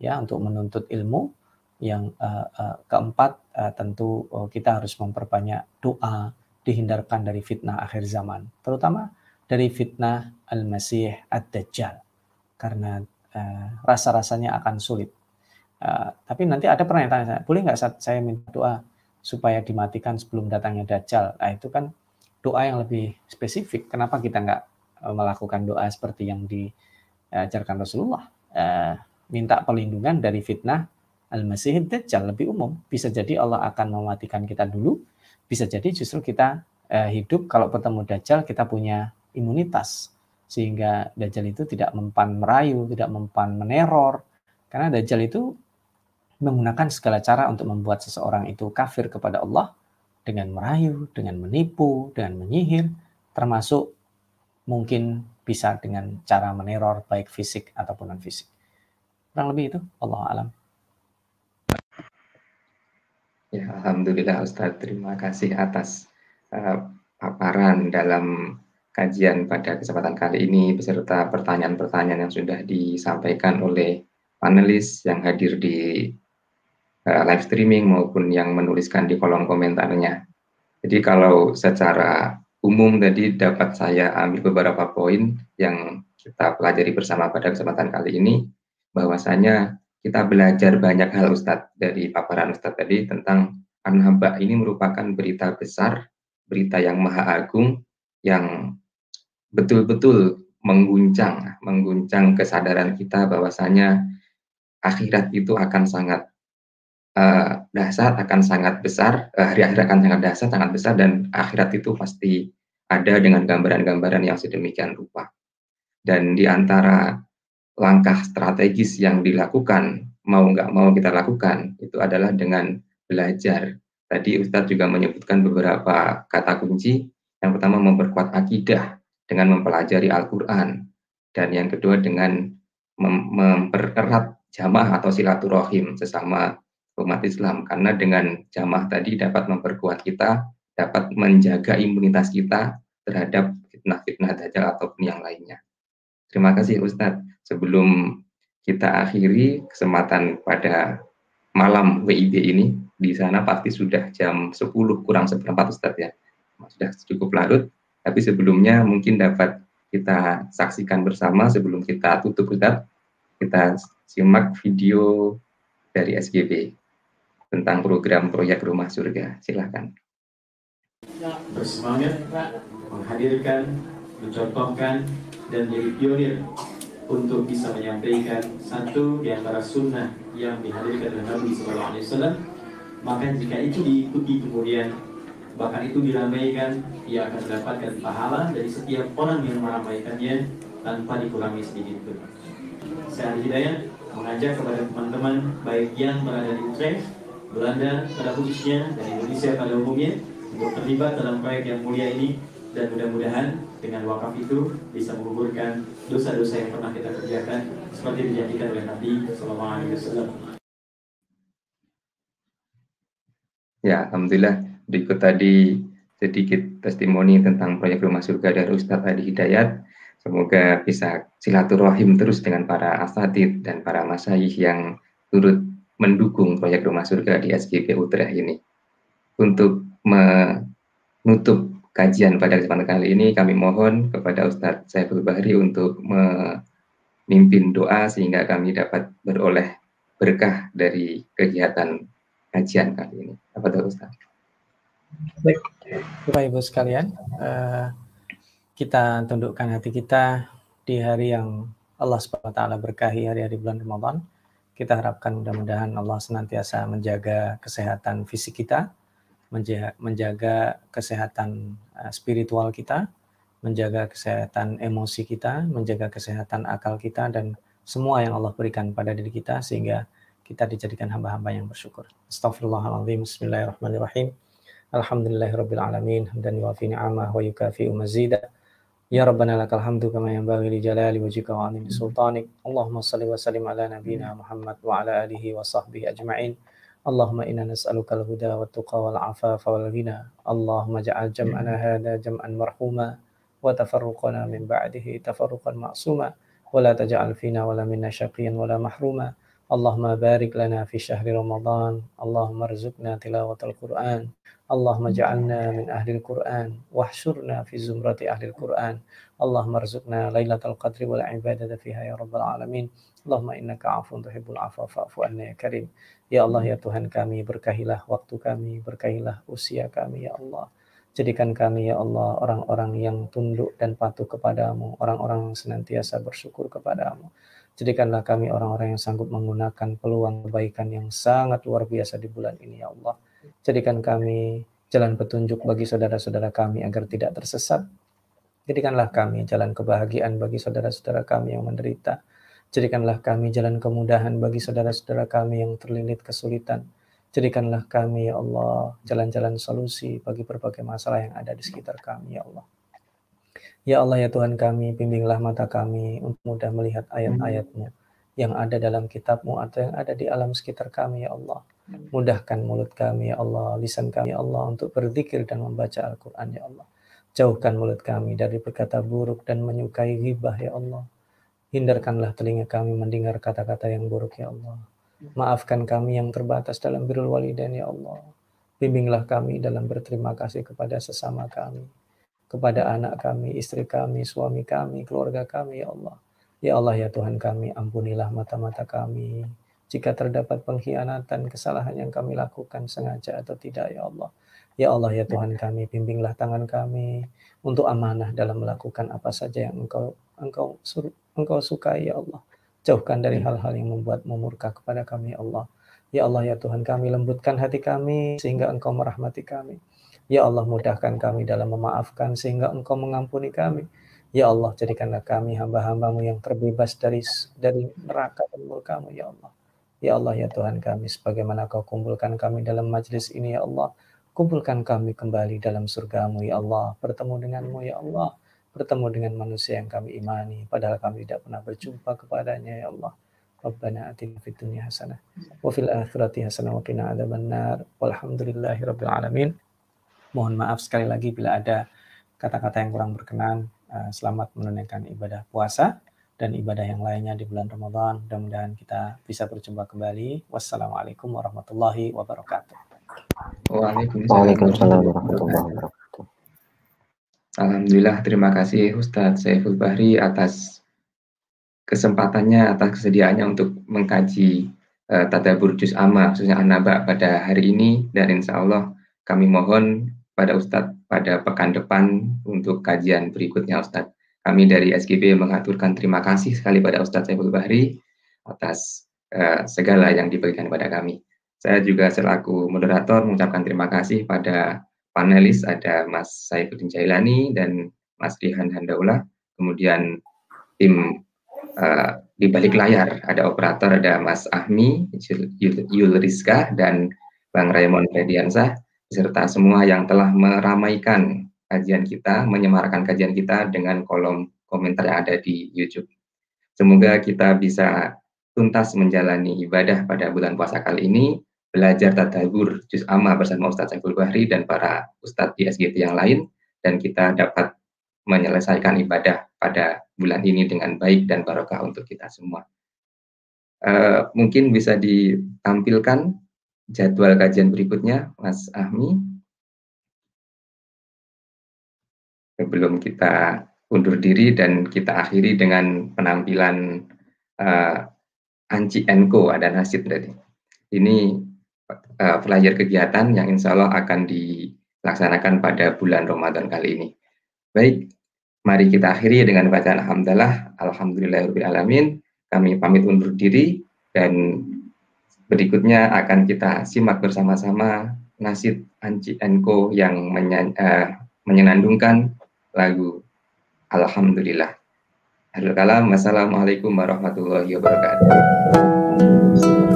ya untuk menuntut ilmu, yang uh, uh, keempat Eh, tentu eh, kita harus memperbanyak doa, dihindarkan dari fitnah akhir zaman, terutama dari fitnah Al-Masih Ad-Dajjal. Karena uh, rasa-rasanya akan sulit. Uh, tapi nanti ada pertanyaan, saya, boleh nggak saat saya minta doa supaya dimatikan sebelum datangnya Dajjal? Nah, itu kan doa yang lebih spesifik. Kenapa kita nggak melakukan doa seperti yang diajarkan Rasulullah? Uh, minta perlindungan dari fitnah Al-Masih Dajjal lebih umum. Bisa jadi Allah akan mematikan kita dulu, bisa jadi justru kita eh, hidup kalau bertemu Dajjal kita punya imunitas sehingga Dajjal itu tidak mempan merayu, tidak mempan meneror. Karena Dajjal itu menggunakan segala cara untuk membuat seseorang itu kafir kepada Allah dengan merayu, dengan menipu, dengan menyihir, termasuk mungkin bisa dengan cara meneror baik fisik ataupun non fisik. Kurang lebih itu, Allah alam. Ya, Alhamdulillah Ustaz, terima kasih atas uh, paparan dalam kajian pada kesempatan kali ini beserta pertanyaan-pertanyaan yang sudah disampaikan oleh panelis yang hadir di uh, live streaming maupun yang menuliskan di kolom komentarnya. Jadi kalau secara umum tadi dapat saya ambil beberapa poin yang kita pelajari bersama pada kesempatan kali ini bahwasanya kita belajar banyak hal Ustadz dari paparan Ustadz tadi tentang Anhamba ini merupakan berita besar, berita yang maha agung, yang betul-betul mengguncang, mengguncang kesadaran kita bahwasanya akhirat itu akan sangat uh, dasar, akan sangat besar, uh, eh, hari akhirat akan sangat dasar, sangat besar, dan akhirat itu pasti ada dengan gambaran-gambaran yang sedemikian rupa. Dan di antara langkah strategis yang dilakukan mau nggak mau kita lakukan itu adalah dengan belajar. Tadi Ustadz juga menyebutkan beberapa kata kunci. Yang pertama memperkuat akidah dengan mempelajari Al-Quran. Dan yang kedua dengan mem mempererat jamaah atau silaturahim sesama umat Islam. Karena dengan jamaah tadi dapat memperkuat kita, dapat menjaga imunitas kita terhadap fitnah-fitnah dajjal ataupun yang lainnya. Terima kasih Ustadz. Sebelum kita akhiri kesempatan pada malam WIB ini, di sana pasti sudah jam 10 kurang seperempat Ustadz ya. Sudah cukup larut, tapi sebelumnya mungkin dapat kita saksikan bersama sebelum kita tutup Ustadz. Kita simak video dari SGB tentang program proyek rumah surga. Silahkan. Bersemangat menghadirkan, mencontohkan dan jadi pionir untuk bisa menyampaikan satu di antara sunnah yang dihadirkan oleh Nabi Sallallahu Alaihi Wasallam maka jika itu diikuti kemudian bahkan itu diramaikan ia akan mendapatkan pahala dari setiap orang yang meramaikannya tanpa dikurangi sedikit pun saya Hidayat mengajak kepada teman-teman baik yang berada di Utrecht Belanda pada khususnya dan Indonesia pada umumnya untuk terlibat dalam proyek yang mulia ini dan mudah-mudahan dengan wakaf itu bisa menguburkan dosa-dosa yang pernah kita kerjakan seperti dijanjikan oleh Nabi Sallallahu Alaihi Wasallam. Ya, alhamdulillah berikut tadi sedikit testimoni tentang proyek rumah surga dari Ustadz Adi Hidayat. Semoga bisa silaturahim terus dengan para asatid dan para masyayikh yang turut mendukung proyek rumah surga di SGP Utrecht ini. Untuk menutup kajian pada kesempatan kali ini kami mohon kepada Ustadz Saiful Bahri untuk memimpin doa sehingga kami dapat beroleh berkah dari kegiatan kajian kali ini. Apa tuh Ustaz? Baik, Bapak Ibu sekalian, eh, kita tundukkan hati kita di hari yang Allah SWT berkahi hari-hari bulan Ramadan. Kita harapkan mudah-mudahan Allah senantiasa menjaga kesehatan fisik kita, menjaga, menjaga kesehatan eh, spiritual kita, menjaga kesehatan emosi kita, menjaga kesehatan akal kita, dan semua yang Allah berikan pada diri kita sehingga kita dijadikan hamba-hamba yang bersyukur. Astagfirullahaladzim, bismillahirrahmanirrahim. Alhamdulillahirrabbilalamin, hamdan yuafi ni'amah wa yukafi umazidah. Ya Rabbana lakal hamdu kama yanbaghi li jalali wajhika wa 'azimi sultanik. Allahumma salli wa sallim ala nabiyyina Muhammad wa ala alihi wa sahbihi ajma'in. اللهم إنا نسألك الهدى والتقى والعفاف والغنى اللهم اجعل جمعنا هذا جمعا مرحوما وتفرقنا من بعده تفرقا معصوما ولا تجعل فينا ولا منا شقيا ولا محروما اللهم بارك لنا في شهر رمضان اللهم ارزقنا تلاوة القرآن اللهم اجعلنا من أهل القرآن واحشرنا في زمرة أهل القرآن اللهم ارزقنا ليلة القدر والعبادة فيها يا رب العالمين اللهم إنك عفو تحب العفو فاعف عنا يا كريم Ya Allah, ya Tuhan kami, berkahilah waktu kami, berkahilah usia kami, ya Allah. Jadikan kami, ya Allah, orang-orang yang tunduk dan patuh kepadamu, orang-orang yang senantiasa bersyukur kepadamu. Jadikanlah kami orang-orang yang sanggup menggunakan peluang kebaikan yang sangat luar biasa di bulan ini, ya Allah. Jadikan kami jalan petunjuk bagi saudara-saudara kami agar tidak tersesat. Jadikanlah kami jalan kebahagiaan bagi saudara-saudara kami yang menderita. Jadikanlah kami jalan kemudahan bagi saudara-saudara kami yang terlilit kesulitan. Jadikanlah kami, ya Allah, jalan-jalan solusi bagi berbagai masalah yang ada di sekitar kami, ya Allah. Ya Allah, ya Tuhan kami, bimbinglah mata kami untuk mudah melihat ayat ayat yang ada dalam KitabMu atau yang ada di alam sekitar kami, ya Allah. Mudahkan mulut kami, ya Allah, lisan kami, ya Allah, untuk berzikir dan membaca Al-Quran, ya Allah. Jauhkan mulut kami dari berkata buruk dan menyukai riba, ya Allah. Hindarkanlah telinga kami mendengar kata-kata yang buruk, ya Allah. Maafkan kami yang terbatas dalam birul walidain, ya Allah. Bimbinglah kami dalam berterima kasih kepada sesama kami, kepada anak kami, istri kami, suami kami, keluarga kami, ya Allah. Ya Allah, ya Tuhan kami, ampunilah mata-mata kami. Jika terdapat pengkhianatan, kesalahan yang kami lakukan sengaja atau tidak, ya Allah. Ya Allah, ya Tuhan kami, bimbinglah tangan kami untuk amanah dalam melakukan apa saja yang Engkau Engkau suruh, engkau sukai ya Allah. Jauhkan dari ya. hal-hal yang membuat murka kepada kami ya Allah. Ya Allah ya Tuhan kami lembutkan hati kami sehingga engkau merahmati kami. Ya Allah mudahkan kami dalam memaafkan sehingga engkau mengampuni kami. Ya Allah, jadikanlah kami hamba-hambamu yang terbebas dari dari neraka dan kamu Ya Allah. Ya Allah, ya Tuhan kami, sebagaimana kau kumpulkan kami dalam majelis ini, Ya Allah. Kumpulkan kami kembali dalam surgamu, Ya Allah. Bertemu denganmu, Ya Allah bertemu dengan manusia yang kami imani padahal kami tidak pernah berjumpa kepadanya ya Allah Rabbana atina fid dunya hasanah wa fil akhirati hasanah wa qina adzabannar walhamdulillahi rabbil alamin mohon maaf sekali lagi bila ada kata-kata yang kurang berkenan eh, selamat menunaikan ibadah puasa dan ibadah yang lainnya di bulan Ramadan. Mudah-mudahan kita bisa berjumpa kembali. Wassalamualaikum warahmatullahi wabarakatuh. Waalaikumsalam warahmatullahi wabarakatuh. Alhamdulillah, terima kasih Ustadz Saiful Bahri atas kesempatannya, atas kesediaannya untuk mengkaji uh, e, Tata Burjus Amma, khususnya Anaba pada hari ini, dan insya Allah kami mohon pada Ustadz pada pekan depan untuk kajian berikutnya Ustadz. Kami dari SGB mengaturkan terima kasih sekali pada Ustadz Saiful Bahri atas uh, segala yang diberikan kepada kami. Saya juga selaku moderator mengucapkan terima kasih pada panelis ada Mas Saifuddin Jailani dan Mas Rihan Handaula, kemudian tim uh, di balik layar ada operator ada Mas Ahmi, Yul Rizka dan Bang Raymond Fediansah serta semua yang telah meramaikan kajian kita, menyemarakan kajian kita dengan kolom komentar yang ada di YouTube. Semoga kita bisa tuntas menjalani ibadah pada bulan puasa kali ini belajar tadabur juz amma bersama Ustadz Saiful Bahri dan para Ustadz di SGT yang lain dan kita dapat menyelesaikan ibadah pada bulan ini dengan baik dan barokah untuk kita semua. Uh, mungkin bisa ditampilkan jadwal kajian berikutnya, Mas Ahmi. Sebelum kita undur diri dan kita akhiri dengan penampilan uh, Anci Enko ada nasib tadi. Ini Eh, pelajar flyer kegiatan yang insya Allah akan dilaksanakan pada bulan Ramadan kali ini. Baik, mari kita akhiri dengan bacaan Alhamdulillah, Alhamdulillahirrahmanirrahim. Kami pamit undur diri dan berikutnya akan kita simak bersama-sama nasib Anci Enko yang eh, menyenandungkan lagu Alhamdulillah. Assalamualaikum warahmatullahi wabarakatuh.